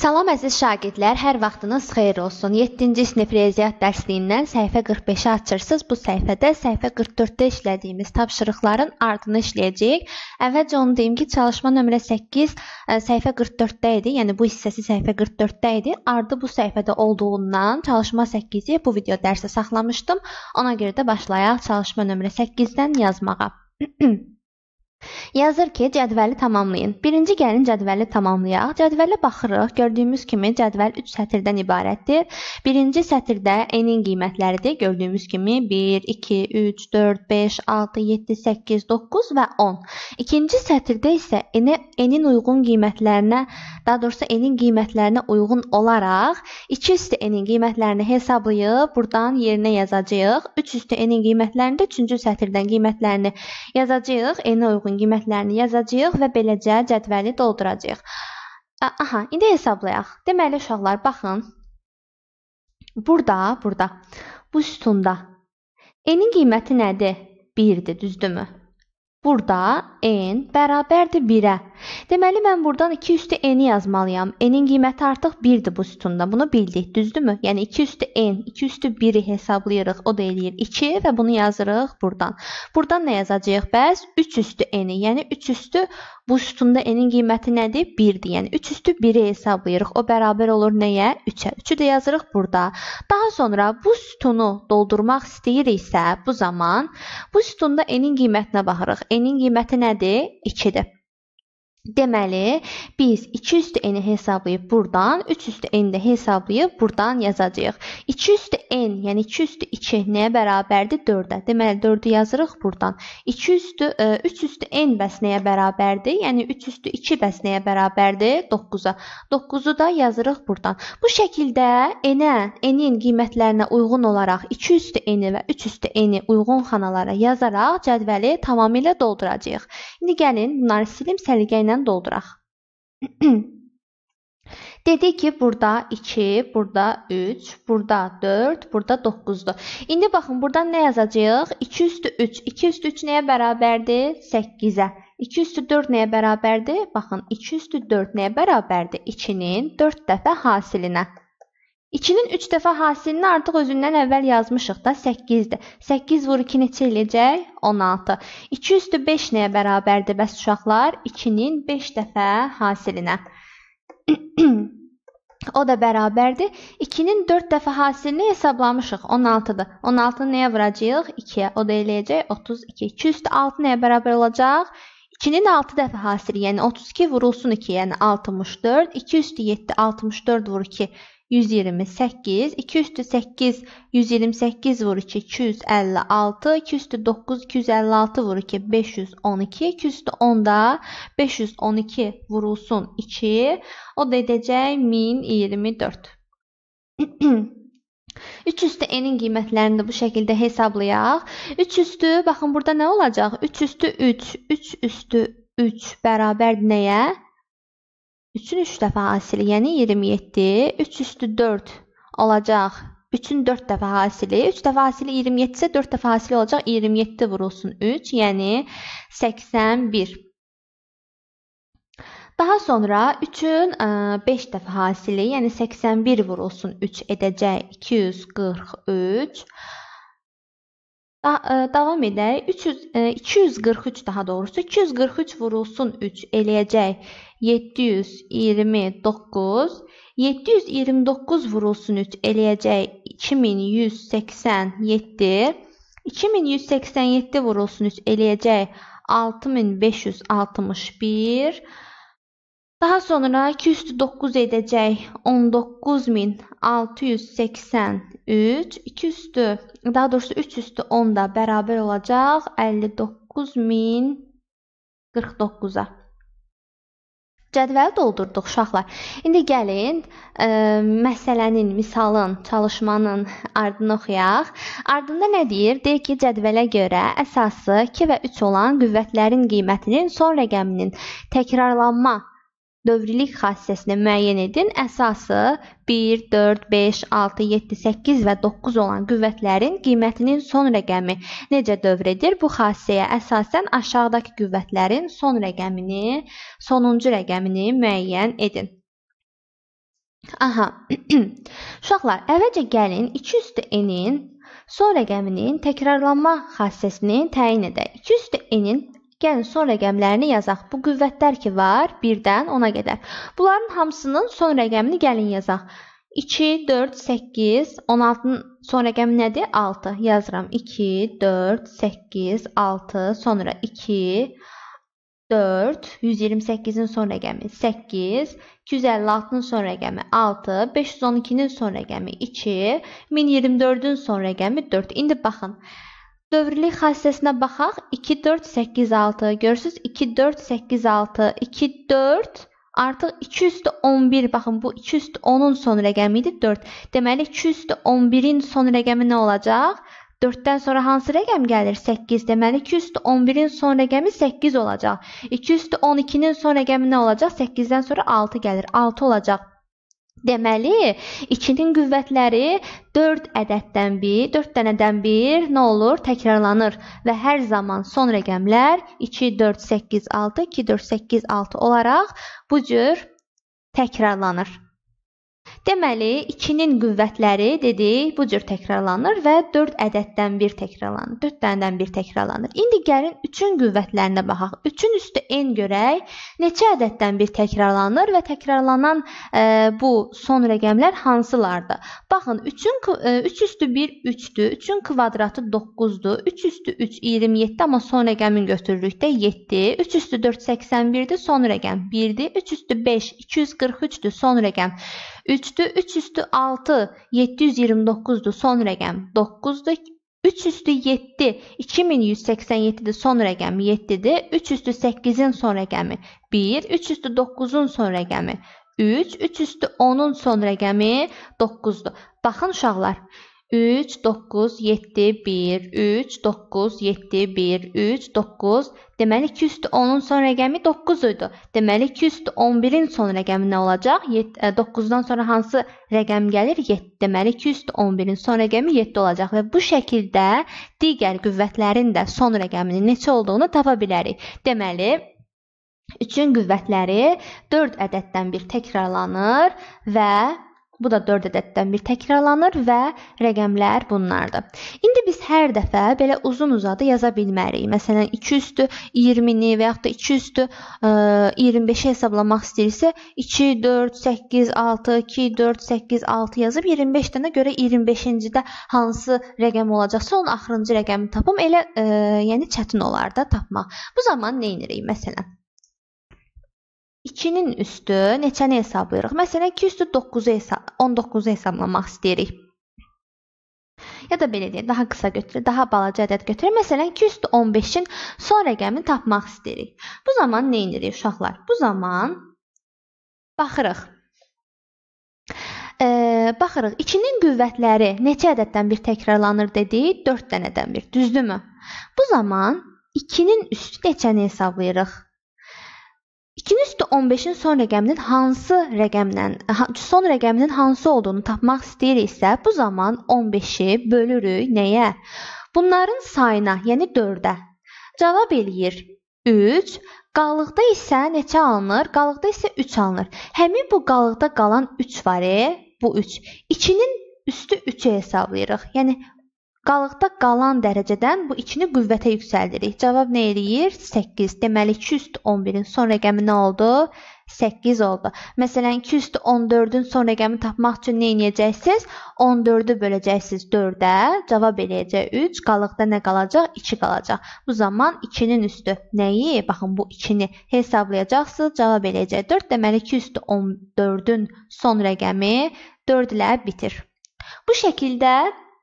Salam əziz şagirdlər, hər vaxtınız xeyir olsun. 7-ci sinif riyaziyyat dərsliyindən səhifə 45-i açırsınız. Bu səhifədə səhifə 44-də işlədiyimiz tapşırıqların ardını işləyəcəyik. Əvvəlcə onu deyim ki, çalışma nömrə 8 e, səhifə 44-də idi. Yəni bu hissəsi səhifə 44-də idi. Ardı bu səhifədə olduğundan çalışma 8-i bu video dərsə saxlamışdım. Ona görə də başlayaq çalışma nömrə 8-dən yazmağa. Yazır ki, cədvəli tamamlayın. Birinci gəlin cədvəli tamamlayaq. Cədvələ baxırıq. Gördüyümüz kimi cədvəl 3 sətirdən ibarətdir. Birinci sətirdə n-in qiymətləridir. Gördüyümüz kimi 1, 2, 3, 4, 5, 6, 7, 8, 9 və 10. İkinci sətirdə isə n-in uyğun qiymətlərinə, daha doğrusu n-in qiymətlərinə uyğun olaraq 2 üstü n-in qiymətlərini hesablayıb burdan yerinə yazacağıq. 3 üstü n-in qiymətlərini də 3-cü sətirdən qiymətlərini yazacağıq n-ə uyğun modulun qiymətlərini yazacağıq və beləcə cədvəli dolduracağıq. Aha, indi hesablayaq. Deməli uşaqlar, baxın. Burada, burada. Bu sütunda. N-in qiyməti nədir? 1-dir, düzdürmü? Burada N bərabərdir 1-ə. Deməli mən burdan 2 üstü n-i yazmalıyam. N-in qiyməti artıq 1-dir bu sütunda. Bunu bildik, düzdürmü? Yəni 2 üstü n, 2 üstü 1-i hesablayırıq. O da eləyir 2 və bunu yazırıq burdan. Burdan nə yazacağıq? Bəs 3 üstü n-i, yəni 3 üstü bu sütunda n-in qiyməti nədir? 1-dir. Yəni 3 üstü 1-i hesablayırıq. O bərabər olur nəyə? 3-ə. 3-ü də yazırıq burada. Daha sonra bu sütunu doldurmaq istəyiriksə, bu zaman bu sütunda n-in qiymətinə baxırıq. N-in qiyməti nədir? 2-dir. Deməli, biz 2 üstü n-i hesablayıb burdan, 3 üstü n-i də hesablayıb burdan yazacağıq. 2 üstü n, yəni 2 üstü 2 nəyə bərabərdir? 4-ə. Deməli, 4-ü yazırıq burdan. 2 üstü, 3 e, üstü n bəs nəyə bərabərdir? Yəni, 3 üstü 2 bəs nəyə bərabərdir? 9-a. 9-u da yazırıq burdan. Bu şəkildə n-ə, n-in qiymətlərinə uyğun olaraq 2 üstü n-i və 3 üstü n-i uyğun xanalara yazaraq cədvəli tamamilə dolduracağıq. İndi gəlin, bunları silim səliqə ilə ilə dolduraq. Dedik ki, burada 2, burada 3, burada 4, burada 9-dur. İndi baxın, burada nə yazacağıq? 2 üstü 3. 2 üstü 3 nəyə bərabərdir? 8-ə. 2 üstü 4 nəyə bərabərdir? Baxın, 2 üstü 4 nəyə bərabərdir? 2-nin 4 dəfə hasilinə. 2-nin 3 dəfə hasilini artıq özündən əvvəl yazmışıq da 8-dir. 8 vur 2 neçə eləyəcək? 16. 2 üstü 5 nəyə bərabərdir bəs uşaqlar? 2-nin 5 dəfə hasilinə. o da bərabərdir. 2-nin 4 dəfə hasilini hesablamışıq. 16-dır. 16-nı nəyə vuracağıq? 2-yə. O da eləyəcək 32. 2 üstü 6 nəyə bərabər olacaq? 2-nin 6 dəfə hasili, yəni 32 vurulsun 2, yəni 64. 2 üstü 7, 64 vur 2, 128, 2 üstü 8, 128 vur 2, 256, 2 üstü 9, 256 vur 2, 512, 2 üstü 10 da 512 vurulsun 2, o da edəcək 1024. 3 üstü n-in qiymətlərini də bu şəkildə hesablayaq. 3 üstü, baxın burada nə olacaq? 3 üstü 3, 3 üstü 3 bərabər nəyə? 3-ün 3 dəfə hasili, yəni 27, 3 üstü 4 olacaq. 3-ün 4 dəfə hasili, 3 dəfə hasili 27 isə 4 dəfə hasili olacaq 27 vurulsun 3, yəni 81. Daha sonra 3-ün 5 dəfə hasili, yəni 81 vurulsun 3 edəcək 243. Da e, davam edək. 300 243 daha doğrusu 243 vurulsun 3 eləyəcək 729. 729 vurulsun 3 eləyəcək 2187. 2187 vurulsun 3 eləyəcək 6561. Daha sonra 2 üstü 9 edəcək 19683, 2 üstü, daha doğrusu 3 üstü 10 da bərabər olacaq 59049-a. Cədvəli doldurduq uşaqlar. İndi gəlin ə, e, məsələnin, misalın, çalışmanın ardını oxuyaq. Ardında nə deyir? Deyir ki, cədvələ görə əsası 2 və 3 olan qüvvətlərin qiymətinin son rəqəminin təkrarlanma dövrilik xassəsini müəyyən edin. Əsası 1, 4, 5, 6, 7, 8 və 9 olan qüvvətlərin qiymətinin son rəqəmi necə dövr edir? Bu xassəyə əsasən aşağıdakı qüvvətlərin son rəqəmini, sonuncu rəqəmini müəyyən edin. Aha. Uşaqlar, əvvəlcə gəlin 2 üstü n-in son rəqəminin təkrarlanma xassəsini təyin edək. 2 üstü n-in Gəlin son rəqəmlərini yazaq. Bu qüvvətlər ki var, 1-dən 10-a qədər. Bunların hamısının son rəqəmini gəlin yazaq. 2, 4, 8, 16-nın son rəqəmi nədir? 6. Yazıram. 2, 4, 8, 6, sonra 2, 4, 128-in son rəqəmi 8, 256-nın son rəqəmi 6, 512-nin son rəqəmi 2, 1024-ün son rəqəmi 4. İndi baxın. Dövrlük xassəsinə baxaq. 2 4 8 6. Görürsüz 2 4 8 6. 2 4 artıq 2 üstü 11. Baxın bu 2 üstü 10-un son rəqəmi idi 4. Deməli 2 üstü 11-in son rəqəmi nə olacaq? 4-dən sonra hansı rəqəm gəlir? 8. Deməli 2 üstü 11-in son rəqəmi 8 olacaq. 2 üstü 12-nin son rəqəmi nə olacaq? 8-dən sonra 6 gəlir. 6 olacaq. Deməli, 2-nin qüvvətləri 4 ədəddən bir, 4 dənədən bir nə olur? Təkrarlanır və hər zaman son rəqəmlər 2, 4, 8, 6, 2, 4, 8, 6 olaraq bu cür təkrarlanır. Deməli, 2-nin qüvvətləri dedik, bu cür təkrarlanır və 4 ədəddən 1 təkrarlanır. 4 dənədən 1 təkrarlanır. İndi gəlin 3-ün qüvvətlərinə baxaq. 3-ün üstü n görək. Neçə ədəddən 1 təkrarlanır və təkrarlanan e, bu son rəqəmlər hansılardır? Baxın, 3-ün 3 e, üstü 1 3-dür. 3-ün kvadratı 9-dur. 3 üstü 3 27 amma son rəqəmin götürürük də 7. 3 üstü 4 81-dir, son rəqəm 1-dir. 3 üstü 5 243-dür, son rəqəm 3-dür, 3 üstü 6 729-dur son rəqəm 9-dur. 3 üstü 7 2187-dir son rəqəmi 7-dir. 3 üstü 8-in son rəqəmi 1, 3 üstü 9-un son rəqəmi 3, 3 üstü 10-un son rəqəmi 9-dur. Baxın uşaqlar, 3 9 7 1 3 9 7 1 3 9 deməli 2 üstü 10-un son rəqəmi 9 idi. Deməli 2 üstü 11-in son rəqəmi nə olacaq? 9-dan e, sonra hansı rəqəm gəlir? 7. Deməli 2 üstü 11-in son rəqəmi 7 olacaq və bu şəkildə digər qüvvətlərin də son rəqəminin neçə olduğunu tapa bilərik. Deməli üçün qüvvətləri 4 ədəddən bir təkrarlanır və Bu da 4 ədəddən bir təkrarlanır və rəqəmlər bunlardır. İndi biz hər dəfə belə uzun-uzadı yaza bilmərik. Məsələn, 2 üstü 20-ni və yaxud da 2 üstü 25-i e, hesablamaq istəyirsə, 2 4 8 6 2 4 8 6 yazıb 25 dənə görə 25-cidə hansı rəqəm olacaqsa, onun axırıncı rəqəmini tapım elə, ə, e, yəni çətin olar da tapmaq. Bu zaman nə edirik? Məsələn, 2-nin üstü neçəni hesablayırıq? Məsələn, 2 üstü 9-u hesab 19-u hesablamaq istəyirik. Ya da belə deyək, daha qısa götürək, daha balaca ədəd götürək. Məsələn, 2 üstü 15-in son rəqəmini tapmaq istəyirik. Bu zaman nə edirik uşaqlar? Bu zaman baxırıq. E, baxırıq, 2-nin qüvvətləri neçə ədəddən bir təkrarlanır dedik? 4 dənədən bir, düzdürmü? Bu zaman 2-nin üstü neçəni hesablayırıq? 2-nin üstü 15-in son rəqəminin hansı rəqəmlə son rəqəminin hansı olduğunu tapmaq istəyiriksə, bu zaman 15-i bölürük nəyə? Bunların sayına, yəni 4-ə. Cavab eləyir 3. Qalıqda isə neçə alınır? Qalıqda isə 3 alınır. Həmin bu qalıqda qalan 3 var, e, bu 3. 2-nin üstü 3-ə hesablayırıq. Yəni Qalıqda qalan dərəcədən bu 2-ni qüvvətə yüksəldirik. Cavab nə eləyir? 8. Deməli 2 üst 11-in son rəqəmi nə oldu? 8 oldu. Məsələn 2 üst 14-ün son rəqəmi tapmaq üçün nə edəcəksiniz? 14-ü böləcəksiniz 4-ə. Cavab eləyəcək 3. Qalıqda nə qalacaq? 2 qalacaq. Bu zaman 2-nin üstü nəyi? Baxın bu 2-ni hesablayacaqsınız. Cavab eləyəcək 4. Deməli 2 üst 14-ün son rəqəmi 4 ilə bitir. Bu şəkildə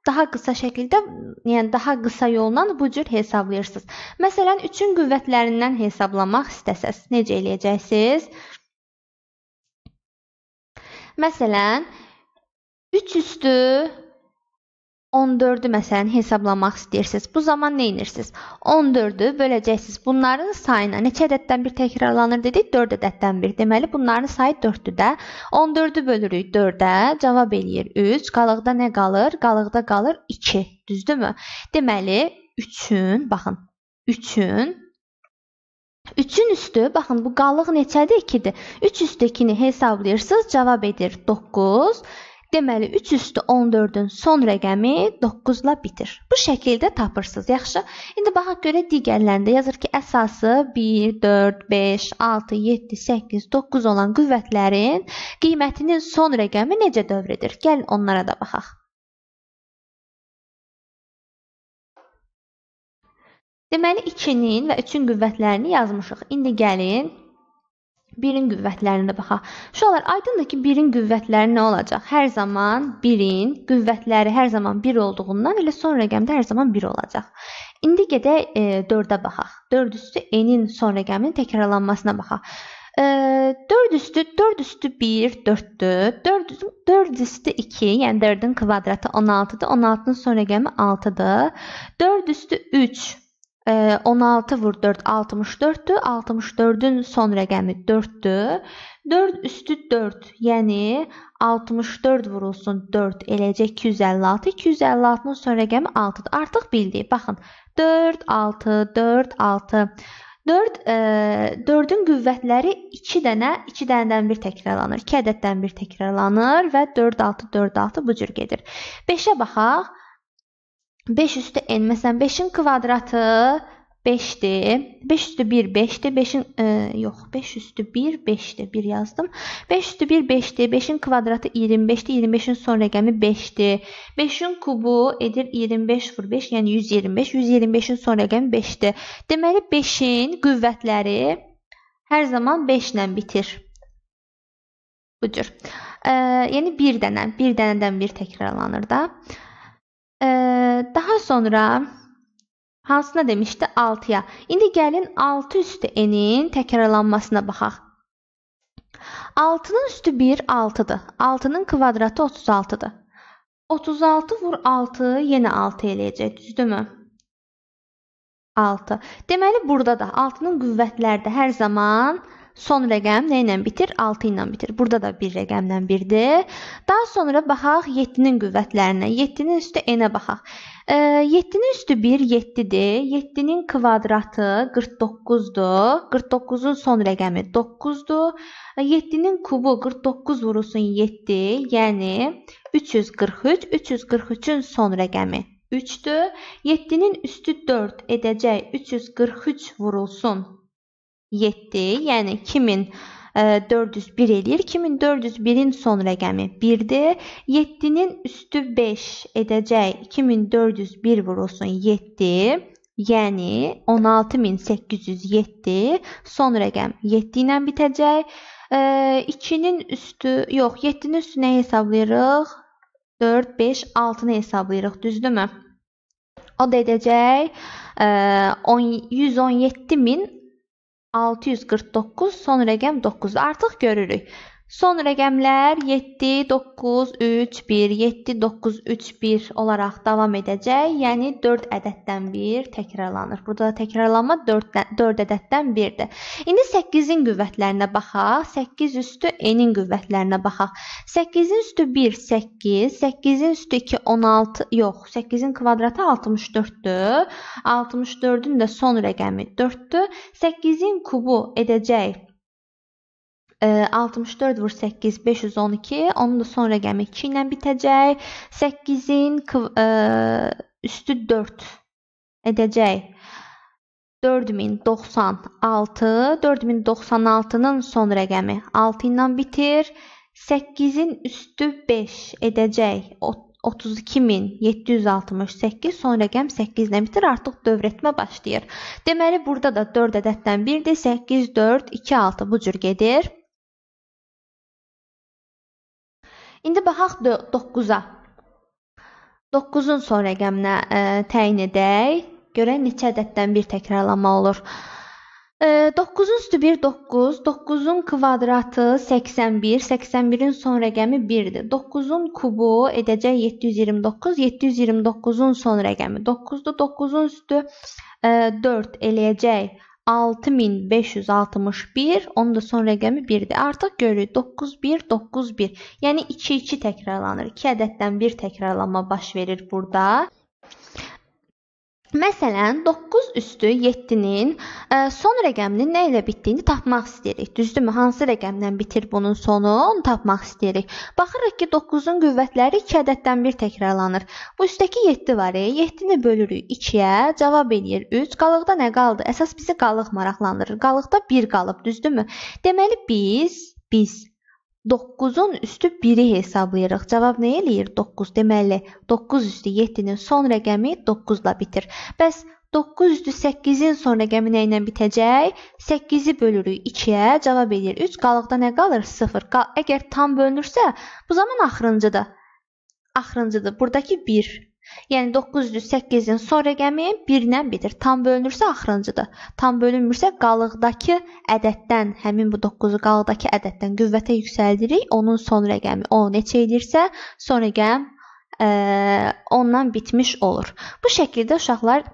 daha qısa şəkildə, yəni daha qısa yolla bu cür hesablayırsınız. Məsələn, 3-ün qüvvətlərindən hesablamaq istəsəz, necə eləyəcəksiniz? Məsələn, 3 üstü 14-ü məsələn hesablamaq istəyirsiniz. Bu zaman nə edirsiniz? 14-ü böləcəksiniz bunların sayına. Neçə ədəddən bir təkrarlanır dedik? 4 ədəddən bir. Deməli bunların sayı 4-dür də. 14-ü bölürük 4-ə, cavab eləyir 3. Qalıqda nə qalır? Qalıqda qalır 2. Düzdürmü? Deməli 3-ün, baxın, 3-ün 3-ün üstü, baxın bu qalıq neçədir? 2-dir. 3 üstü 2-ni hesablayırsınız, cavab edir 9. Deməli 3 üstü 14-ün son rəqəmi 9-la bitir. Bu şəkildə tapırsınız. Yaxşı. İndi baxaq görə digərlərində yazır ki, əsası 1, 4, 5, 6, 7, 8, 9 olan qüvvətlərin qiymətinin son rəqəmi necə dövr edir? Gəlin onlara da baxaq. Deməli 2-nin və 3-ün qüvvətlərini yazmışıq. İndi gəlin birin qüvvətlərinə baxaq. Uşaqlar, aydındır ki, birin qüvvətləri nə olacaq? Hər zaman birin qüvvətləri hər zaman 1 olduğundan elə son rəqəmdə hər zaman 1 olacaq. İndi gedək 4-ə e, baxaq. 4 üstü n-in son rəqəminin təkrarlanmasına baxaq. E, 4 üstü 4 üstü 1 4-dür. 4 üstü 4 üstü 2, yəni 4-ün kvadratı 16-dır. 16-nın son rəqəmi 6-dır. 4 üstü 3 16 vur 4 64-dür. 64-ün son rəqəmi 4-dür. 4 üstü 4, yəni 64 vurulsun 4 eləcə 256. 256-nın son rəqəmi 6-dır. Artıq bildik. Baxın, 4 6 4 6 4 e, 4-ün qüvvətləri 2 dənə, 2 dənədən bir təkrarlanır, 2 ədəddən bir təkrarlanır və 4 6 4 6 bu cür gedir. 5-ə baxaq. 5 üstü n. Məsələn 5-in kvadratı 5-dir. 5 üstü 1 5-dir. 5-in e, yox, 5 üstü 1 5-dir. 1 yazdım. 5 üstü 1 5-dir. 5-in kvadratı 25-dir. 25-in son rəqəmi 5-dir. 5-in kubu edir 25 vur 5, yəni 125. 125-in son rəqəmi 5-dir. Deməli 5-in qüvvətləri hər zaman 5 ilə bitir. Bu cür. E, yəni 1 dənə, 1 dənədən 1 təkrarlanır da. Ee, daha sonra hansına demişdi? 6-ya. İndi gəlin 6 üstü n-in təkrarlanmasına baxaq. 6-nın üstü 1 6-dır. 6-nın kvadratı 36-dır. 36 vur 6 yenə 6 eləyəcək, düzdürmü? 6. Deməli burada da 6-nın qüvvətləri də hər zaman 6 Son rəqəm nə ilə bitir? 6 ilə bitir. Burada da bir rəqəmlə birdir. Daha sonra baxaq 7-nin qüvvətlərinə. 7-nin üstü n-ə baxaq. 7-nin üstü 1 7-dir. 7-nin kvadratı 49-dur. 49-un son rəqəmi 9-dur. 7-nin kubu 49 vurulsun 7, yəni 343. 343-ün son rəqəmi 3-dür. 7-nin üstü 4 edəcək 343 vurulsun 7, yəni 2401 e, eləyir. 2401-in son rəqəmi 1-dir. 7-nin üstü 5 edəcək 2401 vurulsun 7. Yəni 16807 son rəqəm 7 ilə bitəcək. 2-nin e, üstü, yox, 7-nin üstünə hesablayırıq. 4, 5, 6-nı hesablayırıq, düzdürmü? O da edəcək 117000 e, 649, son rəqəm 9-dur. Artıq görürük. Son rəqəmlər 7, 9, 3, 1, 7, 9, 3, 1 olaraq davam edəcək. Yəni 4 ədəddən 1 təkrarlanır. Burada təkrarlanma 4, 4 ədəddən 1-dir. İndi 8-in qüvvətlərinə baxaq. 8 üstü n-in qüvvətlərinə baxaq. 8-in üstü 1 8, 8-in üstü 2 16, yox, 8-in kvadratı 64-dür. 64-ün də son rəqəmi 4-dür. 8-in kubu edəcək 64 vur 8 512. Onun da e, son rəqəmi 2 ilə bitəcək. 8-in üstü 4 edəcək. 4096. 4096-nın son rəqəmi 6 ilə bitir. 8-in üstü 5 edəcək. 32768 son rəqəm 8 ilə bitir. Artıq dövrətmə başlayır. Deməli burada da 4 ədəddən 1-dir. 8 4 2 6 bu cür gedir. İndi baxaq 9-a. 9-un son rəqəminə ə, təyin edək. Görək neçə ədəddən bir təkrarlanma olur. 9-un e, üstü 1 9, 9-un kvadratı 81, 81-in son rəqəmi 1-dir. 9-un kubu edəcək 729, 729-un son rəqəmi 9-dur. 9-un üstü 4 e, eləyəcək 6561, onun da son rəqəmi 1-dir. Artıq görürük 9191. Yəni 2 2 təkrarlanır. 2 ədəddən bir təkrarlanma baş verir burada. Məsələn, 9 üstü 7-nin e, son rəqəminin nə ilə bitdiyini tapmaq istəyirik. Düzdürmü? Hansı rəqəmlə bitir bunun sonu? Onu tapmaq istəyirik. Baxırıq ki, 9-un qüvvətləri 2 ədəddən bir təkrarlanır. Bu üstdəki 7 var. 7-ni e, bölürük 2-yə, cavab eləyir 3. Qalıqda nə qaldı? Əsas bizi qalıq maraqlandırır. Qalıqda 1 qalıb, düzdürmü? Deməli biz biz 9-un üstü 1-i hesablayırıq. Cavab nə eləyir? 9. Deməli, 9 üstü 7-nin son rəqəmi 9-la bitir. Bəs 9 üstü 8-in son rəqəmi nə ilə bitəcək? 8-i bölürük 2-yə, cavab eləyir 3. Qalıqda nə qalır? 0. Qal Əgər tam bölünürsə, bu zaman axırıncıdır. Axırıncıdır. Buradakı 1 Yəni 900 8-in son rəqəmi 1-lə bitir. Tam bölünürsə axırıncıdır. Tam bölünmürsə qalıqdakı ədəddən, həmin bu 9-u qalıqdakı ədəddən qüvvətə yüksəldirik. Onun son rəqəmi 10 neçə edirsə, son rəqəm ə, ondan bitmiş olur. Bu şəkildə uşaqlar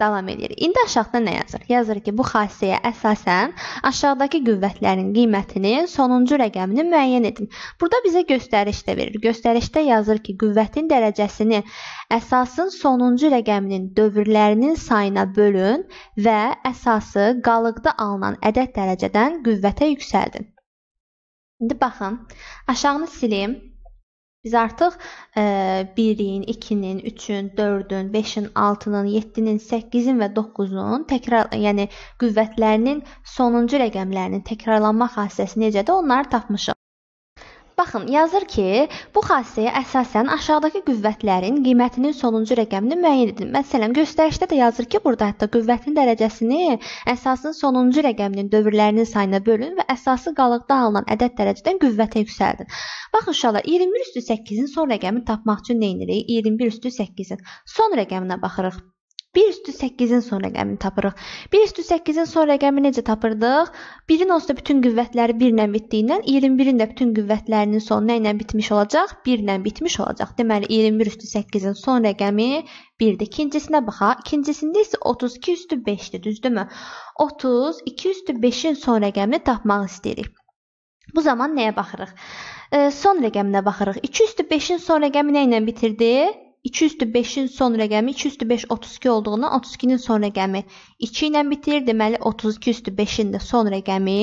Davam edirik. İndi aşağıda nə yazır? Yazır ki, bu xassəyə əsasən aşağıdakı qüvvətlərin qiymətini sonuncu rəqəmini müəyyən edin. Burada bizə göstəriş də verir. Göstərişdə yazır ki, qüvvətin dərəcəsini əsasın sonuncu rəqəminin dövrlərinin sayına bölün və əsası qalıqda alınan ədəd dərəcədən qüvvətə yüksəldin. İndi baxın, aşağını silim. Biz artıq 1-in, 2-nin, 3-ün, 4-ün, 5-in, 6-nın, 7-nin, 8-in və 9-un təkrar, yəni qüvvətlərinin sonuncu rəqəmlərinin təkrarlanma xassəsi necədir, onları tapmışıq. Baxın, yazır ki, bu xassəyə əsasən aşağıdakı qüvvətlərin qiymətinin sonuncu rəqəmini müəyyən edin. Məsələn, göstərişdə də yazır ki, burada hətta qüvvətin dərəcəsini əsasın sonuncu rəqəminin dövrlərinin sayına bölün və əsası qalıqda alınan ədəd dərəcədən qüvvətə yüksəldin. Baxın uşaqlar, 21 üstü 8-in son rəqəmini tapmaq üçün nə edirik? 21 üstü 8-in son rəqəminə baxırıq. 1 üstü 8-in son rəqəmini tapırıq. 1 üstü 8-in son rəqəmini necə tapırdıq? 1-in onsuz da bütün qüvvətləri 1 ilə bitdiyindən 21-in də bütün qüvvətlərinin sonu nə ilə bitmiş olacaq? 1 ilə bitmiş olacaq. Deməli 21 üstü 8-in son rəqəmi 1-dir. İkincisinə baxaq. İkincisində isə 32 üstü 5-dir, düzdürmü? 32 üstü 5-in son rəqəmini tapmaq istəyirik. Bu zaman nəyə baxırıq? E, son rəqəminə baxırıq. 2 üstü 5-in son rəqəmi nə ilə bitirdi? 2 üstü 5-in son rəqəmi 2 üstü 5 32 olduğundan 32-nin son rəqəmi 2 ilə bitir. Deməli 32 üstü 5-in də son rəqəmi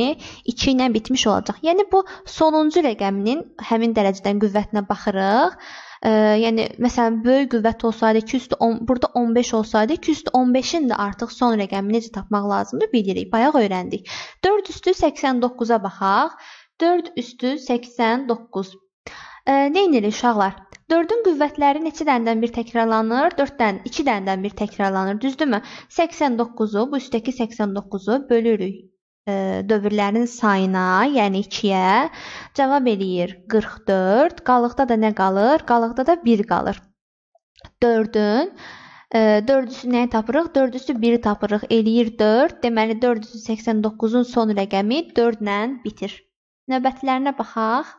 2 ilə bitmiş olacaq. Yəni bu sonuncu rəqəminin həmin dərəcədən qüvvətinə baxırıq. Ə, yəni məsələn böyük qüvvət olsaydı 2 üstü 10, burada 15 olsaydı 2 üstü 15-in də artıq son rəqəmini necə tapmaq lazımdır bilirik. Bayaq öyrəndik. 4 üstü 89-a baxaq. 4 üstü 89. Ə, nə edirik uşaqlar? 4-ün qüvvətləri neçə dənədən bir təkrarlanır? 4-dən 2 dənədən bir təkrarlanır, düzdürmü? 89-u, bu üstdəki 89-u bölürük e, dövrlərin sayına, yəni 2-yə cavab eləyir 44. Qalıqda da nə qalır? Qalıqda da 1 qalır. 4-ün 4-üsü e, nəyi tapırıq? 4-üsü 1-i tapırıq. Eləyir 4. Deməli 489-un son rəqəmi 4 ilə bitir. Növbətlərinə baxaq.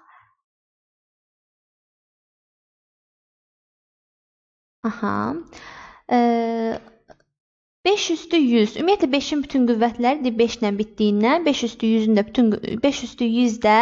Aha. Eee 5 üstü 100. Ümumiyyətlə 5-in bütün qüvvətləri 5 ilə bitdiyindən 5 üstü 100-ün də bütün 5 üstü 100 də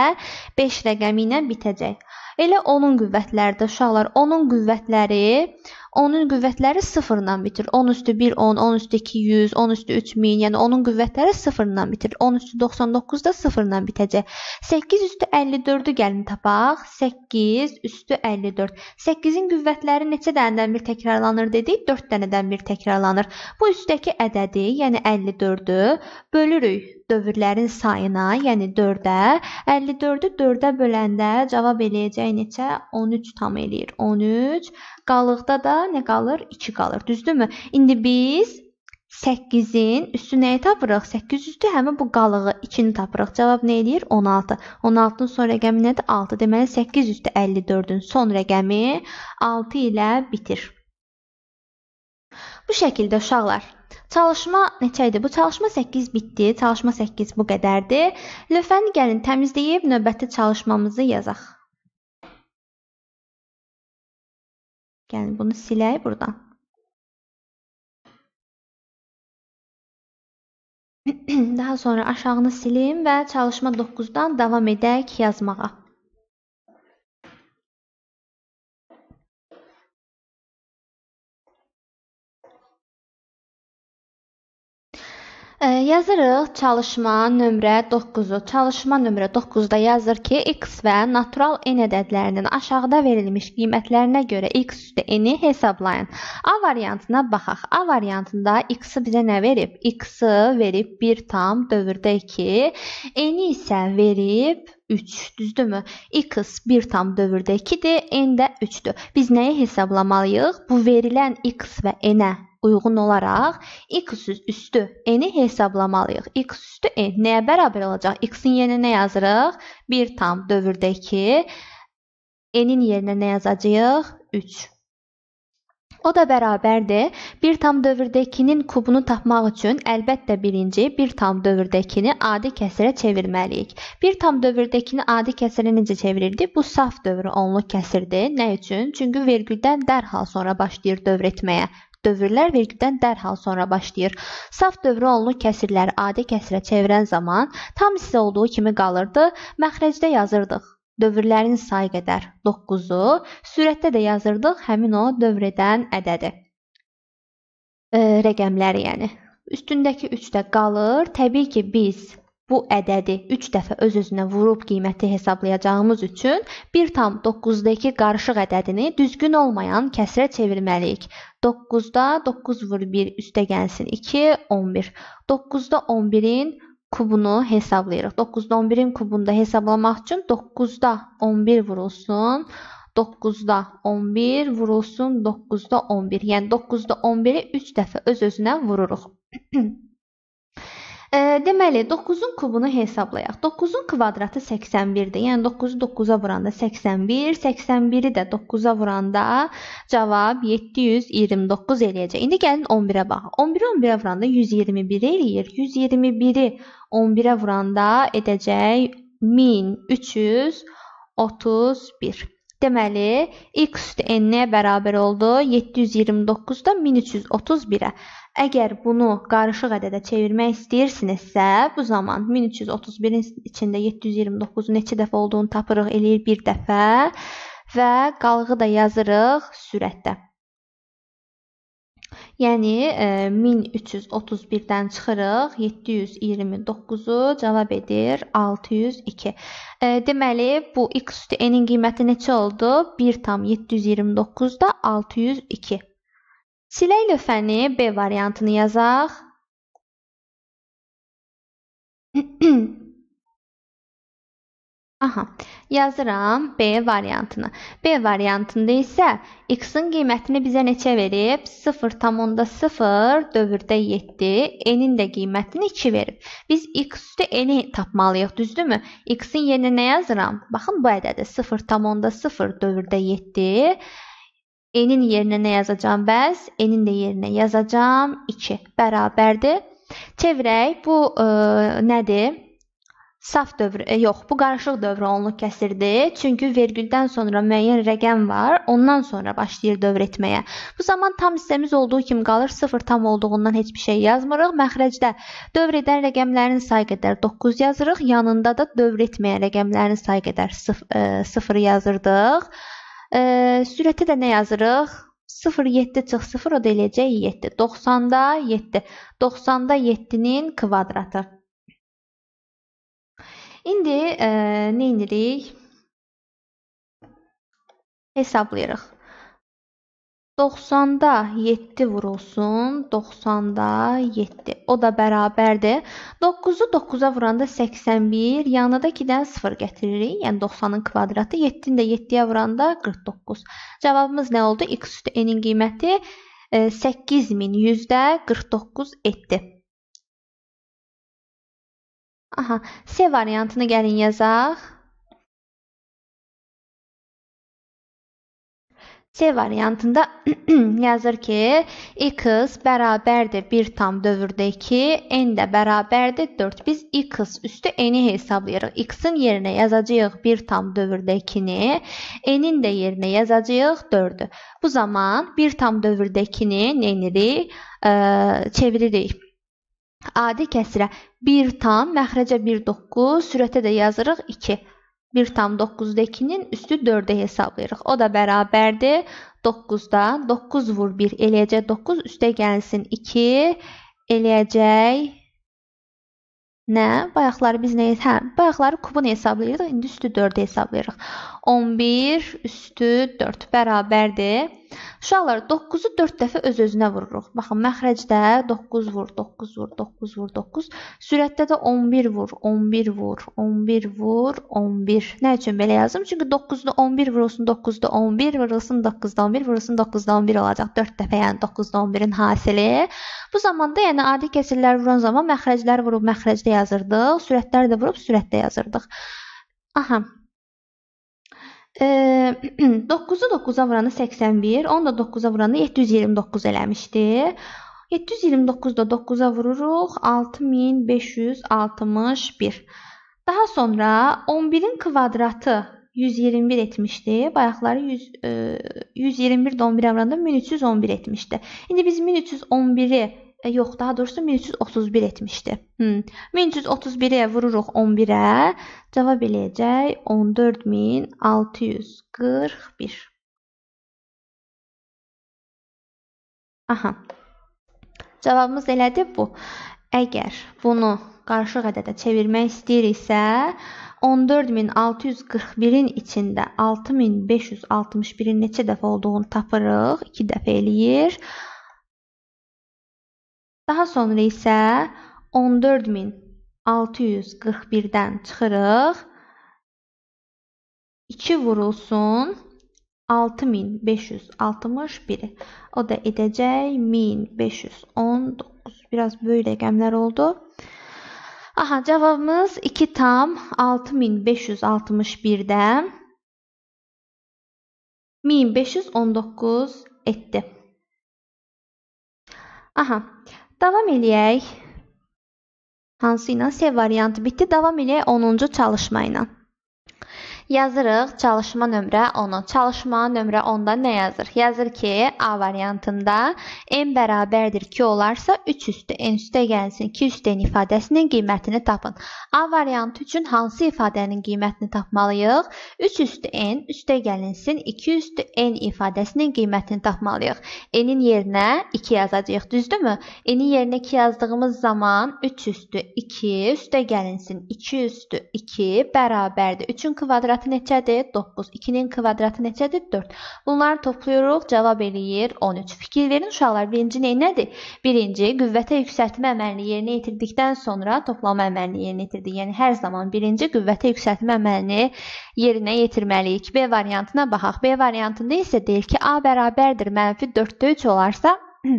5 rəqəmi ilə bitəcək. Elə onun qüvvətləri də uşaqlar, onun qüvvətləri, onun qüvvətləri 0-dan bitir. 10 üstü 1 10, 10 üstü 2 100, 10 üstü 3000, yəni onun qüvvətləri 0-dan bitir. 10 üstü 99 da 0-dan bitəcək. 8 üstü 54-ü gəlin tapaq. 8 üstü 54. 8-in qüvvətləri neçə dənədən bir təkrarlanır dedik? 4 dənədən bir təkrarlanır. Bu üstdəki ədədi, yəni 54-ü bölürük dövrlərin sayına, yəni 4-ə, 54-ü 4-ə böləndə cavab eləyəcək neçə? 13 tam eləyir. 13. Qalıqda da nə qalır? 2 qalır. Düzdürmü? İndi biz 8-in üstü nəyi tapırıq? 8 üstü həmin bu qalığı 2-ni tapırıq. Cavab nə eləyir? 16. 16-nın son rəqəmi nədir? 6. Deməli 8 üstü 54-ün son rəqəmi 6 ilə bitir. Bu şəkildə uşaqlar Çalışma neçə idi? Bu çalışma 8 bitdi. Çalışma 8 bu qədərdir. Lövhəni gəlin təmizləyib növbəti çalışmamızı yazaq. Gəlin bunu silək buradan. Daha sonra aşağını silim və çalışma 9-dan davam edək yazmağa. Yazırıq çalışma nömrə 9-u. Çalışma nömrə 9-da yazır ki, x və natural n ədədlərinin aşağıda verilmiş qiymətlərinə görə x üstə n-i hesablayın. A variantına baxaq. A variantında x-i bizə nə verib? x-i verib 1 tam dövrdə 2, n-i isə verib 3, düzdürmü? x 1 tam dövrdə 2-dir, n də 3-dür. Biz nəyi hesablamalıyıq? Bu verilən x və n-ə uyğun olaraq x üstü n-i hesablamalıyıq. x üstü n nəyə bərabər olacaq? x-in yerinə nə yazırıq? 1 tam dövrdə 2. n-in yerinə nə yazacağıq? 3. O da bərabərdir. 1 tam dövrdəkinin kubunu tapmaq üçün əlbəttə birinci 1 tam dövrdəkini adi kəsrə çevirməliyik. 1 tam dövrdəkini adi kəsrə necə çevirirdik? Bu saf dövrü onluq kəsirdir. Nə üçün? Çünki vergüldən dərhal sonra başlayır dövr etməyə. Dövrlər vergdən dərhal sonra başlayır. Saf dövrü onlu kəsirləri adi kəsirə çevirən zaman tam hissə olduğu kimi qalırdı. Məxrəcdə yazırdıq. Dövrlərin sayı qədər 9-u, sürətdə də yazırdıq həmin o dövr edən ədədi. E, rəqəmləri yəni. Üstündəki 3 də qalır. Təbii ki, biz bu ədədi 3 dəfə öz-özünə vurub qiyməti hesablayacağımız üçün 1.9-dakı qarışıq ədədini düzgün olmayan kəsrə çevirməliyik. 9-da 9 vur 1 üstə gəlsin 2, 11. 9-da 11-in kubunu hesablayırıq. 9-da 11-in kubunu da hesablamaq üçün 9-da 11 vurulsun. 9-da 11 vurulsun 9-da 11. Yəni 9-da 11-i 3 dəfə öz-özünə vururuq. Deməli 9-un kubunu hesablayaq. 9-un kvadratı 81-dir. Yəni 9-u 9-a vuranda 81, 81-i də 9-a vuranda cavab 729 eləyəcək. İndi gəlin 11-ə baxaq. 11-i 11-ə vuranda 121 eləyir. 121-i 11-ə vuranda edəcək 1331. Deməli, x n-ə bərabər oldu 729-dan 1331-ə. Əgər bunu qarışıq ədədə çevirmək istəyirsinizsə, bu zaman 1331-in içində 729 neçə dəfə olduğunu tapırıq, eləyir bir dəfə və qalığı da yazırıq sürətdə. Yəni 1331-dən e, çıxırıq, 729-u cavab edir 602. E, deməli, bu x üstü n-in qiyməti neçə oldu? 1,729 da 602. Silək lövhəni B variantını yazaq. Aha, yazıram B variantını. B variantında isə x-in qiymətini bizə neçə verib? 0,0 dövrdə 7, n-in də qiymətini 2 verib. Biz x üstü n-i tapmalıyıq, düzdürmü? x-in yerinə nə yazıram? Baxın, bu ədədi 0,0 dövrdə 7, Enin yerine ne yazacağım? Bəs enin də yerinə yazacağım 2. Bərabərdir. Çevirək. Bu ə, e, nədir? Saf dövr, e, yox, bu qarışıq dövrə onluq kəsirdir. Çünki vergüldən sonra müəyyən rəqəm var, ondan sonra başlayır dövr etməyə. Bu zaman tam hissəmiz olduğu kimi qalır, 0 tam olduğundan heç bir şey yazmırıq. Məxrəcdə dövr edən rəqəmlərin sayı qədər 9 yazırıq, yanında da dövr etməyən rəqəmlərin sayı qədər 0 e, yazırdıq. E, sürəti də nə yazırıq? 0,7 çıx 0, o da eləyəcək 7. 90-da 7. 90-da 7-nin kvadratı. İndi e, nə edirik? Hesablayırıq. 90-da 7 vurulsun, 90-da 7. O da bərabərdir. 9-u 9-a vuranda 81, yanına da 2-dən 0 gətiririk. Yəni 90-ın kvadratı, 7-ni də 7-yə vuranda 49. Cavabımız nə oldu? X üstü n-in qiyməti 8149 e, etdi. Aha, C variantını gəlin yazaq. C variantında yazır ki, x bərabərdir 1 tam dövrdə 2, n də bərabərdir 4. Biz x üstü n-i hesablayırıq. x-in yerinə yazacağıq 1 tam dövrdə 2-ni, n-in də yerinə yazacağıq 4-ü. Bu zaman 1 tam dövrdə 2-ni neynirik? E, çeviririk. Adi kəsirə 1 tam, məxrəcə 1, 9, sürətə də yazırıq 2. 1,9-dakinin üstü 4-ə hesablayırıq. O da bərabərdir 9-da. 9 vur 1 eləyəcək 9, üstə gəlsin 2 eləyəcək nə? Bayaqları biz nəyə? Hə, bayaqları kubun hesablayırdıq, indi üstü 4-ə hesablayırıq. 11 üstü 4 bərabərdir Uşaqlar 9-u 4 dəfə öz-özünə vururuq. Baxın, məxrəcdə 9 vur, 9 vur, 9 vur, 9. Sürətdə də 11 vur, 11 vur, 11 vur, 11. Nə üçün belə yazdım? Çünki 9-da 11 vurulsun, 9-da 11 vurulsun, 9-da 11 vurulsun, 9-da 11 olacaq. 4 dəfə, yəni 9-da 11-in hasili. Bu zamanda, yəni adi kəsillər vuran zaman məxrəclər vurub məxrəcdə yazırdıq, sürətlər də vurub sürətdə yazırdıq. Aha, 9-u 9-a vuranı 81, 10 da 9-a vuranı 729 eləmişdi. 729 da 9-a vururuq, 6561. Daha sonra 11-in kvadratı 121 etmişdi. Bayaqları 100, e, 121 də 11 avranda 1311 etmişdi. İndi biz 1311-i E, yox, daha doğrusu 1331 etmişdi. Hmm. 1331-ə vururuq 11-ə, cavab eləyəcək 14641. Aha. Cavabımız elədir bu. Əgər bunu qarışıq ədədə çevirmək istəyiriksə, 14641-in içində 6561-in neçə dəfə olduğunu tapırıq, 2 dəfə eləyir. Daha sonra isə 14641-dən çıxırıq. 2 vurulsun 6561. O da edəcək 1519. Biraz böyük rəqəmlər oldu. Aha, cavabımız 2 tam 6561-də 1519 etdi. Aha, Davam eləyək. Hansı ilə? C variantı bitdi. Davam eləyək 10-cu çalışma ilə. Yazırıq çalışma nömrə 10-u. Çalışma nömrə 10-da nə yazır? Yazır ki, A variantında n bərabərdir 2 olarsa 3 üstü n üstə gəlsin 2 üstü n ifadəsinin qiymətini tapın. A variantı üçün hansı ifadənin qiymətini tapmalıyıq? 3 üstü n üstə gəlinsin 2 üstü n ifadəsinin qiymətini tapmalıyıq. n-in yerinə 2 yazacağıq, düzdürmü? n-in yerinə 2 yazdığımız zaman 3 üstü 2 üstə gəlinsin 2 üstü 2 bərabərdir 3-ün kvadratı kvadratı neçədir? 9. 2-nin kvadratı neçədir? 4. Bunları toplayırıq, cavab eləyir 13. Fikir verin uşaqlar, birinci ney nədir? Birinci, qüvvətə yüksəltmə əməlini yerinə yetirdikdən sonra toplama əməlini yerinə yetirdi. Yəni hər zaman birinci qüvvətə yüksəltmə əməlini yerinə yetirməliyik. B variantına baxaq. B variantında isə deyir ki, A bərabərdir -4-3 olarsa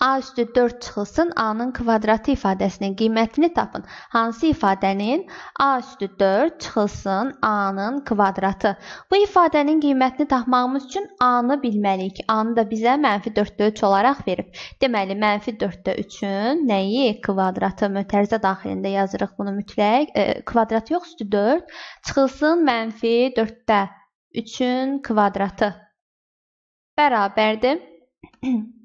A üstü 4 çıxılsın, A-nın kvadratı ifadəsinin qiymətini tapın. Hansı ifadənin? A üstü 4 çıxılsın, A-nın kvadratı. Bu ifadənin qiymətini tapmağımız üçün A-nı bilməliyik. A-nı da bizə mənfi 4-də 3 olaraq verib. Deməli, mənfi 4-də 3-ün nəyi? Kvadratı mötərizə daxilində yazırıq bunu mütləq. E, kvadrat yox, üstü 4. Çıxılsın mənfi 4-də 3-ün kvadratı. Bərabərdir.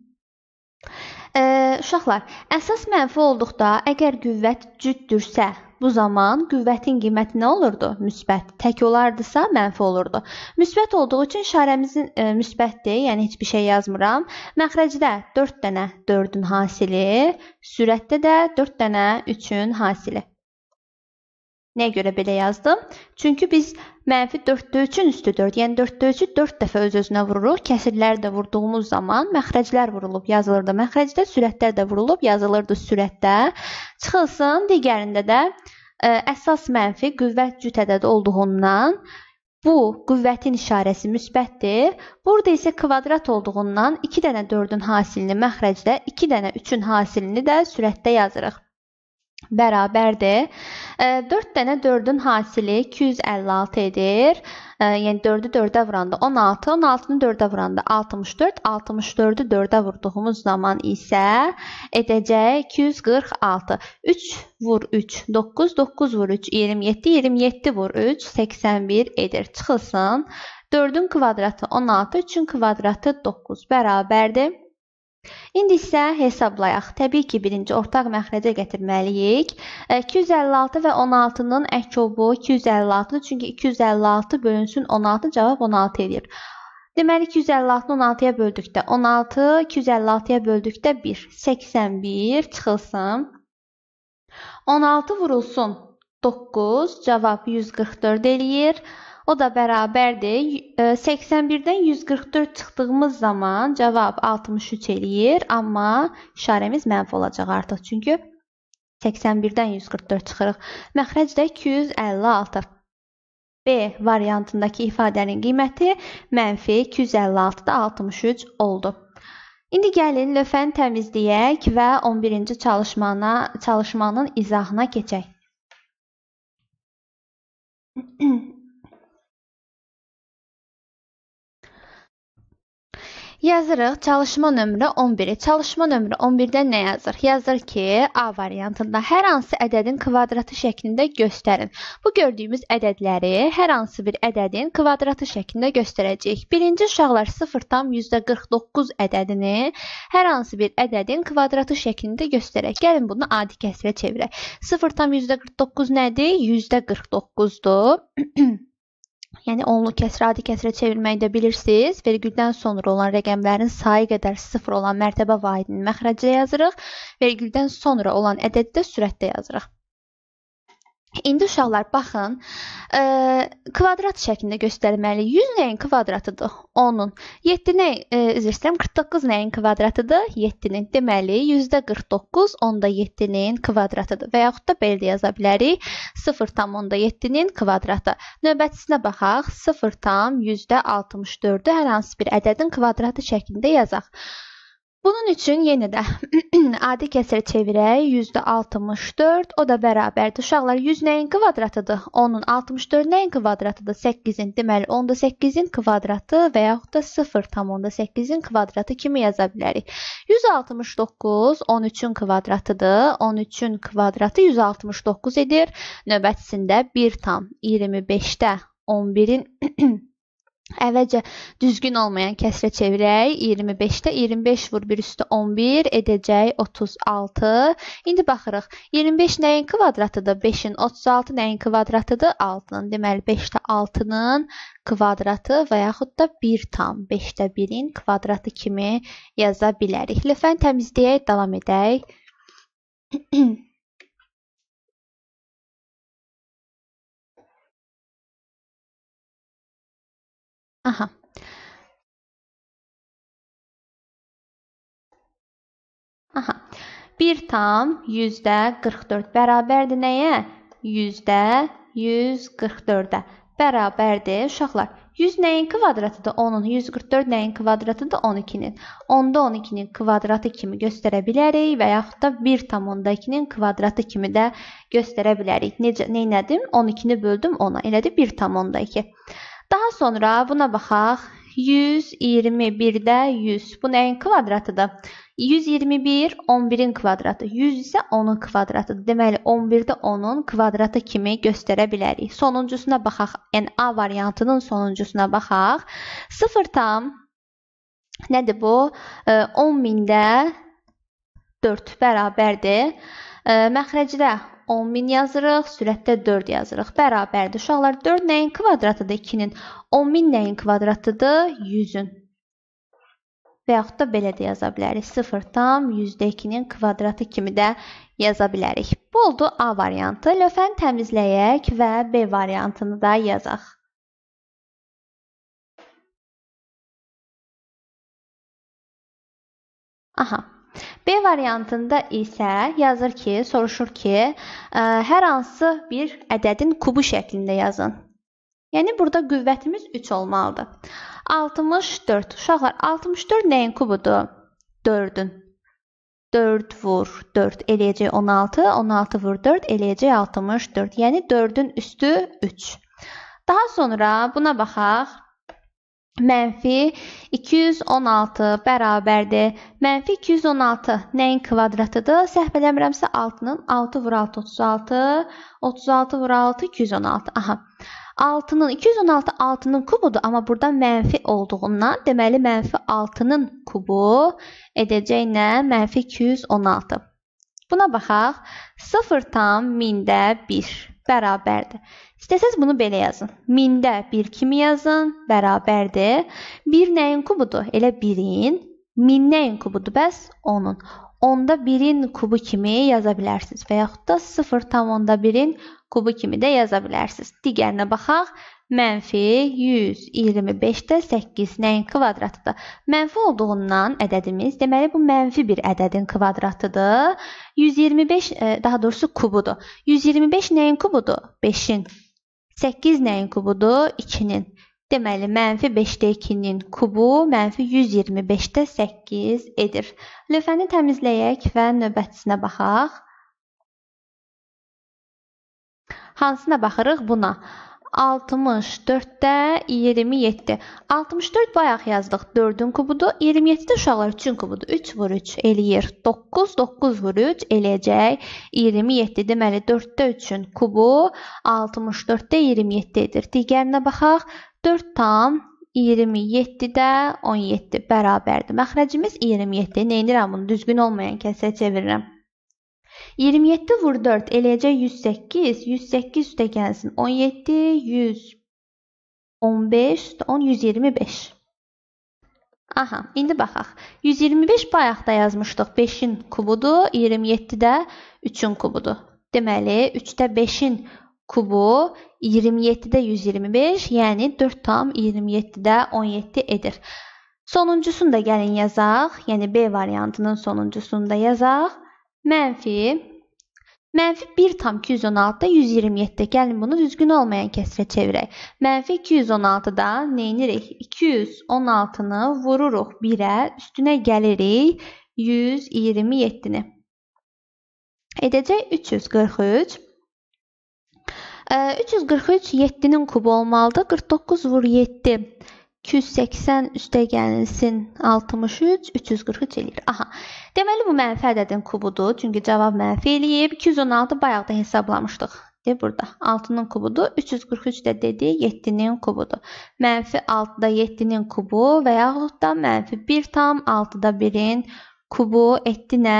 Ə, uşaqlar, əsas mənfi olduqda əgər qüvvət cüddürsə, bu zaman qüvvətin qiyməti nə olurdu? Müsbət. Tək olardısa mənfi olurdu. Müsbət olduğu üçün işarəmizin e, müsbətdir, yəni heç bir şey yazmıram. Məxrəcdə 4 dənə 4-ün hasili, sürətdə də 4 dənə 3-ün hasili. Nəyə görə belə yazdım? Çünki biz mənfi 4-də 3-ün üstü 4, yəni 4-də 3-ü 4 dəfə öz-özünə vururuq. Kəsirləri də vurduğumuz zaman məxrəclər vurulub yazılırdı. Məxrəcdə sürətlər də vurulub yazılırdı sürətdə. Çıxılsın digərində də ə, e, əsas mənfi qüvvət cüt ədədi olduğundan bu qüvvətin işarəsi müsbətdir. Burada isə kvadrat olduğundan 2 dənə 4-ün hasilini məxrəcdə, 2 dənə 3-ün hasilini də sürətdə yazırıq bərabərdir. E, 4 dənə 4-ün hasili 256 edir. E, yəni 4-ü 4-ə vuranda 16, 16-nı 4-ə vuranda 64, 64-ü 4-ə vurduğumuz zaman isə edəcək 246. 3 vur 3 9, 9 vur 3 27, 27 vur 3 81 edir. Çıxılsın. 4-ün kvadratı 16, 3-ün kvadratı 9 bərabərdir. İndi isə hesablayaq. Təbii ki, birinci ortaq məxrəcə gətirməliyik. 256 e, və 16-nın əkobu 256-dır. Çünki 256 bölünsün 16 cavab 16 edir. Deməli 256-nı 16-ya böldükdə 16, 256-ya böldükdə 1, 81 çıxılsın. 16 vurulsun 9, cavab 144 eləyir. O da bərabərdir. 81-dən e, 144 çıxdığımız zaman cavab 63 eləyir, amma işarəmiz mənfi olacaq artıq. Çünki 81-dən 144 çıxırıq. Məxrəcdə 256. B variantındakı ifadənin qiyməti mənfi 256-da 63 oldu. İndi gəlin lövhəni təmizləyək və 11-ci çalışmana, çalışmanın izahına keçək. Yazırıq çalışma nömrə 11-i. E, çalışma nömrə 11-də nə yazır? Yazır ki, A variantında hər hansı ədədin kvadratı şəklində göstərin. Bu gördüyümüz ədədləri hər hansı bir ədədin kvadratı şəklində göstərəcəyik. Birinci uşaqlar 0,49 ədədini hər hansı bir ədədin kvadratı şəklində göstərək. Gəlin bunu adi kəsrə çevirək. 0,49 nədir? 149-dur. yəni onlu kəsrə, adi kəsrə çevirməyi də bilirsiniz. Vergüldən sonra olan rəqəmlərin sayı qədər sıfır olan mərtəbə vahidinin məxrəcə yazırıq. Vergüldən sonra olan ədədi də sürətdə yazırıq. İndi uşaqlar baxın, ə, e, kvadrat şəklində göstərməliyik. 100 nəyin kvadratıdır? 10-un. 7 nə, üzr istəyirəm, 49 nəyin kvadratıdır? 7-nin. Deməli, 49 onda 7-nin kvadratıdır. Və yaxud da belə də yaza bilərik. 0.7-nin kvadratı. Növbətisinə baxaq. 0.64-ü hər hansı bir ədədin kvadratı şəklində yazaq. Bunun üçün yenə də adi kəsər çevirək. 64 o da bərabərdir. Uşaqlar 100 nəyin kvadratıdır? 10-un 64 nəyin kvadratıdır? 8-in. Deməli 10-8-in kvadratı və yaxud da 0,8-in kvadratı kimi yaza bilərik. 169 13-ün kvadratıdır. 13-ün kvadratı 169 edir. Növbətisində 1 tam 25-də 11-in Əvvəlcə düzgün olmayan kəsrə çevirək. 25-də 25 vur 1 üstə 11 edəcək 36. İndi baxırıq. 25 nəyin kvadratıdır? 5-in. 36 nəyin kvadratıdır? 6-nın. Deməli 5-də 6-nın kvadratı və yaxud da 1 tam 5-də 1-in kvadratı kimi yaza bilərik. Lütfən təmizləyək, davam edək. Aha. Aha. 1 tam yüzdə 44 bərabərdir nəyə? Yüzdə 144-ə. Bərabərdir uşaqlar. 100 nəyin kvadratıdır? 10-un 144 nəyin kvadratıdır? 12-nin. 10-da 12-nin kvadratı kimi göstərə bilərik və yaxud da 1,2-nin kvadratı kimi də göstərə bilərik. Necə, neynədim? 12-ni böldüm 10-a. Elədir 1,2. Daha sonra buna baxaq. 121-də 100. Bu nəyin kvadratıdır? 121 11-in kvadratı, 100 isə 10-un kvadratıdır. Deməli 11-də 10-un kvadratı kimi göstərə bilərik. Sonuncusuna baxaq. Yəni A variantının sonuncusuna baxaq. 0 tam nədir bu? 10.000-də 4 bərabərdir. Məxrəcdə 10 min yazırıq, sürətdə 4 yazırıq. Bərabərdir. Uşaqlar 4 nəyin kvadratıdır 2-nin? 10 min nəyin kvadratıdır? 100-ün. Və yaxud da belə də yaza bilərik. 0 tam 100-2-nin kvadratı kimi də yaza bilərik. Bu oldu A variantı. Lövhəni təmizləyək və B variantını da yazaq. Aha, B variantında isə yazır ki, soruşur ki, ə, hər hansı bir ədədin kubu şəklində yazın. Yəni burada qüvvətimiz 3 olmalıdır. 64. Uşaqlar 64 nəyin kubudur? 4-ün. 4 vur 4 eləyəcək 16, 16 vur 4 eləyəcək 64. Yəni 4-ün üstü 3. Daha sonra buna baxaq. Mənfi 216 bərabərdir. Mənfi 216 nəyin kvadratıdır? Səhv eləmirəmsə 6-nın 6 vur 6 36, 36 vur 6 216. Aha. 6-nın 216 6-nın kubudur, amma burada mənfi olduğundan, deməli mənfi 6-nın kubu edəcək nə? Mənfi 216. Buna baxaq. 0 tam 1000-də 1 bərabərdir. İstəsəz bunu belə yazın. 1000-də 1 kimi yazın, bərabərdir. 1 nəyin kubudur? Elə 1-in. 1000 nəyin kubudur? Bəs 10-un. 10-da 1-in kubu kimi yaza bilərsiniz və yaxud da 0.1-in kubu kimi də yaza bilərsiniz. Digərinə baxaq. Mənfi 125-də 8 nəyin kvadratıdır? Mənfi olduğundan ədədimiz, deməli bu mənfi bir ədədin kvadratıdır. 125 e, daha doğrusu kubudur. 125 nəyin kubudur? 5-in. 8 nəyin kubudur? 2-nin. Deməli, mənfi 5-də 2-nin kubu mənfi 125-də 8 edir. Lövhəni təmizləyək və növbətisinə baxaq. Hansına baxırıq? Buna. 64-də 27. 64 bayaq yazdıq. 4-ün kubudur. 27 də uşaqlar 3-ün kubudur. 3 vur 3 eləyir. 9, 9 vur 3 eləyəcək. 27. Deməli 4-də 3-ün kubu 64-də 27 edir. Digərinə baxaq. 4 tam 27-də 17 bərabərdir. Məxrəcimiz 27. Nə edirəm bunu? Düzgün olmayan kəsə çevirirəm. 27 vur 4 eləyəcək 108. 108 üstə gəlsin. 17, 100, 15, 10, 125. Aha, indi baxaq. 125 bayaqda yazmışdıq. 5-in kubudur, 27 də 3-ün kubudur. Deməli, 3-də 5-in kubu 27-də 125, yəni 4 tam 27-də 17 edir. Sonuncusunu da gəlin yazaq, yəni B variantının sonuncusunu da yazaq. Mənfi Mənfi 1,216-da 127-də gəlin bunu düzgün olmayan kəsrə çevirək. Mənfi 216-da neynirik? 216-nı vururuq 1-ə, üstünə gəlirik 127-ni. Edəcək 343. 343 7-nin kubu olmalıdır. 49 vur 7. 280 üstə gəlsin 63, 343 eləyir. Aha. Deməli bu mənfi ədədin kubudur. Çünki cavab mənfi eləyib. 216 bayaq da hesablamışdıq. De burada. 6-nın kubudur. 343 də dedi 7-nin kubudur. Mənfi 6-da 7-nin kubu və yaxud da mənfi 1 tam 6-da 1-in kubu etdi nə?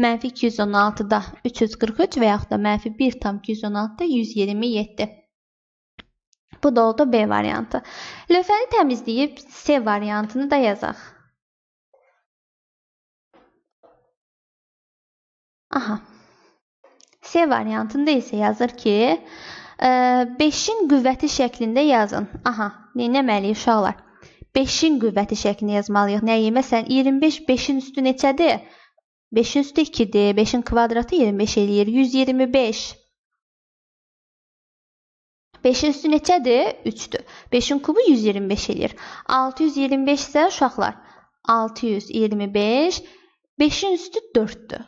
Mənfi 216-da 343 və yaxud da mənfi 1 tam 216-da 127. Bu da oldu B variantı. Lövhəni təmizləyib C variantını da yazaq. Aha. C variantında isə yazır ki, 5-in e, qüvvəti şəklində yazın. Aha, neynəməliyik uşaqlar? 5-in qüvvəti şəklində yazmalıyıq. Nəyi? Məsələn, 25 5-in üstü neçədir? 5-in üstü 2-dir. 5-in kvadratı 25 eləyir. 125. 5-in üstü neçədir? 3-dür. 5-in kubu 125 eləyir. 625 isə uşaqlar 625 5-in üstü 4-dür.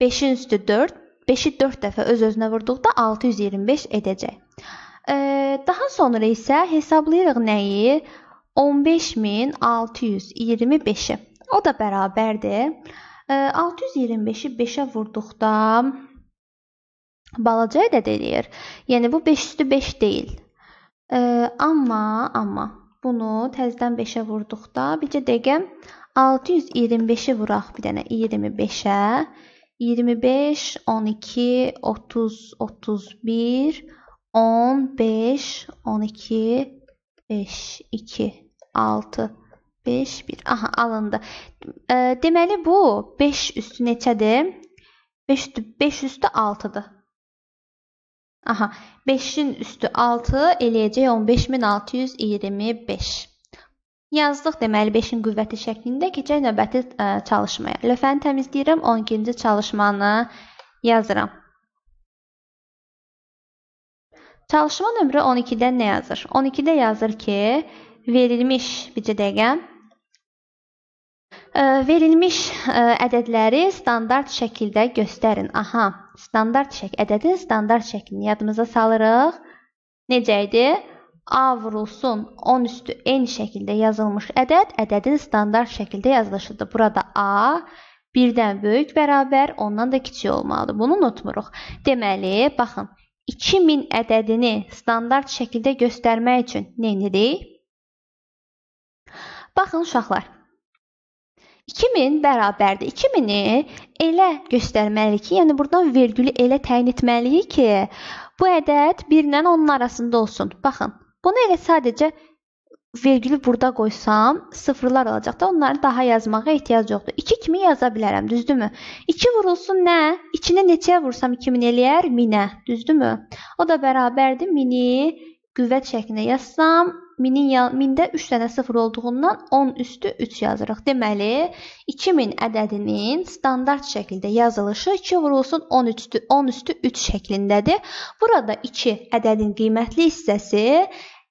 5-in üstü 4, 5-i 4 dəfə öz-özünə vurduqda 625 edəcək. E, daha sonra isə hesablayırıq nəyi? 15625-i. O da bərabərdir. E, 625-i 5-ə vurduqda balacaya da eləyir. Yəni bu 5 üstü 5 deyil. E, amma amma bunu təzədən 5-ə vurduqda bircə dəqiqə 625-i vuraq bir dənə 25-ə. 25 12 30 31 15 12 5 2 6 5 1. Aha alındı. E, deməli bu 5 üstü neçədir? 5 üstü 5 üstü 6-dır. Aha, 5-in üstü 6 eləyəcək 15625. Yazdıq deməli 5-in qüvvəti şəklində keçək növbəti ə, e, çalışmaya. Lövhəni təmizləyirəm, 12-ci çalışmanı yazıram. Çalışma nömrə 12-də nə yazır? 12-də yazır ki, verilmiş bircə dəqiqə e, verilmiş e, ədədləri standart şəkildə göstərin. Aha standart şəkl, ədədi standart şəklini yadımıza salırıq. Necə idi? A vurulsun 10 üstü n şəkildə yazılmış ədəd ədədin standart şəkildə yazılışıdır. Burada A birdən böyük bərabər, ondan da kiçik olmalıdır. Bunu unutmuruq. Deməli, baxın, 2000 ədədini standart şəkildə göstərmək üçün nə edirik? Baxın uşaqlar, 2000 bərabərdir. 2000-i elə göstərməliyik ki, yəni burdan vergülü elə təyin etməliyik ki, bu ədəd 1 ilə 10 arasında olsun. Baxın, bunu elə sadəcə vergülü burada qoysam, sıfırlar olacaq da onları daha yazmağa ehtiyac yoxdur. 2 kimi yaza bilərəm, düzdürmü? 2 vurulsun nə? İçinə neçəyə vursam 2000 eləyər? 1000-ə, düzdürmü? O da bərabərdir 1000-i qüvvət şəklində yazsam 1000-in 1000-də 3 dənə 0 olduğundan 10 üstü 3 yazırıq. Deməli, 2000 ədədinin standart şəkildə yazılışı 2 vurulsun 10 üstü 10 üstü 3 şəklindədir. Burada 2 ədədin qiymətli hissəsi,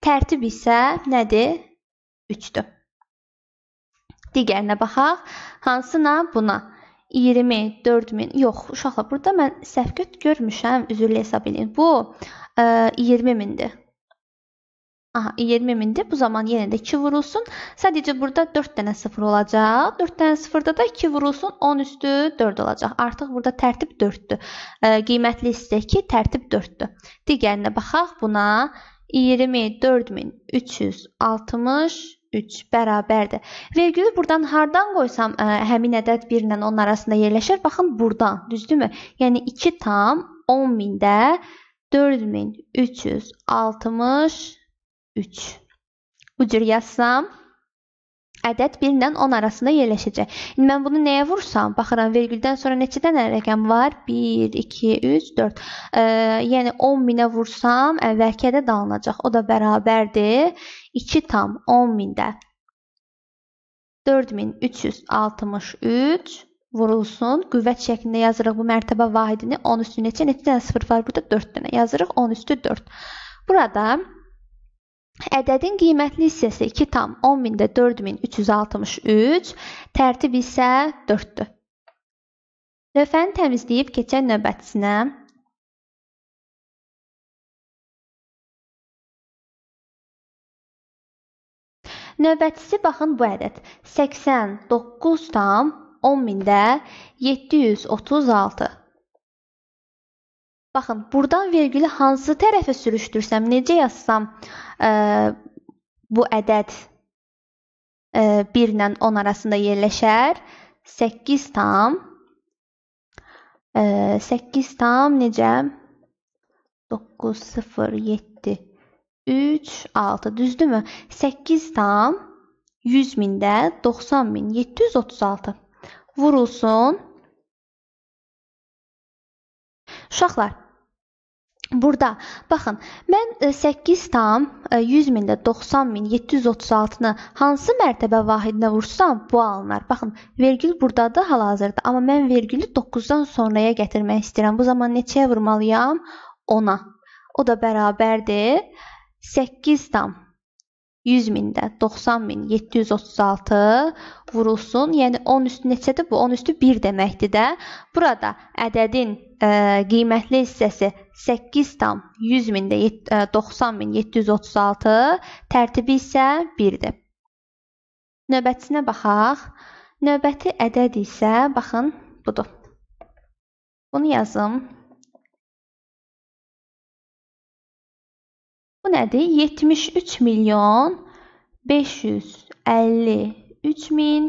tərtib isə nədir? 3-dür. Digərinə baxaq. Hansına? Buna. 20, 4000. Yox, uşaqlar, burada mən səhv görmüşəm. Üzrlə hesab edin. Bu 20000-dir. E, Aha, 20 mindi bu zaman yenə də 2 vurulsun. Sadəcə burada 4 dənə 0 olacaq. 4 dənə 0-da da 2 vurulsun. 10 üstü 4 olacaq. Artıq burada tərtib 4-dür. E, qiymətli isə ki, tərtib 4-dür. Digərinə baxaq buna. 24363 bərabərdir. Vergülü burdan hardan qoysam ə, həmin ədəd 1 ilə 10 arasında yerləşər. Baxın burdan, düzdürmü? Yəni 2 tam 10 mində 4364 3. Bu cür yazsam ədəd 1 ilə 10 arasında yerləşəcək. İndi mən bunu nəyə vursam, baxıram vergüldən sonra neçə dənə rəqəm var? 1 2 3 4. E, yəni 10 minə vursam əvvəlkədə dalınacaq. O da bərabərdir 2 tam 10 mində. 4363 vurulsun. Qüvvət şəklində yazırıq bu mərtəbə vahidini. 10 üstü neçə? Neçə dənə sıfır var burada? 4 dənə. Yazırıq 10 üstü 4. Burada Ədədin qiymətli hissəsi 2.10463, tərtib isə 4-dür. Lövhəni təmizləyib keçək növbətçisinə. Növbətçisi baxın bu ədəd 89 tam 10 mində 736. Baxın, burdan vergülü hansı tərəfə sürüşdürsəm, necə yazsam, ə, e, bu ədəd ə, 1 ilə 10 arasında yerləşər. 8 tam e, ə, 8 tam necə? 9 0 7 3 6 düzdürmü? 8 tam 100 mində 90 min 736 vurulsun. Uşaqlar Burada baxın, mən 8 e, tam 100 e, mində 90 min 736-nı hansı mərtəbə vahidinə vursam bu alınar. Baxın, vergül burdadır hal-hazırda, amma mən vergülü 9-dan sonraya gətirmək istəyirəm. Bu zaman neçəyə vurmalıyam? 10-a. O da bərabərdir 8 tam 100 mində 90 min 736 vurulsun. Yəni 10 üstü neçədir bu? 10 üstü 1 deməkdir də. Burada ədədin ə, e, qiymətli hissəsi 8 tam 100 mində 90 e, min 736, tərtibi isə 1-dir. Növbətisinə baxaq. Növbəti ədəd isə baxın budur. Bunu yazım. Bu nədir? 73 milyon 553 min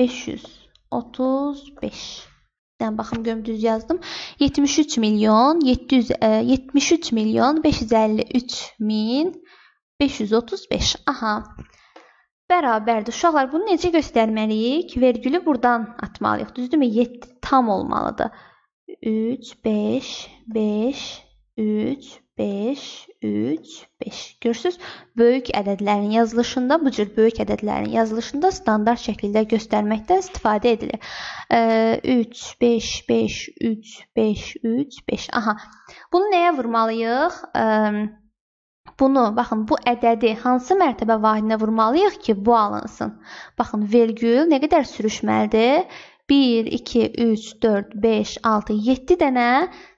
535. Yəni baxım görüm düz yazdım. 73 milyon 700 73 e, milyon 553 min 535. Aha. Bərabərdir. Uşaqlar, bunu necə göstərməliyik? Vergülü buradan atmalıyıq. Düzdürmü? 7 tam olmalıdır. 3 5 5 3 5, 3, 5. Görürsüz, böyük ədədlərin yazılışında, bu cür böyük ədədlərin yazılışında standart şəkildə göstərməkdən istifadə edilir. E, 3, 5, 5, 3, 5, 3, 5. Aha. Bunu nəyə vurmalıyıq? E, bunu, baxın, bu ədədi hansı mərtəbə vahidinə vurmalıyıq ki, bu alınsın? Baxın, vergül nə qədər sürüşməlidir? 1, 2, 3, 4, 5, 6, 7 dənə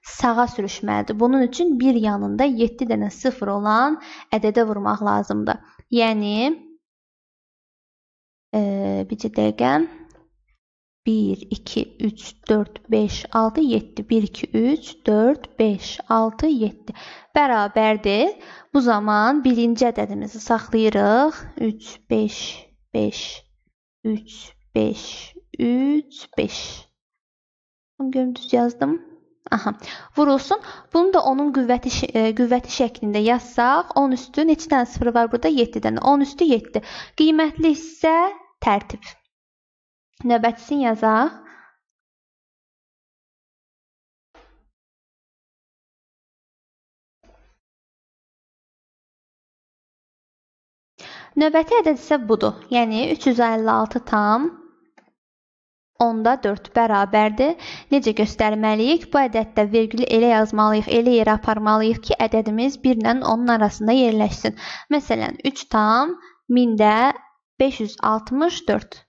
sağa sürüşməlidir. Bunun üçün bir yanında 7 dənə 0 olan ədədə vurmaq lazımdır. Yəni, e, bircə dəqiqə, 1, 2, 3, 4, 5, 6, 7, 1, 2, 3, 4, 5, 6, 7 bərabərdir. Bu zaman birinci ədədimizi saxlayırıq. 3, 5, 5, 3, 5, 3, 5. Görüm düz yazdım. Aha. Vurulsun. Bunu da onun qüvvəti e, qüvvəti şəklində yazsaq, 10 üstü neçə dənə 0 var burada? 7 dənə. 10 üstü 7. Qiymətli hissə tərtib. Növbətisini yazaq. Növbəti ədəd isə budur. Yəni 356 tam onda 4 bərabərdir. Necə göstərməliyik? Bu ədəddə vergülü elə yazmalıyıq, elə yerə aparmalıyıq ki, ədədimiz 1 ilə 10-un arasında yerləşsin. Məsələn, 3 tam 1000-də 564.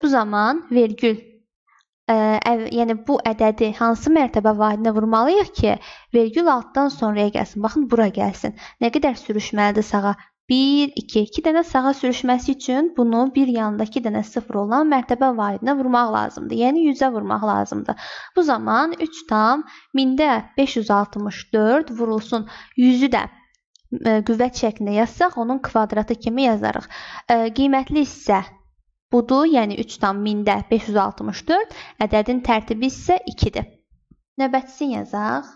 Bu zaman vergül ə, e, ə, yəni bu ədədi hansı mərtəbə vahidinə vurmalıyıq ki, vergül altdan sonraya gəlsin. Baxın bura gəlsin. Nə qədər sürüşməlidir sağa? 1, 2, 2 dənə sağa sürüşməsi üçün bunu bir yanındakı dənə 0 olan mərtəbə varidinə vurmaq lazımdır. Yəni 100-ə vurmaq lazımdır. Bu zaman 3 tam 1000-də 564 vurulsun. 100-ü də e, qüvvət şəklində yazsaq, onun kvadratı kimi yazarıq. E, qiymətli hissə budur, yəni 3 tam 1000-də 564, ədədin tərtibi isə 2-dir. Növbətçisini yazaq.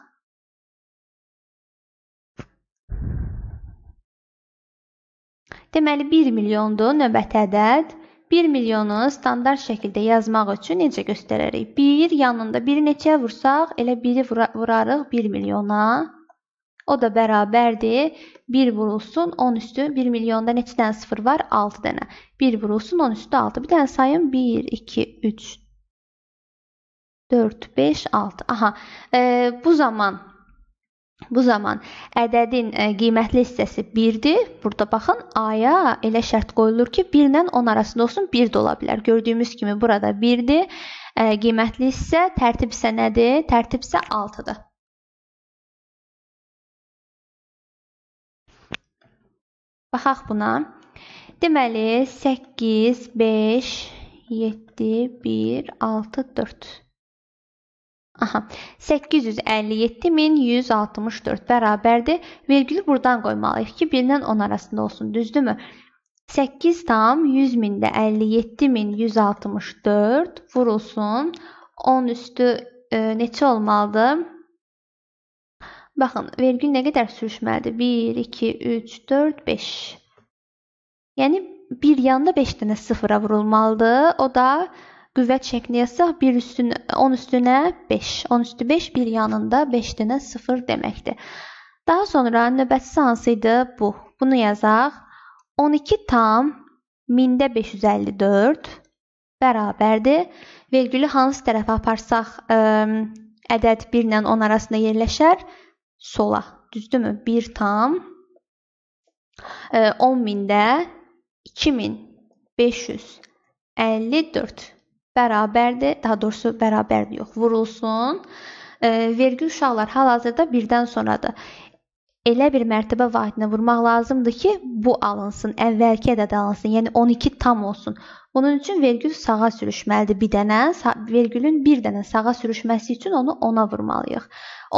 Deməli 1 milyondur növbəti ədəd. 1 milyonu standart şəkildə yazmaq üçün necə göstərərik? 1 yanında 1 neçə vursaq, elə 1-i vura vurarıq 1 milyona. O da bərabərdir. 1 vurulsun 10 üstü 1 milyonda neçə dənə 0 var? 6 dənə. 1 vurulsun 10 üstü 6. Bir dənə sayın 1 2 3 4 5 6. Aha. E, bu zaman Bu zaman ədədin e, qiymətli hissəsi 1-dir. Burada baxın, A-ya elə şərt qoyulur ki, 1 ilə 10 arasında olsun, 1 də ola bilər. Gördüyümüz kimi burada 1-dir. E, qiymətli hissə, tərtib isə nədir? Tərtib isə 6-dır. Baxaq buna. Deməli, 8, 5, 7, 1, 6, 4. Aha, 857164 bərabərdir. Vergili buradan qoymalıyıq ki, 1-dən 10 arasında olsun, düzdürmü? 8 tam 100 mində 57164 vurulsun. 10 üstü e, neçə olmalıdır? Baxın, vergül nə qədər sürüşməlidir? 1, 2, 3, 4, 5. Yəni, bir yanda 5 dənə sıfıra vurulmalıdır. O da qüvvət şəkli yazsaq 1 üstünə 10 üstünə 5, 10 üstü 5 bir yanında 5 dənə 0 deməkdir. Daha sonra növbətisi hansı idi? Bu. Bunu yazaq. 12 tam 1000-də 554 bərabərdir. Vergülü hansı tərəfə aparsaq, ə, ədəd 1 ilə 10 arasında yerləşər? Sola. Düzdürmü? 1 tam 10.000-də 2554 bərabərdir. Daha doğrusu bərabərdir yox, vurulsun. E, vergül uşaqlar hal-hazırda birdən sonradır. Elə bir mərtəbə vahidinə vurmaq lazımdır ki, bu alınsın, əvvəlki ədəd alınsın, yəni 12 tam olsun. Bunun üçün vergül sağa sürüşməlidir. Bir dənə vergülün bir dənə sağa sürüşməsi üçün onu 10-a vurmalıyıq.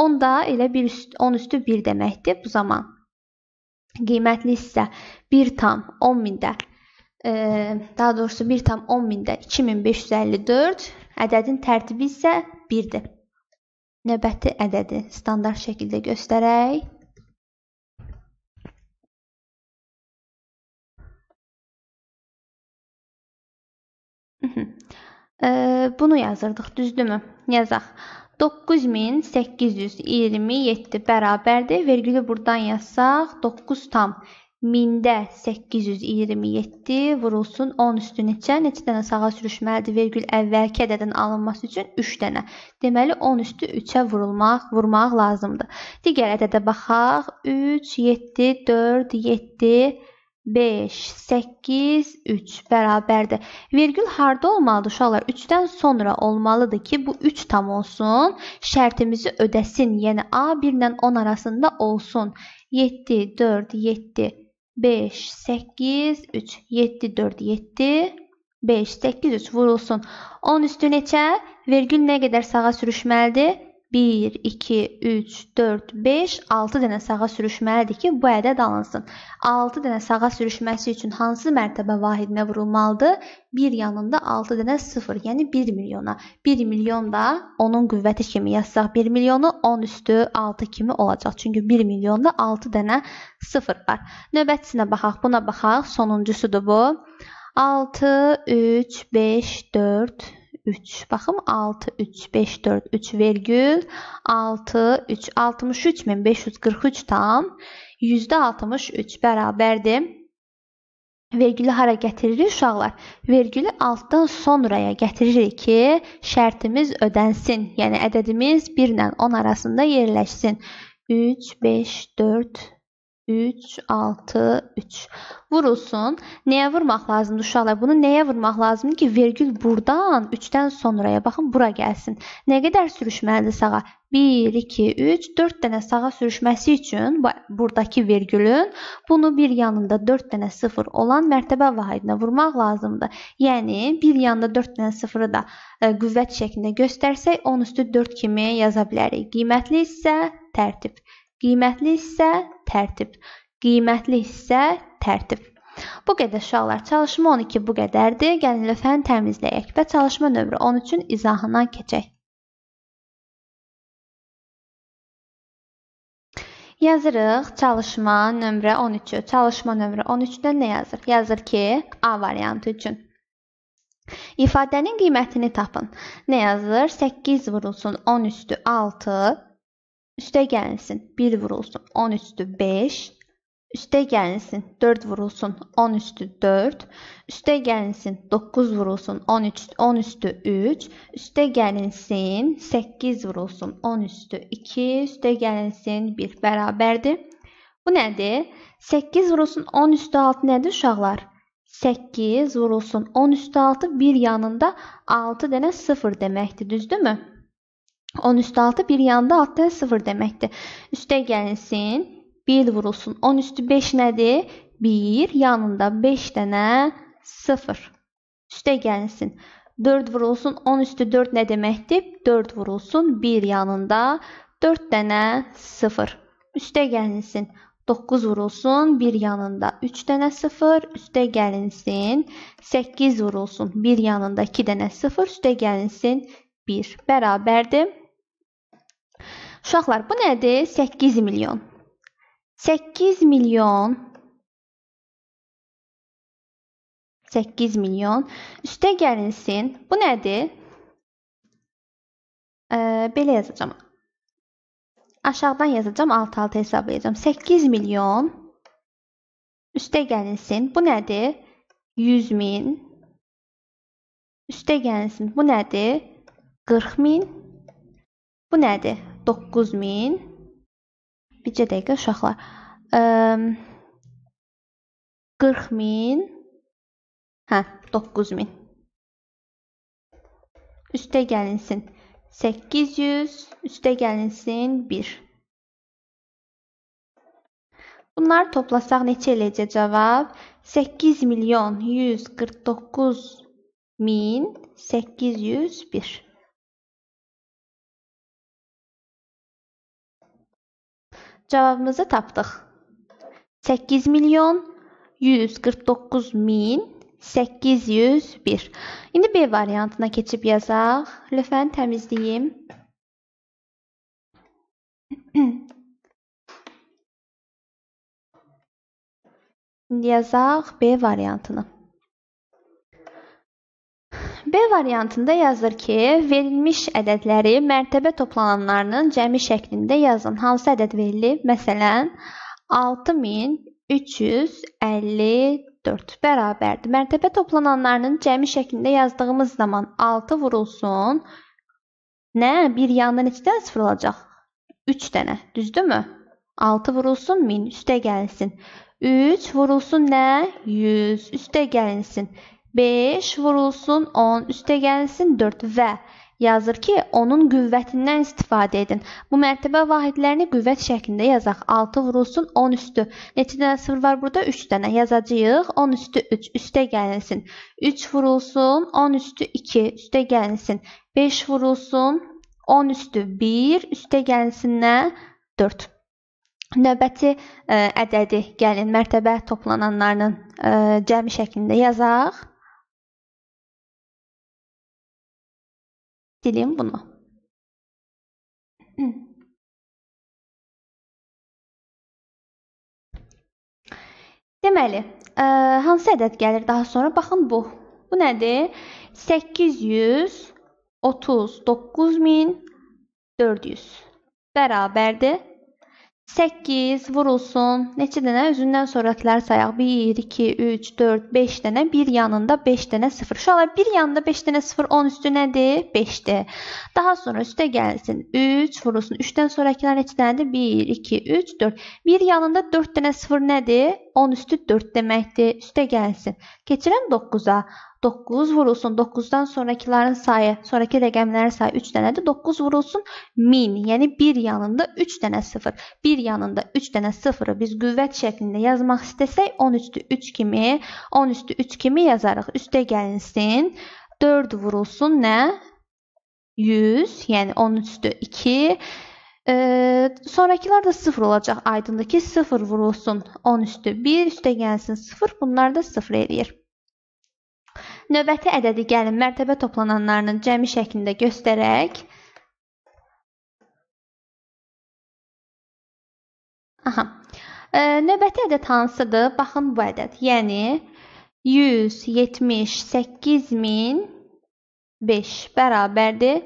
10 da elə 1 üst 10 üstü 1 deməkdir bu zaman. Qiymətli hissə 1 tam 10 mində daha doğrusu 1,10 mində 2554, ədədin tərtibi isə 1-dir. Növbəti ədədi standart şəkildə göstərək. Bunu yazırdıq, düzdürmü? Yazaq. 9827 bərabərdir. Vergülü buradan yazsaq 9 tam 1000-də 827 vurulsun 10 üstü neçə? Neçə dənə sağa sürüşməlidir? Vergül əvvəlki ədədin alınması üçün 3 dənə. Deməli 10 üstü 3-ə vurulmaq, vurmaq lazımdır. Digər ədədə baxaq. 3, 7, 4, 7 5, 8, 3 bərabərdir. Vergül harda olmalıdır uşaqlar? 3-dən sonra olmalıdır ki, bu 3 tam olsun. Şərtimizi ödəsin. Yəni A 1 ilə 10 arasında olsun. 7, 4, 7, 5, 8, 3, 7, 4, 7, 5, 8, 3 vurulsun. 10 üstü neçə? Vergül nə qədər sağa sürüşməlidir? 1, 2, 3, 4, 5, 6 dənə sağa sürüşməlidir ki, bu ədəd alınsın. 6 dənə sağa sürüşməsi üçün hansı mərtəbə vahidinə vurulmalıdır? 1 yanında 6 dənə 0, yəni 1 milyona. 1 milyon da onun qüvvəti kimi yazsaq 1 milyonu 10 üstü 6 kimi olacaq. Çünki 1 milyonda 6 dənə 0 var. Növbətisinə baxaq, buna baxaq. Sonuncusudur bu. 6, 3, 5, 4, 3. Baxın 6 3 5 4 3 vergül 6 3 63543 tam %63 bərabərdir. Vergülü hara gətiririk uşaqlar? Vergülü altdan sonraya gətiririk ki, şərtimiz ödənsin. Yəni ədədimiz 1 ilə 10 arasında yerləşsin. 3 5 4 3, 6, 3 vurulsun. Nəyə vurmaq lazımdır uşaqlar? Bunu nəyə vurmaq lazımdır ki, vergül burdan 3-dən sonraya baxın bura gəlsin. Nə qədər sürüşməlidir sağa? 1, 2, 3, 4 dənə sağa sürüşməsi üçün buradakı vergülün bunu bir yanında 4 dənə 0 olan mərtəbə vahidinə vurmaq lazımdır. Yəni bir yanında 4 dənə 0-ı da ə, e, qüvvət şəklində göstərsək 10 üstü 4 kimi yaza bilərik. Qiymətli isə tərtib. Qiymətli isə tərtib. Qiymətli hissə tərtib. Bu qədər uşaqlar, çalışma 12 bu qədərdir. Gəlin lövhəni təmizləyək və çalışma nömrə 13-ün izahına keçək. Yazırıq çalışma nömrə 13. Çalışma nömrə 13-də nə yazır? Yazır ki, A variantı üçün. İfadənin qiymətini tapın. Nə yazır? 8 vurulsun 10 üstü 6 Üstə gəlsin, 1 vurulsun, 10 üstü 5. Üstə gəlsin, 4 vurulsun, 10 üstü 4. Üstə gəlsin, 9 vurulsun, 13, 10 üstü 3. Üstə gəlinsin, 8 vurulsun, 10 üstü 2. Üstə gəlinsin, 1 bərabərdir. Bu nədir? 8 vurulsun 10 üstü 6 nədir uşaqlar? 8 vurulsun 10 üstü 6 bir yanında 6 dənə 0 deməkdir, düzdürmü? 10 üstü 6 bir yanda 6 0 deməkdir. Üstə gəlinsin. 1 vurulsun. 10 üstü 5 nədir? 1 yanında 5 dənə 0. Üstə gəlinsin. 4 vurulsun. 10 üstü 4 nə deməkdir? 4 vurulsun. 1 yanında 4 dənə 0. Üstə gəlinsin. 9 vurulsun, 1 yanında 3 dənə 0, üstə gəlinsin. 8 vurulsun, 1 yanında 2 dənə 0, üstə gəlinsin 1. Bərabərdir Uşaqlar, bu nədir? 8 milyon. 8 milyon 8 milyon üstə gəlinsin. Bu nədir? E, belə yazacağam. Aşağıdan yazacağam, alt-alta hesablayacağam. 8 milyon üstə gəlinsin. Bu nədir? 100 min üstə gəlinsin. Bu nədir? 40 min. Bu nədir? 9000 bircə dəqiqə uşaqlar. 40000 ehm, hə 9000 üstə gəlinsin 800 üstə gəlinsin 1 Bunları toplasaq neçə eləyəcək cavab? 8 milyon 149 min 801 Cavabımızı tapdıq. 8 milyon 149 min 801. İndi B variantına keçib yazaq. Lütfən təmizləyim. İndi yazaq B variantını. B variantında yazır ki, verilmiş ədədləri mərtəbə toplananlarının cəmi şəklində yazın. Hansı ədəd verilib? Məsələn, 6354 bərabərdir. Mərtəbə toplananlarının cəmi şəklində yazdığımız zaman 6 vurulsun. Nə? Bir yanına neçə dənə sıfır olacaq? 3 dənə, düzdürmü? 6 vurulsun 1000, üstə gəlsin. 3 vurulsun nə? 100, üstə gəlinsin. 5 vurulsun 10 üstə gəlsin 4 və yazır ki, onun qüvvətindən istifadə edin. Bu mərtəbə vahidlərini qüvvət şəklində yazaq. 6 vurulsun 10 üstü. Neçə dənə sıfır var burada? 3 dənə yazacağıq. 10 üstü 3 üstə gəlinsin. 3 vurulsun 10 üstü 2 üstə gəlinsin. 5 vurulsun 10 üstü 1 üstə gəlinsin nə? 4. Növbəti ə, e, ədədi gəlin mərtəbə toplananlarının ə, e, cəmi şəklində yazaq. Dileyim bunu. Deməli, ə, e, hansı ədəd gəlir daha sonra? Baxın bu. Bu nədir? 839.400 bərabərdir 8 vurulsun. Neçə dənə? Özündən sonrakilər sayaq. 1, 2, 3, 4, 5 dənə. Bir yanında 5 dənə 0. Uşaqlar bir yanında 5 dənə 0, 10 üstü nədir? 5-dir. Daha sonra üstə gəlsin. 3 vurulsun. 3-dən sonrakilər neçə dənədir? 1, 2, 3, 4. Bir yanında 4 dənə 0 nədir? 10 üstü 4 deməkdir. Üstə gəlsin. Keçirəm 9-a. 9 vurulsun 9-dan sonrakilərin sayı, sonrakı rəqəmlərin sayı 3 dənədir. 9 vurulsun 1000, yəni 1 yanında 3 dənə 0. 1 yanında 3 dənə 0-ı biz qüvvət şəklində yazmaq istəsək 10 üstü 3 kimi, 10 üstü 3 kimi yazarıq. Üstə gəlinsin, 4 vurulsun nə? 100, yəni 10 üstü 2 E, sonrakılar da 0 olacaq. Aydındır ki, 0 vurulsun 10 üstü 1, üstə gəlsin 0, bunlar da 0 eləyir növbəti ədədi gəlin mərtəbə toplananlarının cəmi şəklində göstərək. Aha. Növbəti ədəd hansıdır? Baxın bu ədəd. Yəni 178005 bərabərdir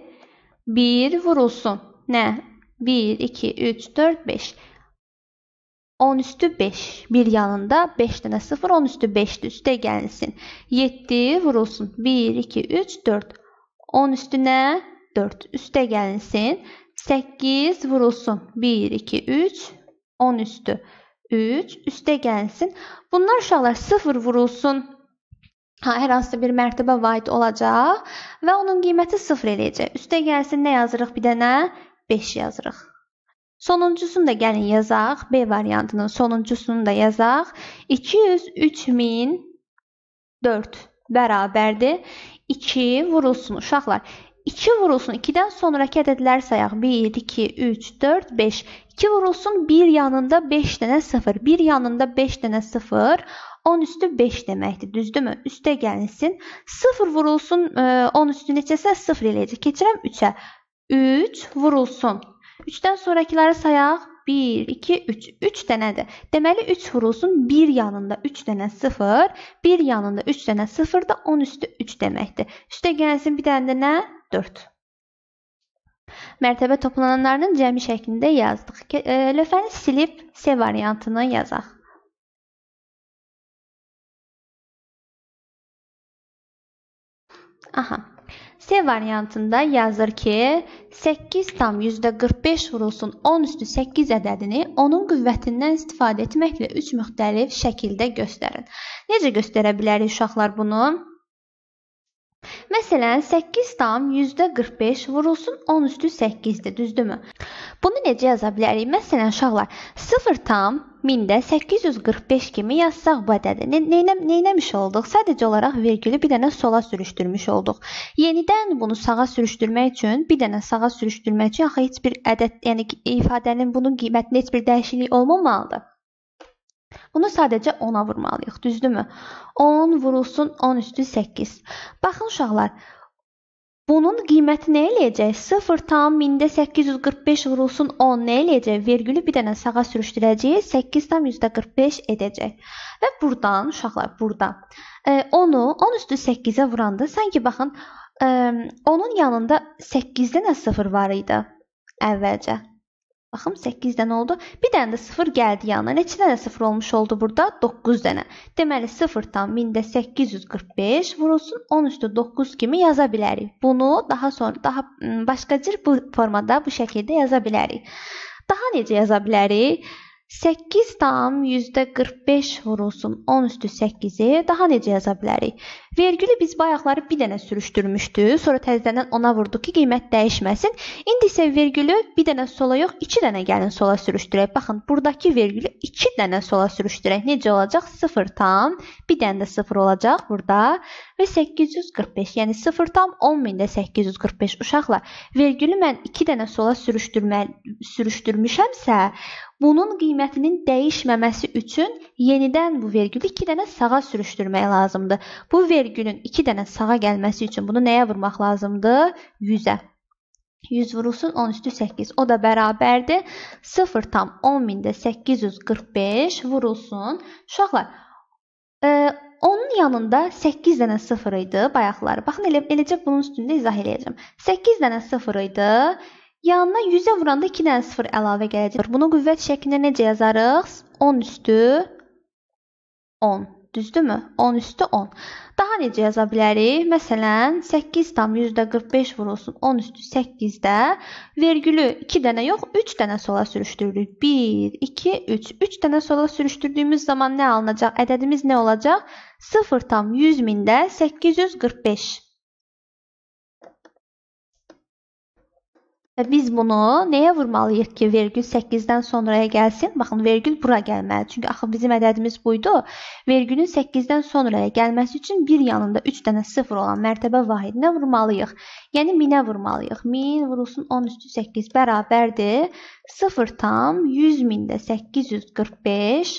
1 vurulsun. Nə? 1 2 3 4 5. 10 üstü 5. Bir yanında 5 dənə 0, 10 üstü 5-dir. Üstə gəlsin. 7 vurulsun. 1, 2, 3, 4. 10 üstünə 4. Üstə gəlsin. 8 vurulsun. 1, 2, 3, 10 üstü 3. Üstə gəlsin. Bunlar uşaqlar 0 vurulsun. Ha, hər hansı bir mərtəbə vaid olacaq və onun qiyməti 0 eləyəcək. Üstə gəlsin nə yazırıq bir dənə? 5 yazırıq. Sonuncusunu da gəlin yazaq. B variantının sonuncusunu da yazaq. 203 min 4 bərabərdir. 2 vurulsun uşaqlar. 2 vurulsun 2-dən sonrakı ədədləri sayaq. 1, 2, 3, 4, 5. 2 vurulsun 1 yanında 5 dənə 0. 1 yanında 5 dənə 0. 10 üstü 5 deməkdir, düzdürmü? Üstə gəlinsin. 0 vurulsun 10 e, üstü neçəsə 0 eləyəcək. Keçirəm 3-ə. 3 vurulsun 3-dən sonrakıları sayaq. 1, 2, 3. 3 dənədir. Deməli 3 vurulsun 1 yanında 3 dənə 0, 1 yanında 3 dənə 0 da 10 üstü 3 deməkdir. Üstə gəlsin bir dənə də nə? 4. Mərtəbə toplananlarının cəmi şəklində yazdıq. E, lövhəni silib C variantını yazaq. Aha. C variantında yazır ki, 8,45 vurulsun 10 üstü 8 ədədini onun qüvvətindən istifadə etməklə 3 müxtəlif şəkildə göstərin. Necə göstərə bilərik uşaqlar bunu? Məsələn, 8 tam 145 vurulsun 10 üstü 8-dir, düzdürmü? Bunu necə yaza bilərik? Məsələn, uşaqlar, 0 tam 1000-də 845 kimi yazsaq bu ədədi. Ne, neynə, neynəmiş olduq? Sadəcə olaraq vergülü bir dənə sola sürüşdürmüş olduq. Yenidən bunu sağa sürüşdürmək üçün, bir dənə sağa sürüşdürmək üçün axı heç bir ədəd, yəni ifadənin bunun qiymətində heç bir dəyişiklik olmamalıdır. Bunu sadəcə 10-a vurmalıyıq, düzdürmü? 10 vurulsun 10 üstü 8. Baxın uşaqlar, bunun qiyməti nə eləyəcək? 0 tam 1000-də 845 vurulsun 10 nə eləyəcək? Vergülü bir dənə sağa sürüşdürəcəyik, 8 tam 145 edəcək. Və burdan, uşaqlar, burada. 10-u e, 10 üstü 8-ə vuranda, sanki baxın, e, onun yanında 8 dənə 0 var idi əvvəlcə. Baxım 8 dənə oldu. Bir dənə də 0 gəldi yanına. Neçə dənə 0 olmuş oldu burada? 9 dənə. Deməli 0-dan 1845 vurulsun 10 üstü 9 kimi yaza bilərik. Bunu daha sonra daha başqa cür bu formada, bu şəkildə yaza bilərik. Daha necə yaza bilərik? 8 tam %45 vurulsun 10 üstü 8-i daha necə yaza bilərik? Vergülü biz bayaqları bir dənə sürüşdürmüşdü, sonra təzədən ona vurduq ki, qiymət dəyişməsin. İndi isə vergülü bir dənə sola yox, 2 dənə gəlin sola sürüşdürək. Baxın, burdakı vergülü 2 dənə sola sürüşdürək. Necə olacaq? 0 tam, bir dənə də 0 olacaq burada və 845, yəni 0 tam 10845 uşaqlar. Vergülü mən 2 dənə sola sürüşdürmə sürüşdürmüşəmsə, Bunun qiymətinin dəyişməməsi üçün yenidən bu vergülü 2 dənə sağa sürüşdürmək lazımdır. Bu vergül bir günün 2 dənə sağa gəlməsi üçün bunu nəyə vurmaq lazımdır? 100-ə. 100 vurulsun 10 üstü 8. O da bərabərdir. 0 tam 10.845 vurulsun. Uşaqlar, e, onun yanında 8 dənə 0 idi bayaqları. Baxın, elə, eləcə bunun üstündə izah eləyəcəm. 8 dənə 0 idi. Yanına 100-ə vuranda 2 dənə 0 əlavə gələcək. Bunu qüvvət şəklində necə yazarıq? 10 üstü 10. Düzdürmü? 10 üstü 10. Daha necə yaza bilərik? Məsələn, 8 tam %45 vurulsun 10 üstü 8-də vergülü 2 dənə yox, 3 dənə sola sürüşdürdük. 1, 2, 3. 3 dənə sola sürüşdürdüyümüz zaman nə alınacaq? Ədədimiz nə olacaq? 0 tam 100 mində 845. Və biz bunu nəyə vurmalıyıq ki, vergül 8-dən sonraya gəlsin? Baxın, vergül bura gəlməli. Çünki axı bizim ədədimiz buydu. Vergülün 8-dən sonraya gəlməsi üçün bir yanında 3 dənə 0 olan mərtəbə vahidinə vurmalıyıq. Yəni minə vurmalıyıq. 1000 vurulsun 10 üstü 8 bərabərdir 0 tam 100 mində 845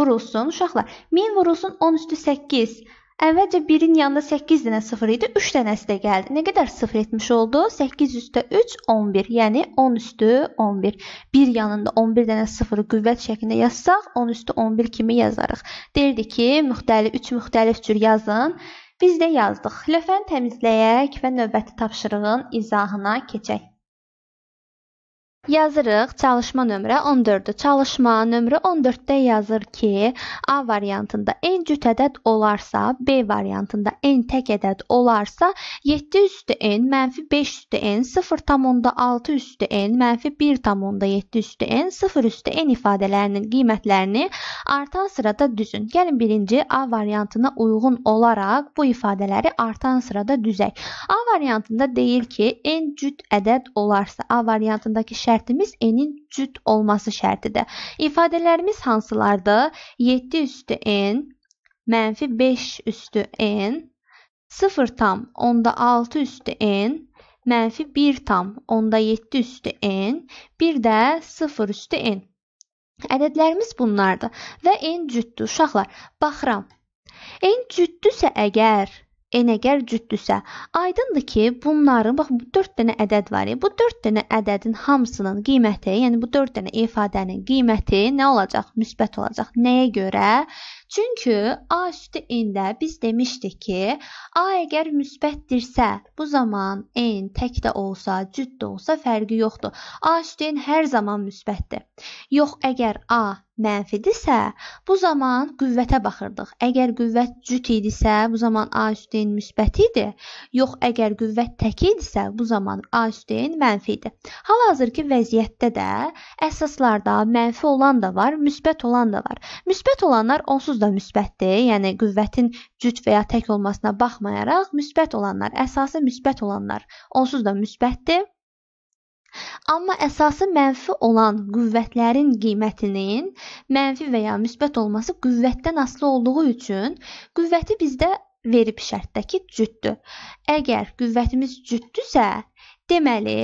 vurulsun uşaqlar. 1000 vurulsun 10 üstü 8 Əvvəlcə 1-in yanında 8 dənə 0 idi, 3 dənəsi də gəldi. Nə qədər 0 etmiş oldu? 8 üstə 3 11, yəni 10 üstü 11. 1 yanında 11 dənə 0 qüvvət şəklində yazsaq, 10 üstü 11 kimi yazarıq. Deyirdi ki, müxtəlif 3 müxtəlif cür yazın. Biz də yazdıq. Lövhəni təmizləyək və növbəti tapşırığın izahına keçək. Yazırıq çalışma nömrə 14-dür. Çalışma nömrə 14-də yazır ki, A variantında n cüt ədəd olarsa, B variantında n tək ədəd olarsa, 7 üstü n, mənfi 5 üstü n, 0,6 üstü n, mənfi 1,7 üstü n, 0 üstü n ifadələrinin qiymətlərini artan sırada düzün. Gəlin birinci A variantına uyğun olaraq bu ifadələri artan sırada düzək. A variantında deyir ki, n cüt ədəd olarsa, A variantındakı şərt şərtimiz n-in cüt olması şərtidir. İfadələrimiz hansılardır? 7 üstü n, mənfi 5 üstü n, 0 tam onda 6 üstü n, mənfi 1 tam onda 7 üstü n, bir də 0 üstü n. Ədədlərimiz bunlardır və n cütdür. Uşaqlar, baxıram. N cütdürsə əgər E, n əgər cütdüsə, aydındır ki, bunların bax bu 4 dənə ədəd var. Bu 4 dənə ədədin hamısının qiyməti, yəni bu 4 dənə ifadənin qiyməti nə olacaq? Müsbət olacaq. Nəyə görə? Çünki a üstü n-də biz demişdik ki, a əgər müsbətdirsə, bu zaman n tək də olsa, cüt də olsa fərqi yoxdur. a üstü n hər zaman müsbətdir. Yox, əgər a mənfidirsə, bu zaman qüvvətə baxırdıq. Əgər qüvvət cüt idisə, bu zaman A üstəyin müsbət idi. Yox, əgər qüvvət tək idisə, bu zaman A üstəyin mənfidir. Hal-hazırki vəziyyətdə də əsaslarda mənfi olan da var, müsbət olan da var. Müsbət olanlar onsuz da müsbətdir. Yəni qüvvətin cüt və ya tək olmasına baxmayaraq müsbət olanlar, əsası müsbət olanlar onsuz da müsbətdir. Amma əsası mənfi olan qüvvətlərin qiymətinin mənfi və ya müsbət olması qüvvətdən asılı olduğu üçün qüvvəti bizdə verib şərtdəki cütdür. Əgər qüvvətimiz cütdürsə, deməli